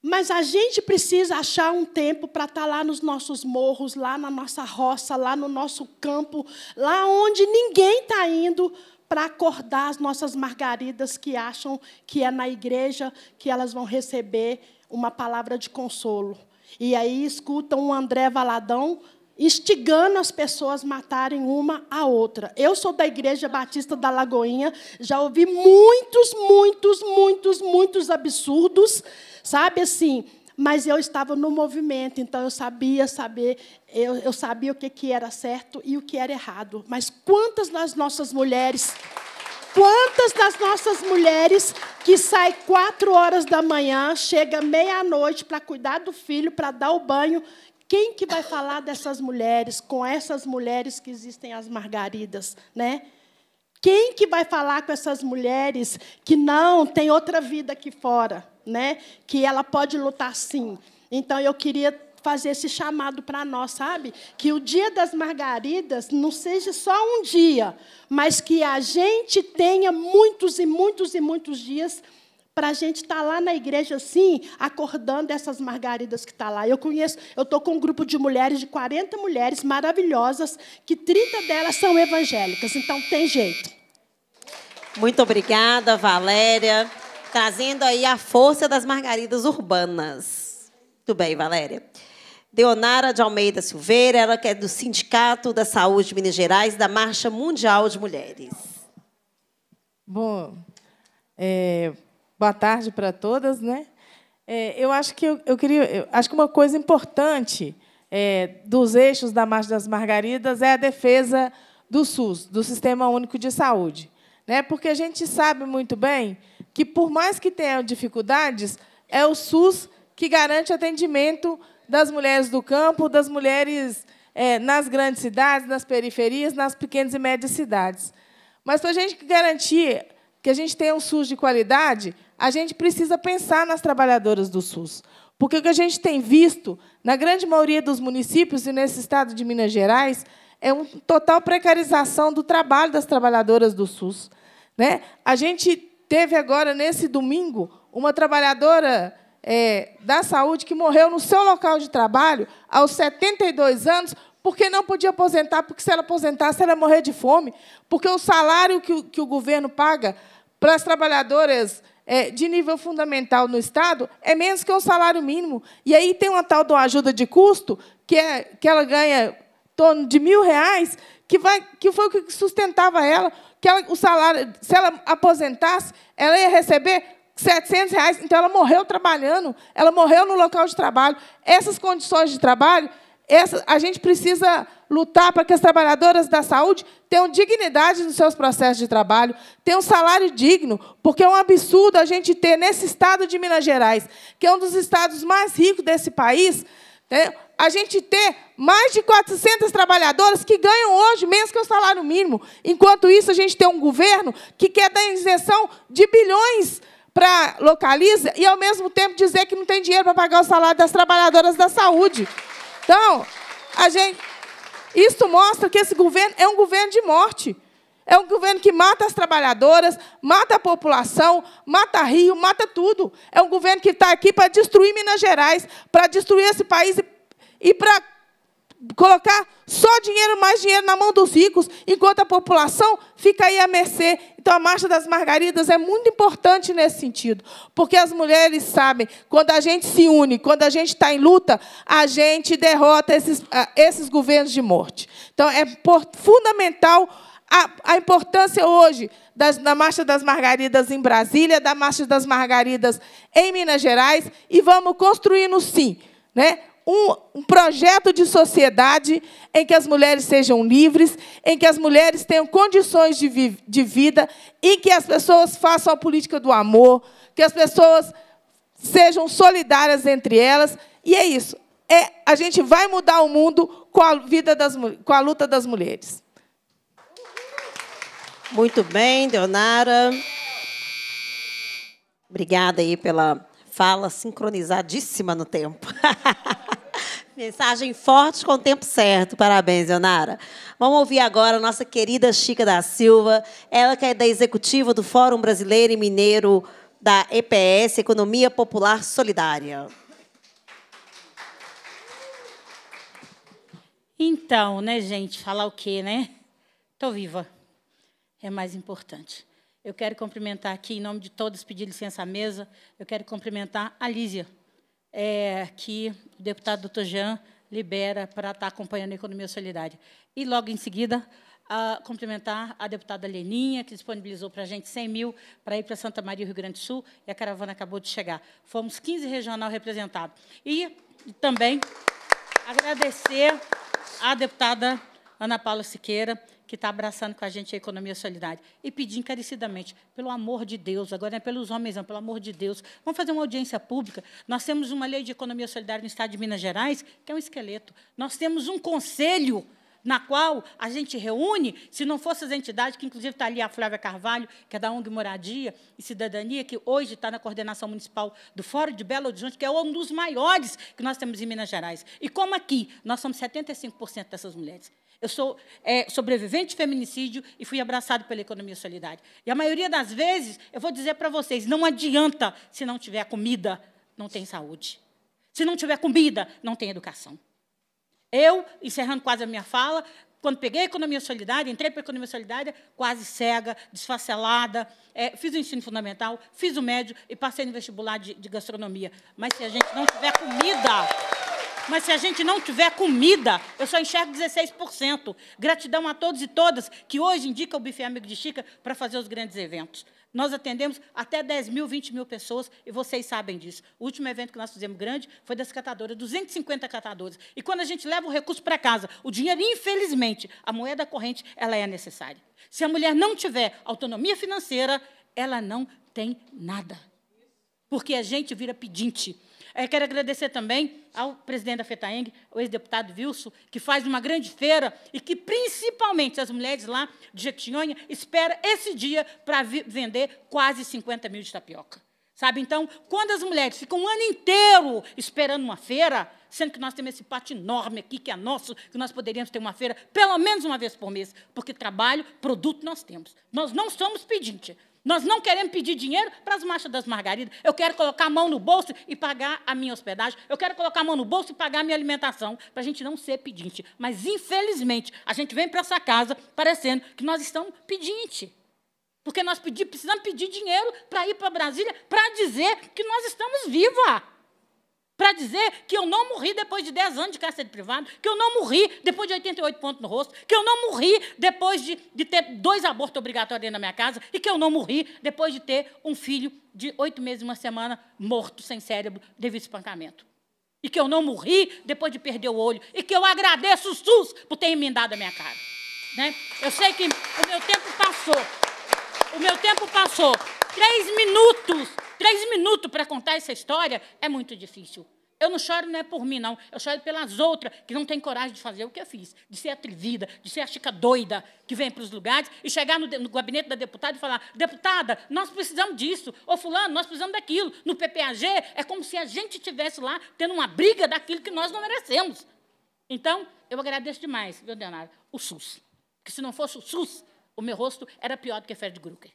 Mas a gente precisa achar um tempo para estar tá lá nos nossos morros, lá na nossa roça, lá no nosso campo, lá onde ninguém está indo para acordar as nossas margaridas que acham que é na igreja que elas vão receber uma palavra de consolo. E aí escutam um André Valadão instigando as pessoas a matarem uma a outra. Eu sou da Igreja Batista da Lagoinha, já ouvi muitos, muitos, muitos, muitos absurdos, sabe assim, mas eu estava no movimento, então eu sabia saber, eu, eu sabia o que, que era certo e o que era errado. Mas quantas das nossas mulheres Quantas das nossas mulheres que sai quatro horas da manhã, chega meia-noite para cuidar do filho, para dar o banho, quem que vai falar dessas mulheres, com essas mulheres que existem as margaridas, né? Quem que vai falar com essas mulheres que não tem outra vida aqui fora, né? Que ela pode lutar sim. Então eu queria fazer esse chamado para nós, sabe? Que o Dia das Margaridas não seja só um dia, mas que a gente tenha muitos e muitos e muitos dias para a gente estar tá lá na igreja assim, acordando essas margaridas que está lá. Eu conheço, eu estou com um grupo de mulheres, de 40 mulheres maravilhosas, que 30 delas são evangélicas, então tem jeito. Muito obrigada, Valéria, trazendo aí a força das margaridas urbanas. Muito bem, Valéria. Deonara de Almeida Silveira, ela que é do Sindicato da Saúde de Minas Gerais, da Marcha Mundial de Mulheres. Bom, é, boa tarde para todas, né? É, eu acho que eu, eu queria, eu acho que uma coisa importante é, dos eixos da Marcha das Margaridas é a defesa do SUS, do Sistema Único de Saúde, né? Porque a gente sabe muito bem que, por mais que tenha dificuldades, é o SUS que garante atendimento das mulheres do campo, das mulheres é, nas grandes cidades, nas periferias, nas pequenas e médias cidades. Mas para a gente garantir que a gente tenha um SUS de qualidade, a gente precisa pensar nas trabalhadoras do SUS. Porque o que a gente tem visto, na grande maioria dos municípios e nesse estado de Minas Gerais, é uma total precarização do trabalho das trabalhadoras do SUS. Né? A gente teve agora, nesse domingo, uma trabalhadora é, da Saúde que morreu no seu local de trabalho aos 72 anos porque não podia aposentar, porque se ela aposentasse, ela ia morrer de fome, porque o salário que o, que o governo paga para as trabalhadoras é, de nível fundamental no Estado é menos que o salário mínimo. E aí tem uma tal de uma ajuda de custo, que, é, que ela ganha em torno de mil reais, que, vai, que foi o que sustentava ela, que ela, o salário, se ela aposentasse, ela ia receber 700 reais. Então, ela morreu trabalhando, ela morreu no local de trabalho. Essas condições de trabalho, essa, a gente precisa lutar para que as trabalhadoras da saúde tenham dignidade nos seus processos de trabalho, tenham um salário digno, porque é um absurdo a gente ter nesse estado de Minas Gerais, que é um dos estados mais ricos desse país, né, a gente ter mais de 400 trabalhadoras que ganham hoje menos que o salário mínimo. Enquanto isso, a gente tem um governo que quer dar isenção de bilhões para localiza e ao mesmo tempo dizer que não tem dinheiro para pagar o salário das trabalhadoras da saúde. Então, a gente isso mostra que esse governo é um governo de morte. É um governo que mata as trabalhadoras, mata a população, mata Rio, mata tudo. É um governo que está aqui para destruir Minas Gerais, para destruir esse país e, e para colocar só dinheiro, mais dinheiro na mão dos ricos, enquanto a população fica aí à mercê então, a Marcha das Margaridas é muito importante nesse sentido, porque as mulheres sabem, quando a gente se une, quando a gente está em luta, a gente derrota esses, ah, esses governos de morte. Então, é fundamental a, a importância hoje das, da Marcha das Margaridas em Brasília, da Marcha das Margaridas em Minas Gerais, e vamos construindo, sim, né? um, projeto de sociedade em que as mulheres sejam livres, em que as mulheres tenham condições de, vi de vida, em que as pessoas façam a política do amor, que as pessoas sejam solidárias entre elas. E é isso. É, a gente vai mudar o mundo com a, vida das, com a luta das mulheres. Muito bem, Deonara. Obrigada aí pela fala sincronizadíssima no tempo. <laughs> Mensagem forte com o tempo certo. Parabéns, Leonara. Vamos ouvir agora a nossa querida Chica da Silva, ela que é da executiva do Fórum Brasileiro e Mineiro da EPS, Economia Popular Solidária. Então, né, gente, falar o quê, né? Estou viva. É mais importante. Eu quero cumprimentar aqui, em nome de todos, pedir licença à mesa, eu quero cumprimentar a Lízia, é, que o deputado doutor Jean libera para estar acompanhando a economia solidária. E, logo em seguida, a cumprimentar a deputada Leninha, que disponibilizou para a gente 100 mil para ir para Santa Maria, Rio Grande do Sul, e a caravana acabou de chegar. Fomos 15 regional representados. E também agradecer à deputada Ana Paula Siqueira, que está abraçando com a gente a economia solidária. E pedir encarecidamente, pelo amor de Deus, agora é pelos homens, não, pelo amor de Deus, vamos fazer uma audiência pública. Nós temos uma lei de economia solidária no Estado de Minas Gerais, que é um esqueleto. Nós temos um conselho na qual a gente reúne, se não fosse as entidades, que inclusive está ali a Flávia Carvalho, que é da ONG Moradia e Cidadania, que hoje está na coordenação municipal do Fórum de Belo Horizonte, que é um dos maiores que nós temos em Minas Gerais. E como aqui nós somos 75% dessas mulheres. Eu sou é, sobrevivente de feminicídio e fui abraçado pela economia solidária. E a maioria das vezes, eu vou dizer para vocês, não adianta se não tiver comida, não tem saúde. Se não tiver comida, não tem educação. Eu, encerrando quase a minha fala, quando peguei a economia solidária, entrei para a economia solidária, quase cega, desfacelada, é, fiz o ensino fundamental, fiz o médio e passei no vestibular de, de gastronomia. Mas se a gente não tiver comida, mas se a gente não tiver comida, eu só enxergo 16%. Gratidão a todos e todas que hoje indicam o Buffet Amigo de Chica para fazer os grandes eventos. Nós atendemos até 10 mil, 20 mil pessoas, e vocês sabem disso. O último evento que nós fizemos grande foi das catadoras, 250 catadoras. E quando a gente leva o recurso para casa, o dinheiro, infelizmente, a moeda corrente, ela é necessária. Se a mulher não tiver autonomia financeira, ela não tem nada. Porque a gente vira pedinte. É, quero agradecer também ao presidente da FETAENG, o ex-deputado Wilson, que faz uma grande feira e que, principalmente, as mulheres lá de Jequitinhonha espera esse dia para vender quase 50 mil de tapioca. Sabe, então, quando as mulheres ficam um ano inteiro esperando uma feira, sendo que nós temos esse pátio enorme aqui, que é nosso, que nós poderíamos ter uma feira pelo menos uma vez por mês, porque trabalho, produto nós temos. Nós não somos pedinte, nós não queremos pedir dinheiro para as marchas das margaridas. Eu quero colocar a mão no bolso e pagar a minha hospedagem. Eu quero colocar a mão no bolso e pagar a minha alimentação, para a gente não ser pedinte. Mas, infelizmente, a gente vem para essa casa parecendo que nós estamos pedinte. Porque nós precisamos pedir dinheiro para ir para Brasília para dizer que nós estamos vivos para dizer que eu não morri depois de 10 anos de cárcere privado, que eu não morri depois de 88 pontos no rosto, que eu não morri depois de, de ter dois abortos obrigatórios dentro da minha casa e que eu não morri depois de ter um filho de oito meses e uma semana morto sem cérebro devido a espancamento. E que eu não morri depois de perder o olho. E que eu agradeço o SUS por ter emendado a minha cara. Né? Eu sei que o meu tempo passou. O meu tempo passou. Três minutos três minutos para contar essa história é muito difícil. Eu não choro não é por mim, não. Eu choro pelas outras que não têm coragem de fazer o que eu fiz, de ser atrevida, de ser a chica doida que vem para os lugares e chegar no, no, gabinete da deputada e falar: deputada, nós precisamos disso. Ô, Fulano, nós precisamos daquilo. No PPAG, é como se a gente estivesse lá tendo uma briga daquilo que nós não merecemos. Então, eu agradeço demais, meu Leonardo, o SUS. Porque se não fosse o SUS, o meu rosto era pior do que Fred Grucker.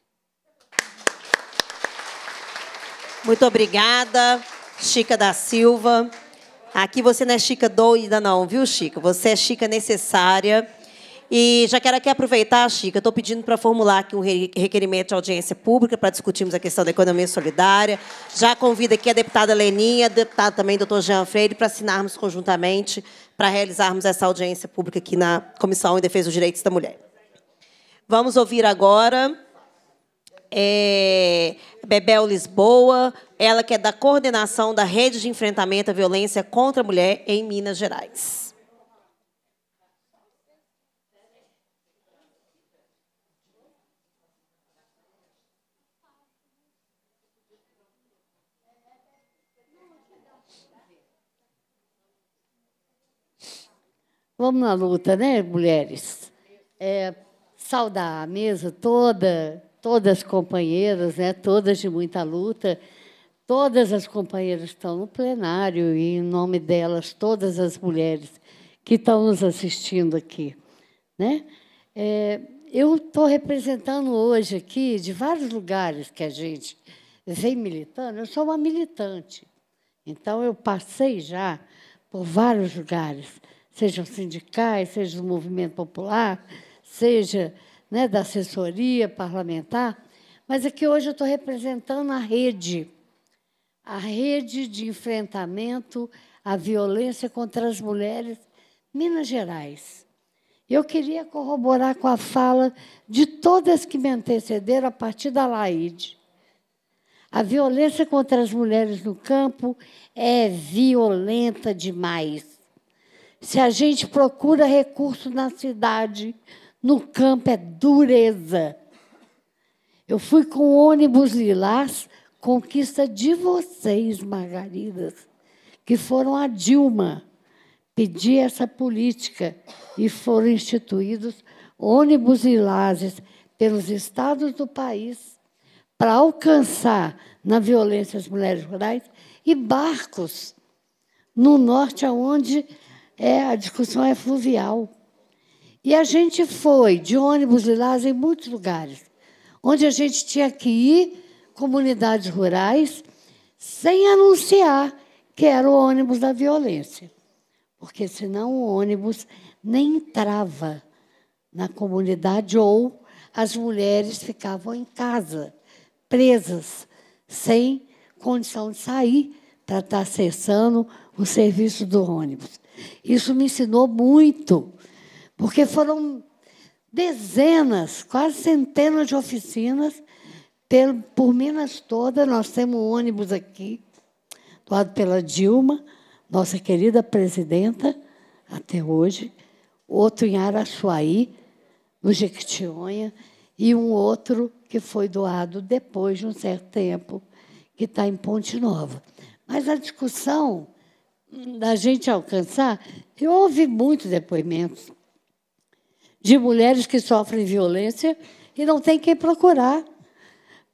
Muito obrigada, Chica da Silva. Aqui você não é Chica doida, não, viu, Chica? Você é Chica necessária. E já quero aqui aproveitar, Chica, estou pedindo para formular aqui um requerimento de audiência pública para discutirmos a questão da economia solidária. Já convido aqui a deputada Leninha, deputado também doutor Jean Freire, para assinarmos conjuntamente, para realizarmos essa audiência pública aqui na Comissão em Defesa dos Direitos da Mulher. Vamos ouvir agora é, Bebel Lisboa, ela que é da coordenação da Rede de Enfrentamento à Violência contra a Mulher em Minas Gerais. Vamos na luta, né, mulheres? É, saudar a mesa toda, todas companheiras, né, todas de muita luta. Todas as companheiras estão no plenário e, em nome delas, todas as mulheres que estão nos assistindo aqui. Né? É, eu estou representando hoje aqui, de vários lugares que a gente vem militando, eu sou uma militante. Então, eu passei já por vários lugares, sejam sindicais, seja o movimento popular, seja né, da assessoria parlamentar, mas aqui é hoje eu estou representando a rede, a rede de enfrentamento à violência contra as mulheres Minas Gerais. Eu queria corroborar com a fala de todas que me antecederam a partir da Laide. A violência contra as mulheres no campo é violenta demais. Se a gente procura recurso na cidade, no campo é dureza. Eu fui com ônibus lilás, conquista de vocês, Margaridas, que foram a Dilma pedir essa política e foram instituídos ônibus lilás pelos estados do país para alcançar na violência as mulheres rurais e barcos no norte, onde é, a discussão é fluvial. E a gente foi de ônibus lá em muitos lugares, onde a gente tinha que ir, comunidades rurais, sem anunciar que era o ônibus da violência. Porque senão o ônibus nem entrava na comunidade ou as mulheres ficavam em casa, presas, sem condição de sair para estar acessando o serviço do ônibus. Isso me ensinou muito porque foram dezenas, quase centenas de oficinas por Minas toda. Nós temos um ônibus aqui, doado pela Dilma, nossa querida presidenta, até hoje. Outro em Araçuaí, no Jequitinhonha, e um outro que foi doado depois de um certo tempo, que está em Ponte Nova. Mas a discussão da gente alcançar, eu ouvi muitos depoimentos de mulheres que sofrem violência e não tem quem procurar.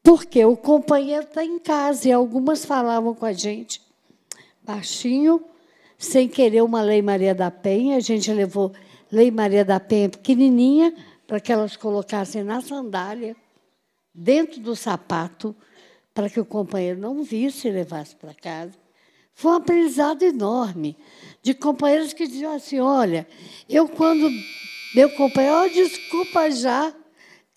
Porque o companheiro está em casa e algumas falavam com a gente baixinho, sem querer uma Lei Maria da Penha. A gente levou Lei Maria da Penha pequenininha para que elas colocassem na sandália, dentro do sapato, para que o companheiro não visse e levasse para casa. Foi um aprendizado enorme de companheiros que diziam assim: olha, eu quando meu companheiro, oh, desculpa já,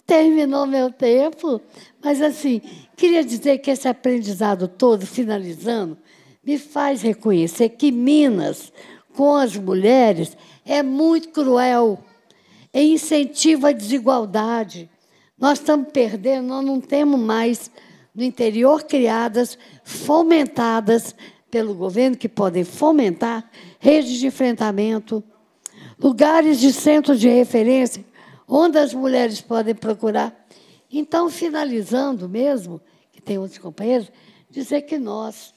terminou meu tempo. Mas, assim, queria dizer que esse aprendizado todo, finalizando, me faz reconhecer que Minas, com as mulheres, é muito cruel e incentiva a desigualdade. Nós estamos perdendo, nós não temos mais no interior criadas, fomentadas pelo governo, que podem fomentar redes de enfrentamento lugares de centro de referência onde as mulheres podem procurar. Então, finalizando mesmo, que tem outros companheiros, dizer que nós,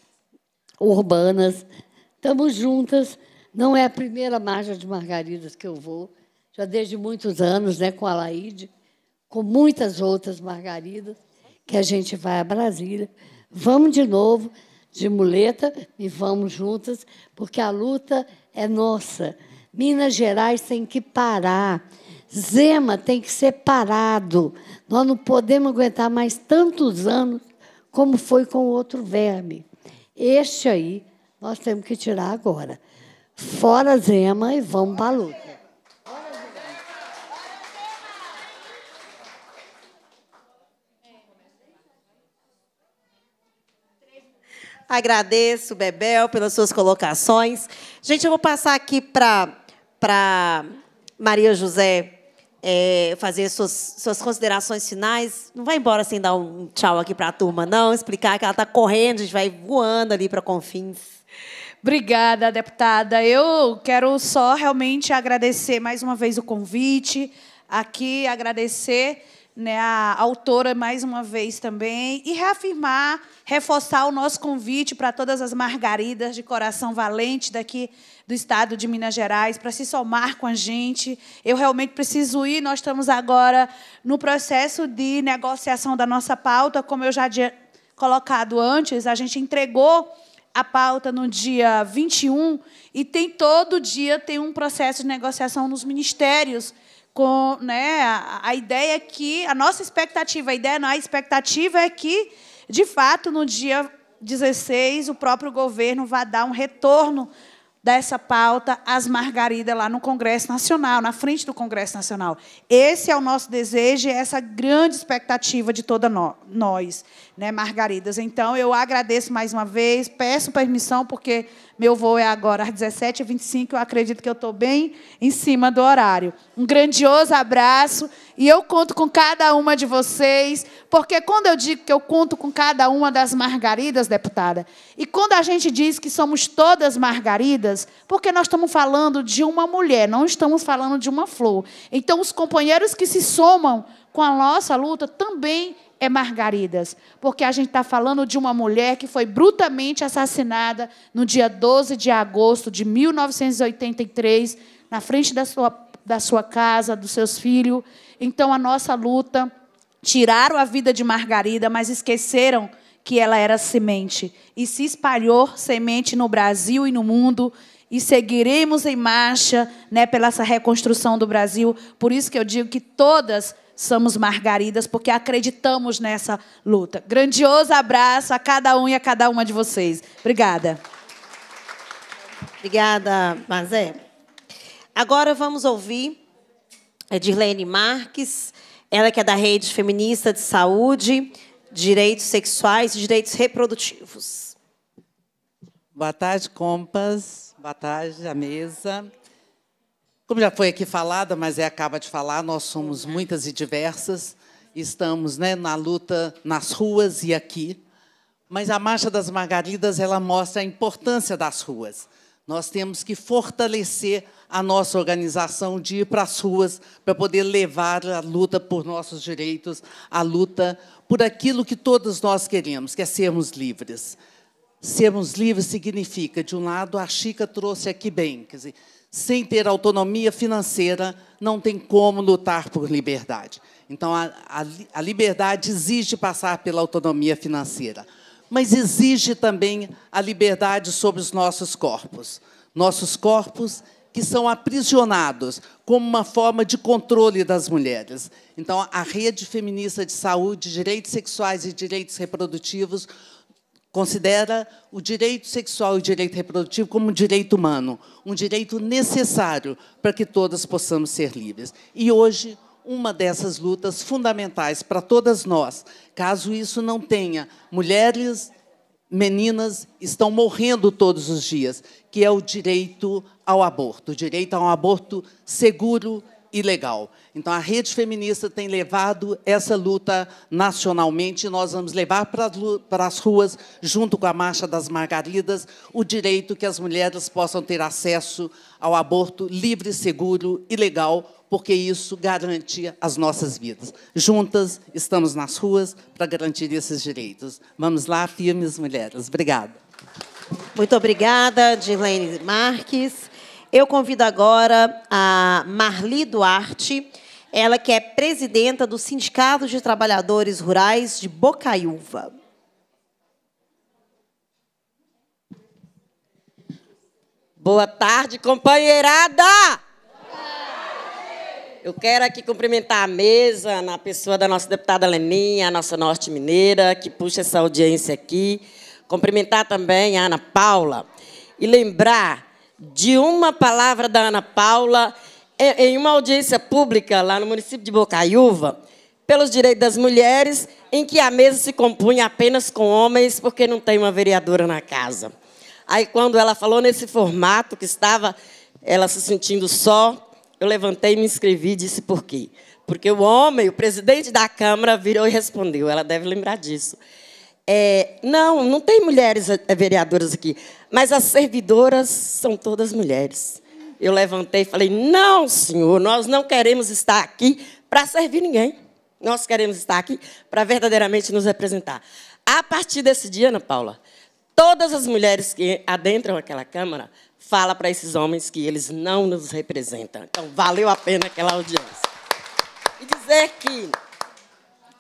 urbanas, estamos juntas. Não é a primeira marcha de margaridas que eu vou, já desde muitos anos, né, com a Laide, com muitas outras margaridas, que a gente vai a Brasília. Vamos de novo, de muleta, e vamos juntas, porque a luta é nossa. Minas Gerais tem que parar. Zema tem que ser parado. Nós não podemos aguentar mais tantos anos como foi com o outro verme. Este aí nós temos que tirar agora. Fora Zema e vamos para a luta. Agradeço, Bebel, pelas suas colocações. Gente, eu vou passar aqui para para Maria José é, fazer suas, suas considerações finais. Não vai embora sem dar um tchau aqui para a turma, não. Explicar que ela está correndo, a gente vai voando ali para Confins. Obrigada, deputada. Eu quero só realmente agradecer mais uma vez o convite aqui, agradecer né, a autora mais uma vez também, e reafirmar, reforçar o nosso convite para todas as margaridas de coração valente daqui do estado de Minas Gerais para se somar com a gente. Eu realmente preciso ir, nós estamos agora no processo de negociação da nossa pauta, como eu já tinha colocado antes, a gente entregou a pauta no dia 21 e tem todo dia tem um processo de negociação nos ministérios com né, a, ideia é que a nossa expectativa, a ideia não, a expectativa é que, de fato, no dia 16, o próprio governo vai dar um retorno dessa pauta às margaridas lá no Congresso Nacional, na frente do Congresso Nacional. Esse é o nosso desejo, é essa grande expectativa de toda nós, né, margaridas. Então, eu agradeço mais uma vez, peço permissão porque meu voo é agora às 17h25, eu acredito que eu estou bem em cima do horário. Um grandioso abraço e eu conto com cada uma de vocês, porque quando eu digo que eu conto com cada uma das margaridas, deputada, e quando a gente diz que somos todas margaridas, porque nós estamos falando de uma mulher, não estamos falando de uma flor. Então, os companheiros que se somam com a nossa luta também é Margaridas, porque a gente está falando de uma mulher que foi brutalmente assassinada no dia 12 de agosto de 1983, na frente da sua, da sua casa, dos seus filhos. Então, a nossa luta, tiraram a vida de Margarida, mas esqueceram que ela era semente. E se espalhou semente no Brasil e no mundo, e seguiremos em marcha né, pela essa reconstrução do Brasil. Por isso que eu digo que todas somos margaridas porque acreditamos nessa luta. Grandioso abraço a cada um e a cada uma de vocês. Obrigada. Obrigada, Mazé. Agora vamos ouvir a Dirlene Marques, ela que é da Rede Feminista de Saúde, Direitos Sexuais e Direitos Reprodutivos. Boa tarde, compas. Boa tarde mesa. Como já foi aqui falada, mas é acaba de falar, nós somos muitas e diversas, estamos né, na luta nas ruas e aqui, mas a Marcha das Margaridas ela mostra a importância das ruas. Nós temos que fortalecer a nossa organização de ir para as ruas para poder levar a luta por nossos direitos, a luta por aquilo que todos nós queremos, que é sermos livres. Sermos livres significa, de um lado, a Chica trouxe aqui bem, quer dizer, sem ter autonomia financeira, não tem como lutar por liberdade. Então, a, a, a liberdade exige passar pela autonomia financeira, mas exige também a liberdade sobre os nossos corpos. Nossos corpos que são aprisionados como uma forma de controle das mulheres. Então, a rede feminista de saúde, direitos sexuais e direitos reprodutivos Considera o direito sexual e o direito reprodutivo como um direito humano, um direito necessário para que todas possamos ser livres. E hoje, uma dessas lutas fundamentais para todas nós, caso isso não tenha, mulheres, meninas estão morrendo todos os dias, que é o direito ao aborto, o direito a um aborto seguro ilegal. Então, a rede feminista tem levado essa luta nacionalmente. Nós vamos levar para as ruas, junto com a Marcha das Margaridas, o direito que as mulheres possam ter acesso ao aborto livre, seguro e legal, porque isso garante as nossas vidas. Juntas, estamos nas ruas para garantir esses direitos. Vamos lá, firmes mulheres. Obrigada. Muito obrigada, Dilene Marques. Eu convido agora a Marli Duarte, ela que é presidenta do Sindicato de Trabalhadores Rurais de Bocaiúva. Boa tarde, companheirada! Eu quero aqui cumprimentar a mesa, na pessoa da nossa deputada Leninha, a nossa norte mineira, que puxa essa audiência aqui. Cumprimentar também a Ana Paula. E lembrar de uma palavra da Ana Paula em uma audiência pública lá no município de Bocaiúva pelos direitos das mulheres, em que a mesa se compunha apenas com homens, porque não tem uma vereadora na casa. Aí, quando ela falou nesse formato que estava ela se sentindo só, eu levantei e me inscrevi e disse por quê. Porque o homem, o presidente da Câmara, virou e respondeu. Ela deve lembrar disso. É, não, não tem mulheres eh, vereadoras aqui, mas as servidoras são todas mulheres. Eu levantei e falei: não, senhor, nós não queremos estar aqui para servir ninguém. Nós queremos estar aqui para verdadeiramente nos representar. A partir desse dia, Ana Paula, todas as mulheres que adentram aquela Câmara fala para esses homens que eles não nos representam. Então, valeu a pena aquela audiência. E dizer que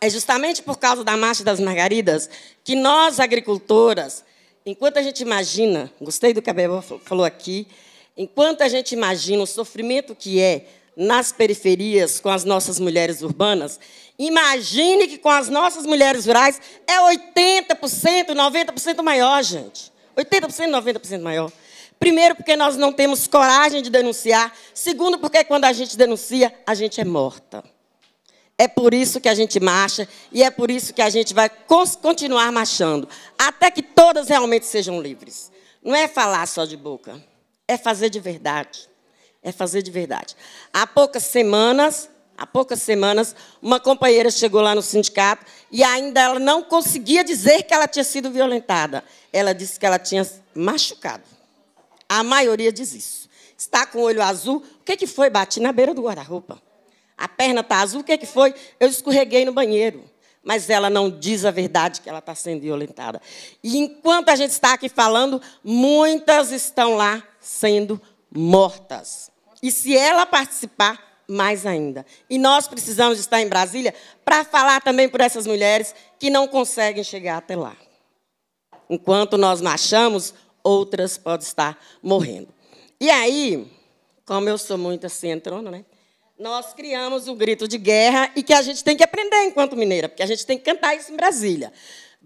é justamente por causa da Marcha das Margaridas que nós, agricultoras, enquanto a gente imagina, gostei do que a Bebel falou aqui, enquanto a gente imagina o sofrimento que é nas periferias com as nossas mulheres urbanas, imagine que com as nossas mulheres rurais é 80%, 90% maior, gente. 80%, 90% maior. Primeiro, porque nós não temos coragem de denunciar. Segundo, porque quando a gente denuncia, a gente é morta. É por isso que a gente marcha e é por isso que a gente vai continuar marchando, até que todas realmente sejam livres. Não é falar só de boca, é fazer de verdade. É fazer de verdade. Há poucas semanas, há poucas semanas, uma companheira chegou lá no sindicato e ainda ela não conseguia dizer que ela tinha sido violentada. Ela disse que ela tinha machucado. A maioria diz isso. Está com o olho azul, o que, é que foi? Bati na beira do guarda-roupa a perna está azul, o que, é que foi? Eu escorreguei no banheiro. Mas ela não diz a verdade que ela está sendo violentada. E enquanto a gente está aqui falando, muitas estão lá sendo mortas. E se ela participar, mais ainda. E nós precisamos estar em Brasília para falar também por essas mulheres que não conseguem chegar até lá. Enquanto nós marchamos, outras podem estar morrendo. E aí, como eu sou muito assim, entrona, né? nós criamos o um grito de guerra e que a gente tem que aprender enquanto mineira, porque a gente tem que cantar isso em Brasília.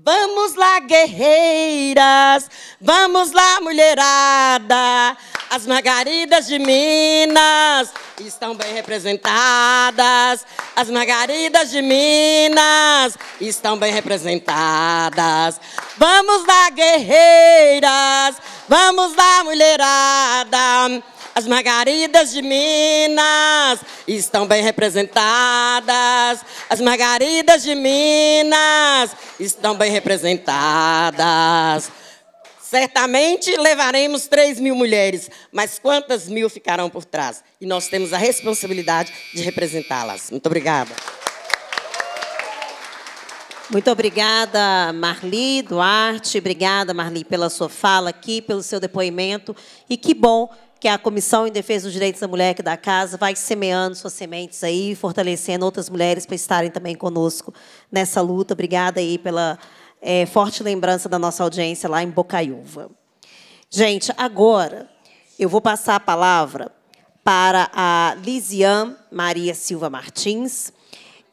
Vamos lá, guerreiras, vamos lá, mulherada. As margaridas de Minas estão bem representadas. As margaridas de Minas estão bem representadas. Vamos lá, guerreiras, vamos lá, mulherada. As margaridas de Minas estão bem representadas. As margaridas de Minas estão bem representadas. Certamente levaremos 3 mil mulheres, mas quantas mil ficarão por trás? E nós temos a responsabilidade de representá-las. Muito obrigada. Muito obrigada, Marli Duarte. Obrigada, Marli, pela sua fala aqui, pelo seu depoimento. E que bom que é a Comissão em Defesa dos Direitos da Mulher aqui da casa, vai semeando suas sementes aí, fortalecendo outras mulheres para estarem também conosco nessa luta. Obrigada aí pela é, forte lembrança da nossa audiência lá em Bocaiúva. Gente, agora eu vou passar a palavra para a Lisiane Maria Silva Martins.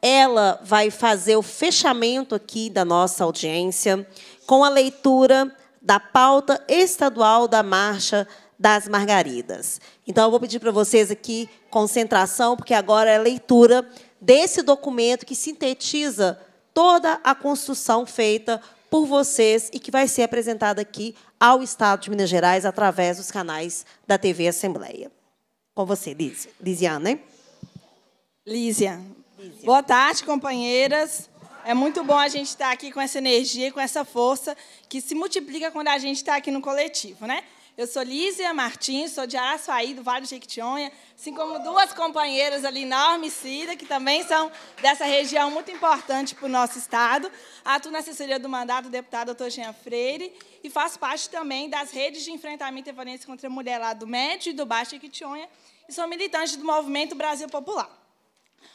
Ela vai fazer o fechamento aqui da nossa audiência com a leitura da pauta estadual da marcha das margaridas. Então, eu vou pedir para vocês aqui concentração, porque agora é a leitura desse documento que sintetiza toda a construção feita por vocês e que vai ser apresentada aqui ao Estado de Minas Gerais através dos canais da TV Assembleia. Com você, Liz. Lisiane. Né? Lísia. Boa tarde, companheiras. É muito bom a gente estar aqui com essa energia, com essa força que se multiplica quando a gente está aqui no coletivo, né? Eu sou Lízia Martins, sou de Araçuaí, do Vale do Jequitinhonha, assim como duas companheiras ali, Norma e Cida, que também são dessa região muito importante para o nosso estado. Atuo na assessoria do mandato do deputado Dr. Jean Freire e faço parte também das redes de enfrentamento à violência contra a mulher lá do Médio e do Baixo Jequitinhonha e sou militante do Movimento Brasil Popular.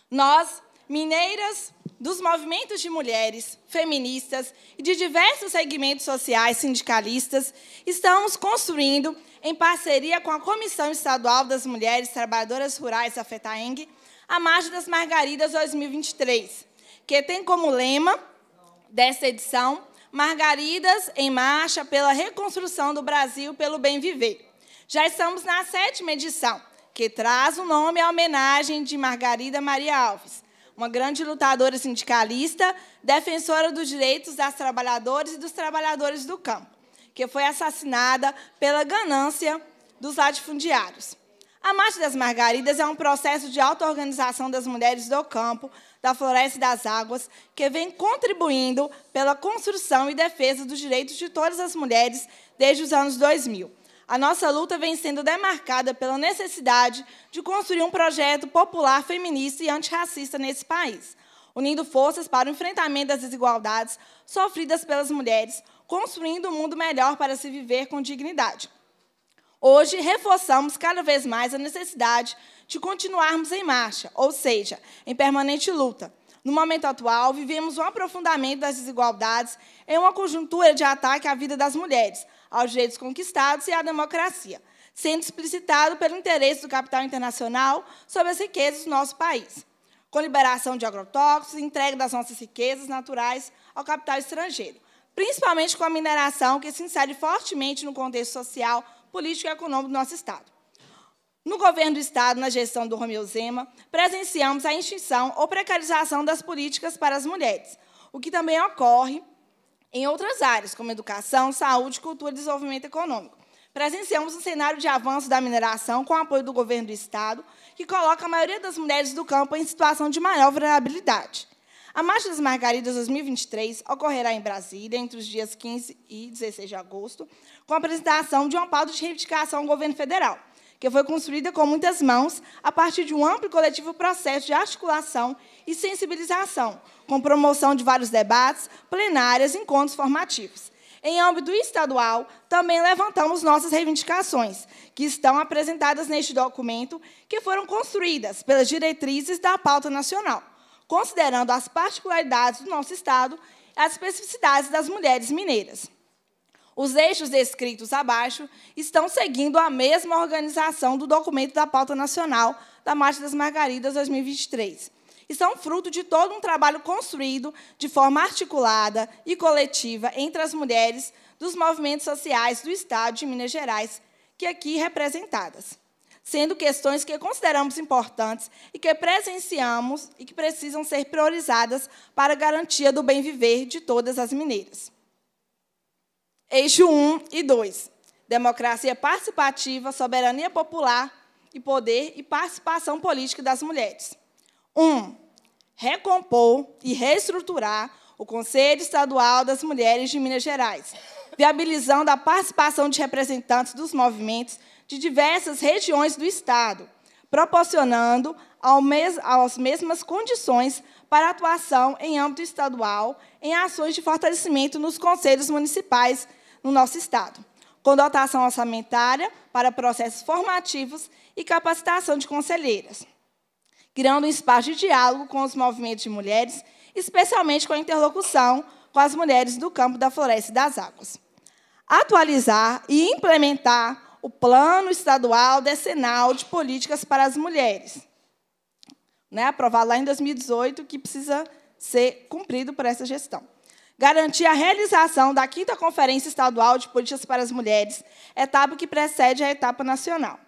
Nós, mineiras, dos movimentos de mulheres, feministas e de diversos segmentos sociais sindicalistas, estamos construindo, em parceria com a Comissão Estadual das Mulheres Trabalhadoras Rurais, a FETAENG, a Marcha das Margaridas 2023, que tem como lema dessa edição Margaridas em Marcha pela Reconstrução do Brasil pelo Bem Viver. Já estamos na sétima edição, que traz o nome à homenagem de Margarida Maria Alves, uma grande lutadora sindicalista, defensora dos direitos das trabalhadoras e dos trabalhadores do campo, que foi assassinada pela ganância dos latifundiários. A Marcha das Margaridas é um processo de autoorganização das mulheres do campo, da floresta e das águas, que vem contribuindo pela construção e defesa dos direitos de todas as mulheres desde os anos 2000 a nossa luta vem sendo demarcada pela necessidade de construir um projeto popular, feminista e antirracista nesse país, unindo forças para o enfrentamento das desigualdades sofridas pelas mulheres, construindo um mundo melhor para se viver com dignidade. Hoje, reforçamos cada vez mais a necessidade de continuarmos em marcha, ou seja, em permanente luta. No momento atual, vivemos um aprofundamento das desigualdades em uma conjuntura de ataque à vida das mulheres, aos direitos conquistados e à democracia, sendo explicitado pelo interesse do capital internacional sobre as riquezas do nosso país, com liberação de agrotóxicos e entrega das nossas riquezas naturais ao capital estrangeiro, principalmente com a mineração, que se insere fortemente no contexto social, político e econômico do nosso Estado. No governo do Estado, na gestão do Romeu Zema, presenciamos a extinção ou precarização das políticas para as mulheres, o que também ocorre em outras áreas, como educação, saúde, cultura e desenvolvimento econômico. Presenciamos um cenário de avanço da mineração com o apoio do governo do Estado, que coloca a maioria das mulheres do campo em situação de maior vulnerabilidade. A Marcha das Margaridas 2023 ocorrerá em Brasília entre os dias 15 e 16 de agosto, com a apresentação de um pauta de reivindicação ao governo federal, que foi construída com muitas mãos a partir de um amplo e coletivo processo de articulação e sensibilização, com promoção de vários debates, plenárias e encontros formativos. Em âmbito estadual, também levantamos nossas reivindicações, que estão apresentadas neste documento, que foram construídas pelas diretrizes da pauta nacional, considerando as particularidades do nosso Estado e as especificidades das mulheres mineiras. Os eixos descritos abaixo estão seguindo a mesma organização do documento da pauta nacional da Marcha das Margaridas 2023 são é fruto de todo um trabalho construído de forma articulada e coletiva entre as mulheres dos movimentos sociais do Estado de Minas Gerais, que aqui representadas, sendo questões que consideramos importantes e que presenciamos e que precisam ser priorizadas para a garantia do bem viver de todas as mineiras. Eixo 1 e 2. Democracia participativa, soberania popular e poder e participação política das mulheres. 1. Um, recompor e reestruturar o Conselho Estadual das Mulheres de Minas Gerais, viabilizando a participação de representantes dos movimentos de diversas regiões do Estado, proporcionando ao mes as mesmas condições para atuação em âmbito estadual em ações de fortalecimento nos conselhos municipais no nosso Estado, com dotação orçamentária para processos formativos e capacitação de conselheiras criando um espaço de diálogo com os movimentos de mulheres, especialmente com a interlocução com as mulheres do campo da floresta e das águas. Atualizar e implementar o Plano Estadual Decenal de Políticas para as Mulheres, né, aprovado lá em 2018, que precisa ser cumprido por essa gestão garantir a realização da quinta Conferência Estadual de Políticas para as Mulheres, etapa que precede a etapa nacional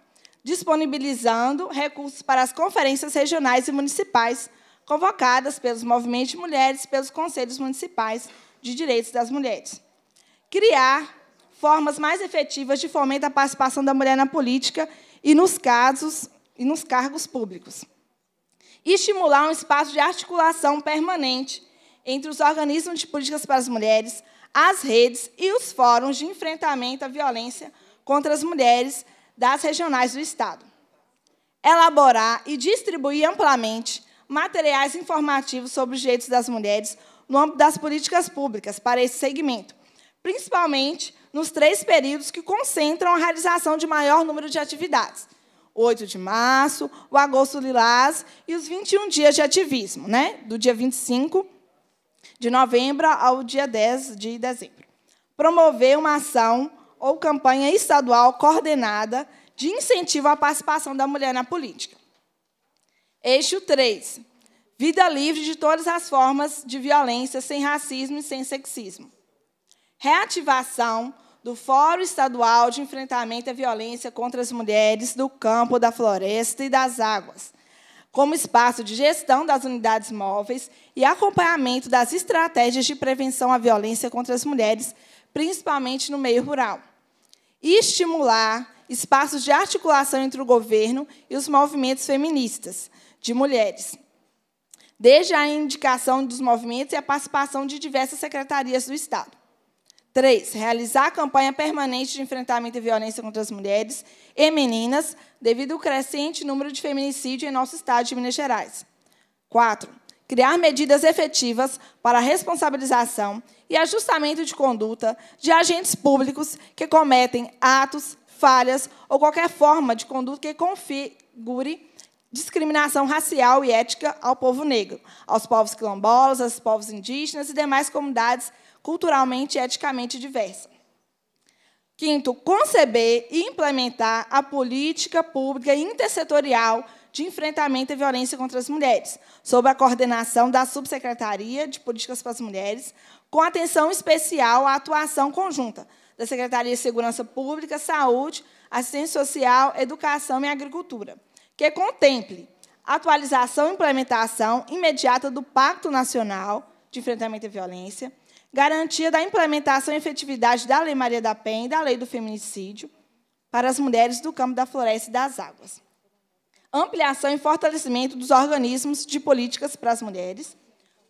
disponibilizando recursos para as conferências regionais e municipais convocadas pelos movimentos de mulheres e pelos conselhos municipais de direitos das mulheres. Criar formas mais efetivas de fomento à participação da mulher na política e nos casos e nos cargos públicos. E estimular um espaço de articulação permanente entre os organismos de políticas para as mulheres, as redes e os fóruns de enfrentamento à violência contra as mulheres das regionais do Estado. Elaborar e distribuir amplamente materiais informativos sobre os direitos das mulheres no âmbito das políticas públicas para esse segmento, principalmente nos três períodos que concentram a realização de maior número de atividades. 8 de março, o agosto lilás e os 21 dias de ativismo, né? do dia 25 de novembro ao dia 10 de dezembro. Promover uma ação ou campanha estadual coordenada de incentivo à participação da mulher na política. Eixo 3. Vida livre de todas as formas de violência, sem racismo e sem sexismo. Reativação do Fórum Estadual de Enfrentamento à Violência contra as Mulheres do Campo, da Floresta e das Águas, como espaço de gestão das unidades móveis e acompanhamento das estratégias de prevenção à violência contra as mulheres, principalmente no meio rural e estimular espaços de articulação entre o governo e os movimentos feministas de mulheres, desde a indicação dos movimentos e a participação de diversas secretarias do Estado. 3. Realizar a campanha permanente de enfrentamento à violência contra as mulheres e meninas, devido ao crescente número de feminicídio em nosso Estado de Minas Gerais. 4. Criar medidas efetivas para a responsabilização e ajustamento de conduta de agentes públicos que cometem atos, falhas ou qualquer forma de conduta que configure discriminação racial e ética ao povo negro, aos povos quilombolas, aos povos indígenas e demais comunidades culturalmente e eticamente diversas. Quinto, conceber e implementar a política pública intersetorial de enfrentamento à violência contra as mulheres, sob a coordenação da Subsecretaria de Políticas para as Mulheres, com atenção especial à atuação conjunta da Secretaria de Segurança Pública, Saúde, Assistência Social, Educação e Agricultura, que contemple atualização e implementação imediata do Pacto Nacional de Enfrentamento à Violência, garantia da implementação e efetividade da Lei Maria da Penha e da Lei do Feminicídio para as mulheres do campo da floresta e das águas, ampliação e fortalecimento dos organismos de políticas para as mulheres,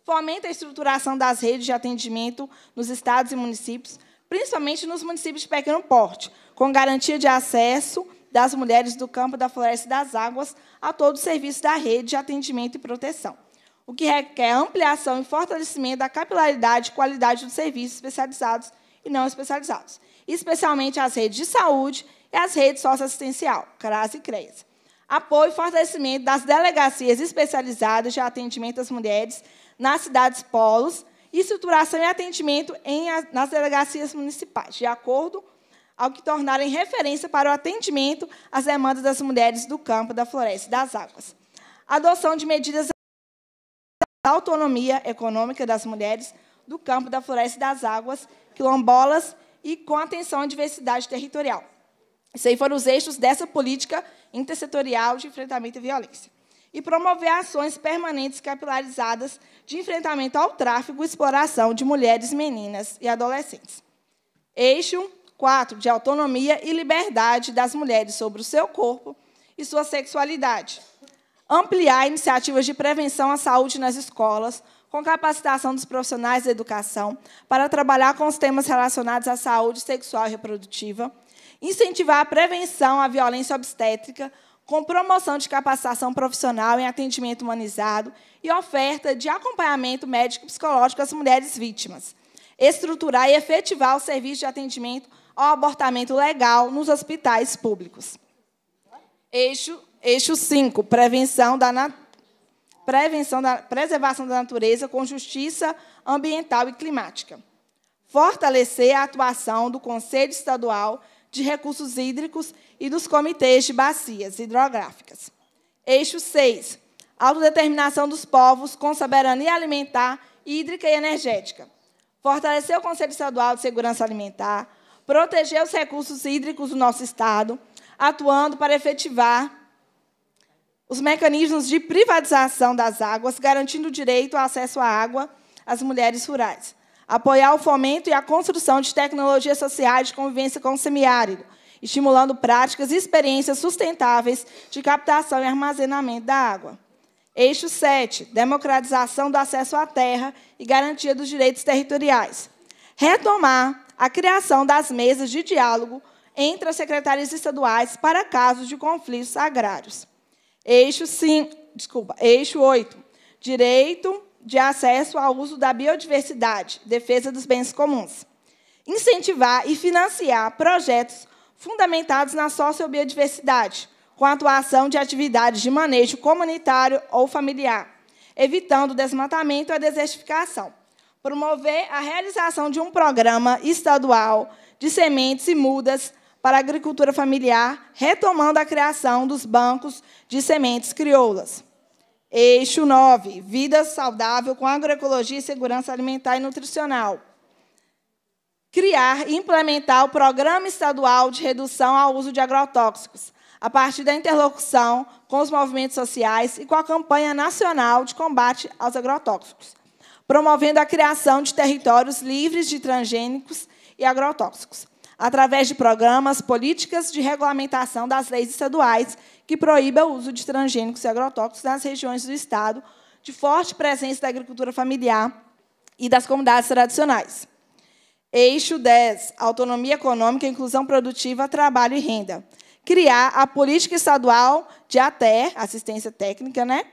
fomenta a estruturação das redes de atendimento nos estados e municípios, principalmente nos municípios de pequeno porte, com garantia de acesso das mulheres do campo da floresta e das águas a todo o serviço da rede de atendimento e proteção, o que requer ampliação e fortalecimento da capilaridade e qualidade dos serviços especializados e não especializados, especialmente as redes de saúde e as redes socioassistencial, CRAS e CREAS. Apoio e fortalecimento das delegacias especializadas de atendimento às mulheres nas cidades polos e estruturação e atendimento em, nas delegacias municipais, de acordo ao que tornarem referência para o atendimento às demandas das mulheres do campo, da floresta e das águas. Adoção de medidas da autonomia econômica das mulheres do campo, da floresta e das águas quilombolas e com atenção à diversidade territorial. Esses aí foram os eixos dessa política intersetorial de enfrentamento à violência e promover ações permanentes capilarizadas de enfrentamento ao tráfico e exploração de mulheres, meninas e adolescentes. Eixo 4 de autonomia e liberdade das mulheres sobre o seu corpo e sua sexualidade. Ampliar iniciativas de prevenção à saúde nas escolas, com capacitação dos profissionais da educação para trabalhar com os temas relacionados à saúde sexual e reprodutiva. Incentivar a prevenção à violência obstétrica com promoção de capacitação profissional em atendimento humanizado e oferta de acompanhamento médico-psicológico às mulheres vítimas, estruturar e efetivar o serviço de atendimento ao abortamento legal nos hospitais públicos. Eixo, eixo 5, prevenção da, prevenção da preservação da natureza com justiça ambiental e climática. Fortalecer a atuação do Conselho Estadual de Recursos Hídricos e dos comitês de bacias hidrográficas. Eixo 6. Autodeterminação dos povos com soberania alimentar, hídrica e energética. Fortalecer o Conselho Estadual de Segurança Alimentar, proteger os recursos hídricos do nosso Estado, atuando para efetivar os mecanismos de privatização das águas, garantindo o direito ao acesso à água às mulheres rurais. Apoiar o fomento e a construção de tecnologias sociais de convivência com o semiárido, estimulando práticas e experiências sustentáveis de captação e armazenamento da água. Eixo 7, democratização do acesso à terra e garantia dos direitos territoriais. Retomar a criação das mesas de diálogo entre as secretarias estaduais para casos de conflitos agrários. Eixo 5, desculpa, eixo 8, direito de acesso ao uso da biodiversidade, defesa dos bens comuns. Incentivar e financiar projetos fundamentados na sociobiodiversidade, com a atuação de atividades de manejo comunitário ou familiar, evitando o desmatamento e a desertificação. Promover a realização de um programa estadual de sementes e mudas para a agricultura familiar, retomando a criação dos bancos de sementes crioulas. Eixo 9, vida saudável com agroecologia e segurança alimentar e nutricional criar e implementar o Programa Estadual de Redução ao Uso de Agrotóxicos, a partir da interlocução com os movimentos sociais e com a campanha nacional de combate aos agrotóxicos, promovendo a criação de territórios livres de transgênicos e agrotóxicos, através de programas, políticas de regulamentação das leis estaduais que proíbam o uso de transgênicos e agrotóxicos nas regiões do Estado de forte presença da agricultura familiar e das comunidades tradicionais. Eixo 10, autonomia econômica, inclusão produtiva, trabalho e renda. Criar a política estadual de ATER, assistência técnica, né?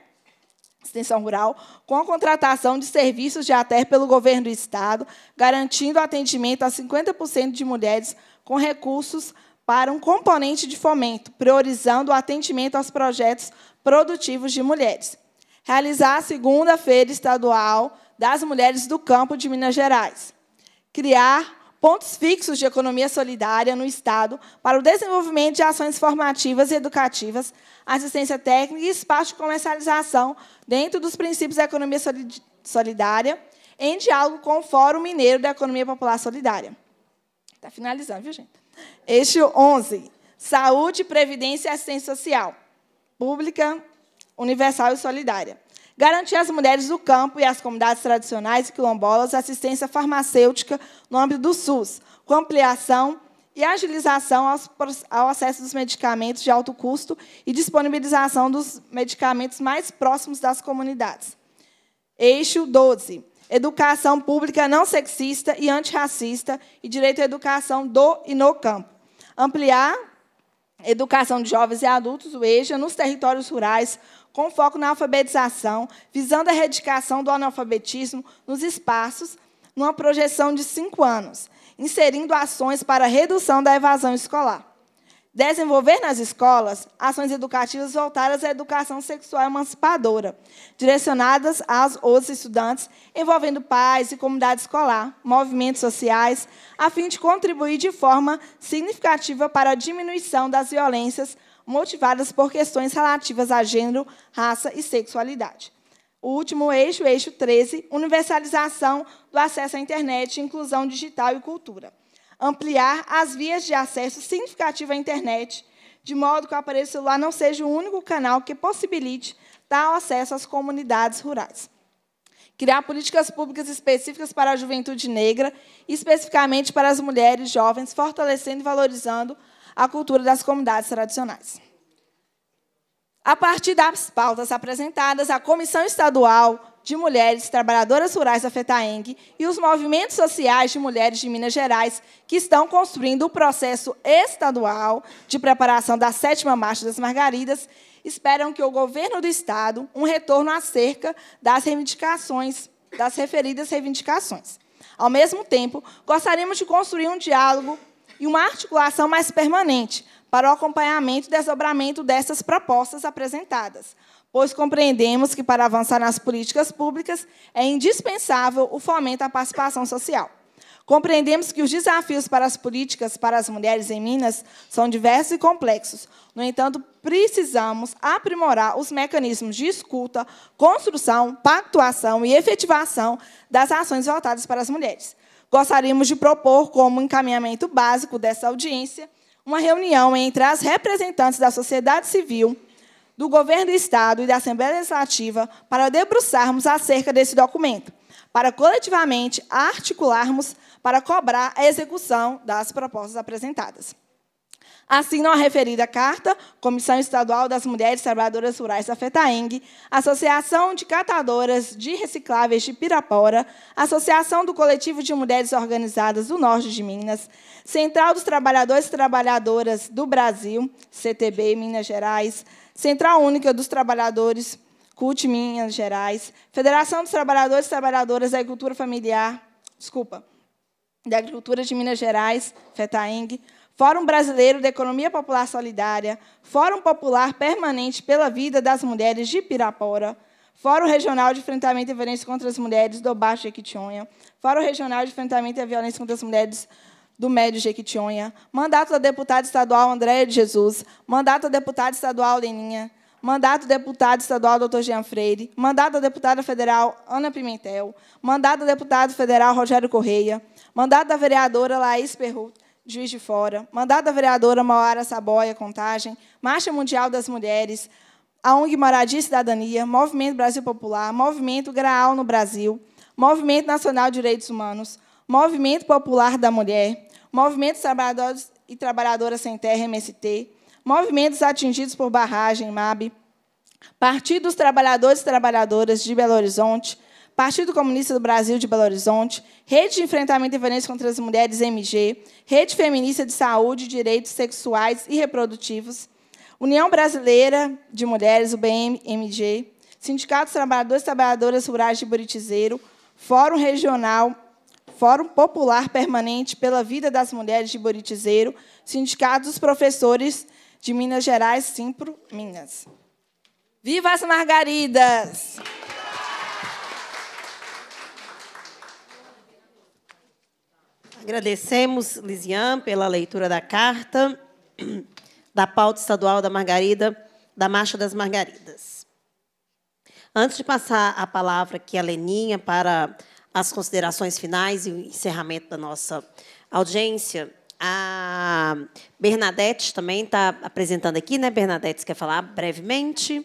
Extensão Rural, com a contratação de serviços de ATER pelo governo do Estado, garantindo atendimento a 50% de mulheres com recursos para um componente de fomento, priorizando o atendimento aos projetos produtivos de mulheres. Realizar a segunda feira estadual das mulheres do campo de Minas Gerais criar pontos fixos de economia solidária no Estado para o desenvolvimento de ações formativas e educativas, assistência técnica e espaço de comercialização dentro dos princípios da economia solidária, em diálogo com o Fórum Mineiro da Economia Popular Solidária. Está finalizando, viu, gente? Eixo 11, Saúde, Previdência e Assistência Social, Pública, Universal e Solidária. Garantir às mulheres do campo e às comunidades tradicionais e quilombolas assistência farmacêutica no âmbito do SUS, com ampliação e agilização ao acesso dos medicamentos de alto custo e disponibilização dos medicamentos mais próximos das comunidades. Eixo 12. Educação pública não sexista e antirracista e direito à educação do e no campo. Ampliar educação de jovens e adultos, o EJA, é nos territórios rurais, com foco na alfabetização, visando a erradicação do analfabetismo nos espaços, numa projeção de cinco anos, inserindo ações para a redução da evasão escolar. Desenvolver nas escolas ações educativas voltadas à educação sexual emancipadora, direcionadas aos estudantes, envolvendo pais e comunidade escolar, movimentos sociais, a fim de contribuir de forma significativa para a diminuição das violências motivadas por questões relativas a gênero, raça e sexualidade. O último eixo, o eixo 13, universalização do acesso à internet, inclusão digital e cultura. Ampliar as vias de acesso significativo à internet, de modo que o aparelho celular não seja o único canal que possibilite tal acesso às comunidades rurais. Criar políticas públicas específicas para a juventude negra, especificamente para as mulheres jovens, fortalecendo e valorizando a cultura das comunidades tradicionais. A partir das pautas apresentadas, a Comissão Estadual de Mulheres Trabalhadoras Rurais da FETAENG e os movimentos sociais de mulheres de Minas Gerais, que estão construindo o processo estadual de preparação da sétima Marcha das Margaridas, esperam que o governo do Estado um retorno acerca das reivindicações, das referidas reivindicações. Ao mesmo tempo, gostaríamos de construir um diálogo e uma articulação mais permanente para o acompanhamento e desdobramento dessas propostas apresentadas, pois compreendemos que, para avançar nas políticas públicas, é indispensável o fomento à participação social. Compreendemos que os desafios para as políticas para as mulheres em Minas são diversos e complexos. No entanto, precisamos aprimorar os mecanismos de escuta, construção, pactuação e efetivação das ações voltadas para as mulheres gostaríamos de propor como encaminhamento básico dessa audiência uma reunião entre as representantes da sociedade civil, do governo do Estado e da Assembleia Legislativa para debruçarmos acerca desse documento, para coletivamente articularmos para cobrar a execução das propostas apresentadas. Assinam a referida carta, Comissão Estadual das Mulheres Trabalhadoras Rurais da FETAENG, Associação de Catadoras de Recicláveis de Pirapora, Associação do Coletivo de Mulheres Organizadas do Norte de Minas, Central dos Trabalhadores e Trabalhadoras do Brasil, CTB Minas Gerais, Central Única dos Trabalhadores, CUT Minas Gerais, Federação dos Trabalhadores e Trabalhadoras da Agricultura Familiar, desculpa, da Agricultura de Minas Gerais, FETAENG, Fórum Brasileiro da Economia Popular Solidária, Fórum Popular Permanente pela Vida das Mulheres de Pirapora, Fórum Regional de Enfrentamento à Violência contra as Mulheres do Baixo Jequitinhonha, Fórum Regional de Enfrentamento à Violência contra as Mulheres do Médio Jequitinhonha, mandato da deputada estadual Andréia de Jesus, mandato da deputada estadual Leninha, mandato do deputado estadual Dr. Jean Freire, mandato da deputada federal Ana Pimentel, mandato do deputado federal Rogério Correia, mandato da vereadora Laís Perruta, Juiz de Fora, Mandada Vereadora Mauara Saboia, Contagem, Marcha Mundial das Mulheres, a ONG Moradia e Cidadania, Movimento Brasil Popular, Movimento Graal no Brasil, Movimento Nacional de Direitos Humanos, Movimento Popular da Mulher, Movimento Trabalhadores e Trabalhadoras Sem Terra, MST, Movimentos Atingidos por Barragem, MAB, Partido dos Trabalhadores e Trabalhadoras de Belo Horizonte, Partido Comunista do Brasil de Belo Horizonte, Rede de Enfrentamento e Violência contra as Mulheres MG, Rede Feminista de Saúde e Direitos Sexuais e Reprodutivos, União Brasileira de Mulheres, UBM-MG, Sindicato dos Trabalhadores e Trabalhadoras Rurais de Buritizeiro, Fórum Regional, Fórum Popular Permanente pela Vida das Mulheres de Buritizeiro, Sindicato dos Professores de Minas Gerais, Simpro Minas. Viva as Margaridas! Agradecemos, Lisian, pela leitura da carta, <clears throat> da pauta estadual da Margarida, da Marcha das Margaridas. Antes de passar a palavra aqui à Leninha para as considerações finais e o encerramento da nossa audiência, a Bernadette também está apresentando aqui, né, Bernadette? Você quer falar brevemente?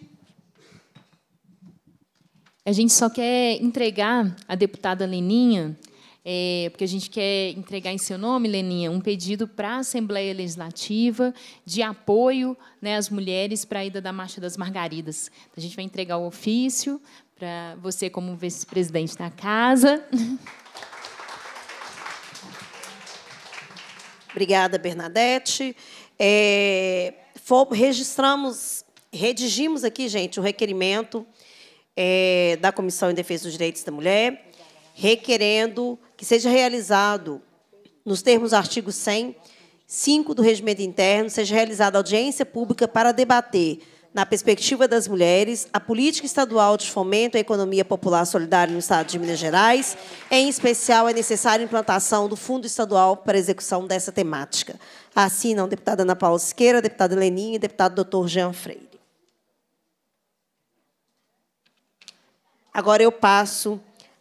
A gente só quer entregar à deputada Leninha é, porque a gente quer entregar em seu nome, Leninha, um pedido para a Assembleia Legislativa de apoio né, às mulheres para a ida da Marcha das Margaridas. Então, a gente vai entregar o ofício para você como vice-presidente da casa. Obrigada, Bernadette. É, registramos, redigimos aqui, gente, o requerimento é, da Comissão em Defesa dos Direitos da Mulher requerendo que seja realizado, nos termos do artigo 100, 5 do Regimento Interno, seja realizada audiência pública para debater, na perspectiva das mulheres, a política estadual de fomento à economia popular solidária no Estado de Minas Gerais. Em especial, é necessária a implantação do Fundo Estadual para execução dessa temática. Assinam deputada Ana Paula Siqueira, deputada Leninha e deputado doutor Jean Freire. Agora eu passo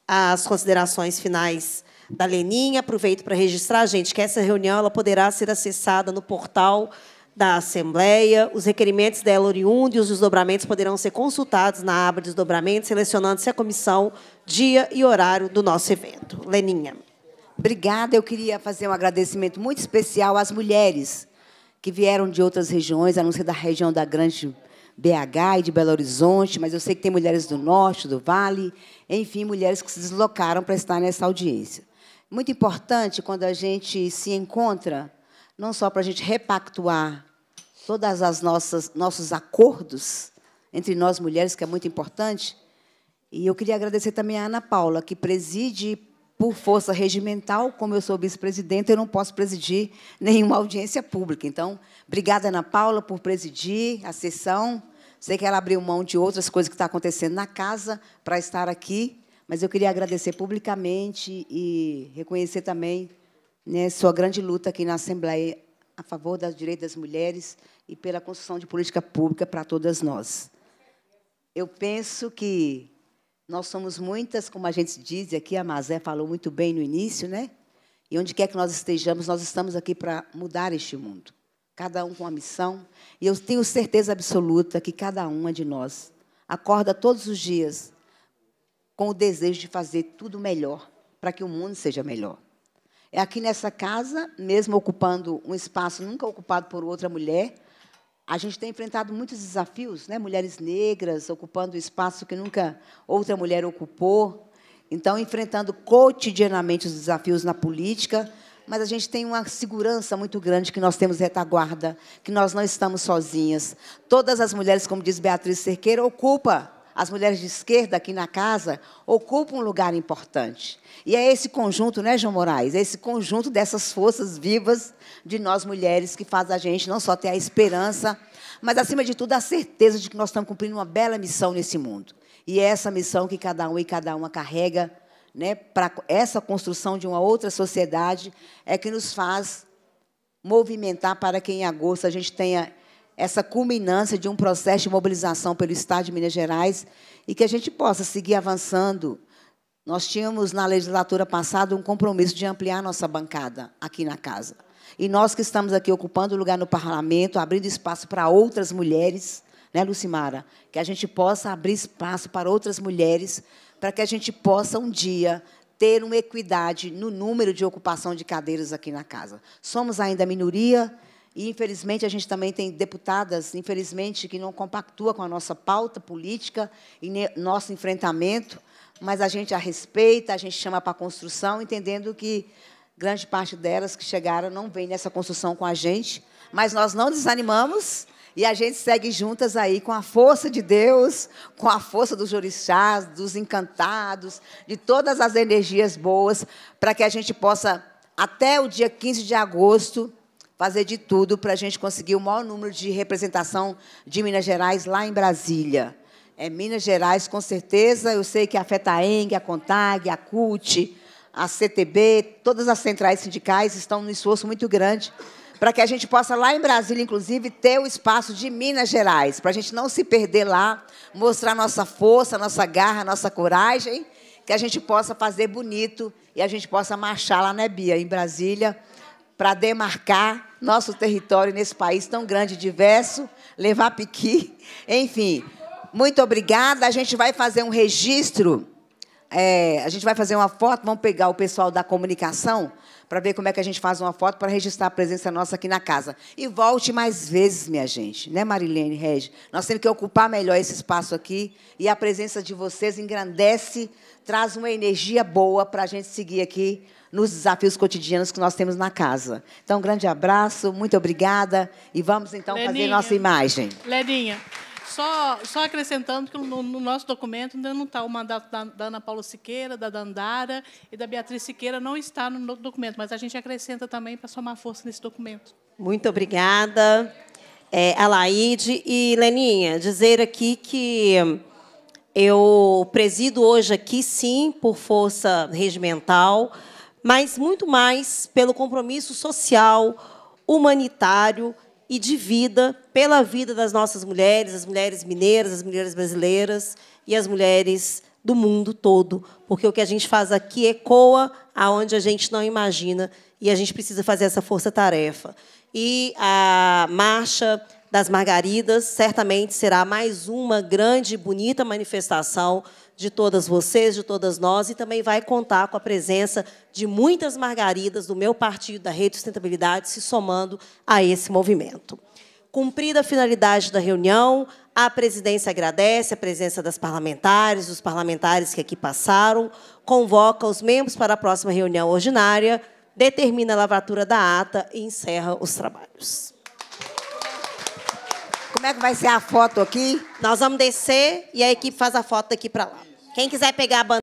as considerações finais da Leninha. Aproveito para registrar, gente, que essa reunião ela poderá ser acessada no portal da Assembleia. Os requerimentos dela oriundos e os desdobramentos poderão ser consultados na aba de desdobramentos, selecionando-se a comissão, dia e horário do nosso evento. Leninha. Obrigada. Eu queria fazer um agradecimento muito especial às mulheres que vieram de outras regiões, a não ser da região da Grande BH e de Belo Horizonte, mas eu sei que tem mulheres do Norte, do Vale, enfim, mulheres que se deslocaram para estar nessa audiência. Muito importante quando a gente se encontra, não só para a gente repactuar todas as nossas nossos acordos entre nós mulheres, que é muito importante, e eu queria agradecer também a Ana Paula, que preside por força regimental, como eu sou vice-presidente, eu não posso presidir nenhuma audiência pública. Então, obrigada, Ana Paula, por presidir a sessão. Sei que ela abriu mão de outras coisas que estão tá acontecendo na casa para estar aqui, mas eu queria agradecer publicamente e reconhecer também né, sua grande luta aqui na Assembleia a favor dos direitos das mulheres e pela construção de política pública para todas nós. Eu penso que nós somos muitas, como a gente diz aqui, a Mazé falou muito bem no início, né? E onde quer que nós estejamos, nós estamos aqui para mudar este mundo. Cada um com uma missão. E eu tenho certeza absoluta que cada uma de nós acorda todos os dias com o desejo de fazer tudo melhor, para que o mundo seja melhor. É aqui nessa casa, mesmo ocupando um espaço nunca ocupado por outra mulher, a gente tem enfrentado muitos desafios, né? mulheres negras ocupando o espaço que nunca outra mulher ocupou. Então, enfrentando cotidianamente os desafios na política, mas a gente tem uma segurança muito grande que nós temos retaguarda, que nós não estamos sozinhas. Todas as mulheres, como diz Beatriz Cerqueira, ocupam as mulheres de esquerda aqui na casa ocupam um lugar importante. E é esse conjunto, né, João Moraes? É esse conjunto dessas forças vivas de nós mulheres que faz a gente não só ter a esperança, mas, acima de tudo, a certeza de que nós estamos cumprindo uma bela missão nesse mundo. E é essa missão que cada um e cada uma carrega né, para essa construção de uma outra sociedade é que nos faz movimentar para que em agosto a gente tenha essa culminância de um processo de mobilização pelo Estado de Minas Gerais e que a gente possa seguir avançando. Nós tínhamos, na legislatura passada, um compromisso de ampliar nossa bancada aqui na casa. E nós que estamos aqui ocupando lugar no parlamento, abrindo espaço para outras mulheres, né, Lucimara? Que a gente possa abrir espaço para outras mulheres, para que a gente possa um dia ter uma equidade no número de ocupação de cadeiras aqui na casa. Somos ainda a minoria, e, infelizmente, a gente também tem deputadas, infelizmente, que não compactua com a nossa pauta política e nosso enfrentamento, mas a gente a respeita, a gente chama para a construção, entendendo que grande parte delas que chegaram não vem nessa construção com a gente, mas nós não desanimamos e a gente segue juntas aí com a força de Deus, com a força dos orixás, dos encantados, de todas as energias boas, para que a gente possa, até o dia 15 de agosto, fazer de tudo para a gente conseguir o maior número de representação de Minas Gerais lá em Brasília. É, Minas Gerais, com certeza, eu sei que a FETAENG, a CONTAG, a CUT, a CTB, todas as centrais sindicais estão num esforço muito grande para que a gente possa, lá em Brasília, inclusive, ter o espaço de Minas Gerais, para a gente não se perder lá, mostrar nossa força, nossa garra, nossa coragem, que a gente possa fazer bonito e a gente possa marchar lá na né, Bia, em Brasília, para demarcar nosso território nesse país tão grande e diverso, levar piqui. <laughs> Enfim, muito obrigada. A gente vai fazer um registro, é, a gente vai fazer uma foto, vamos pegar o pessoal da comunicação para ver como é que a gente faz uma foto para registrar a presença nossa aqui na casa. E volte mais vezes, minha gente, né, Marilene Regi? Nós temos que ocupar melhor esse espaço aqui e a presença de vocês engrandece, traz uma energia boa para a gente seguir aqui nos desafios cotidianos que nós temos na casa. Então, um grande abraço, muito obrigada e vamos então Leninha, fazer nossa imagem. Leninha, só, só acrescentando que no, no nosso documento ainda não está o mandato da, da, Ana Paula Siqueira, da Dandara e da Beatriz Siqueira, não está no documento, mas a gente acrescenta também para somar força nesse documento. Muito obrigada, é, Alaide. E, Leninha, dizer aqui que eu presido hoje aqui, sim, por força regimental, mas muito mais pelo compromisso social, humanitário e de vida, pela vida das nossas mulheres, as mulheres mineiras, as mulheres brasileiras e as mulheres do mundo todo, porque o que a gente faz aqui ecoa aonde a gente não imagina e a gente precisa fazer essa força-tarefa. E a marcha das Margaridas certamente será mais uma grande e bonita manifestação de todas vocês, de todas nós, e também vai contar com a presença de muitas margaridas do meu partido, da Rede Sustentabilidade, se somando a esse movimento. Cumprida a finalidade da reunião, a presidência agradece a presença das parlamentares, dos parlamentares que aqui passaram, convoca os membros para a próxima reunião ordinária, determina a lavratura da ata e encerra os trabalhos. Como é que vai ser a foto aqui? Nós vamos descer e a equipe faz a foto daqui para lá. Quem quiser pegar a bandeira.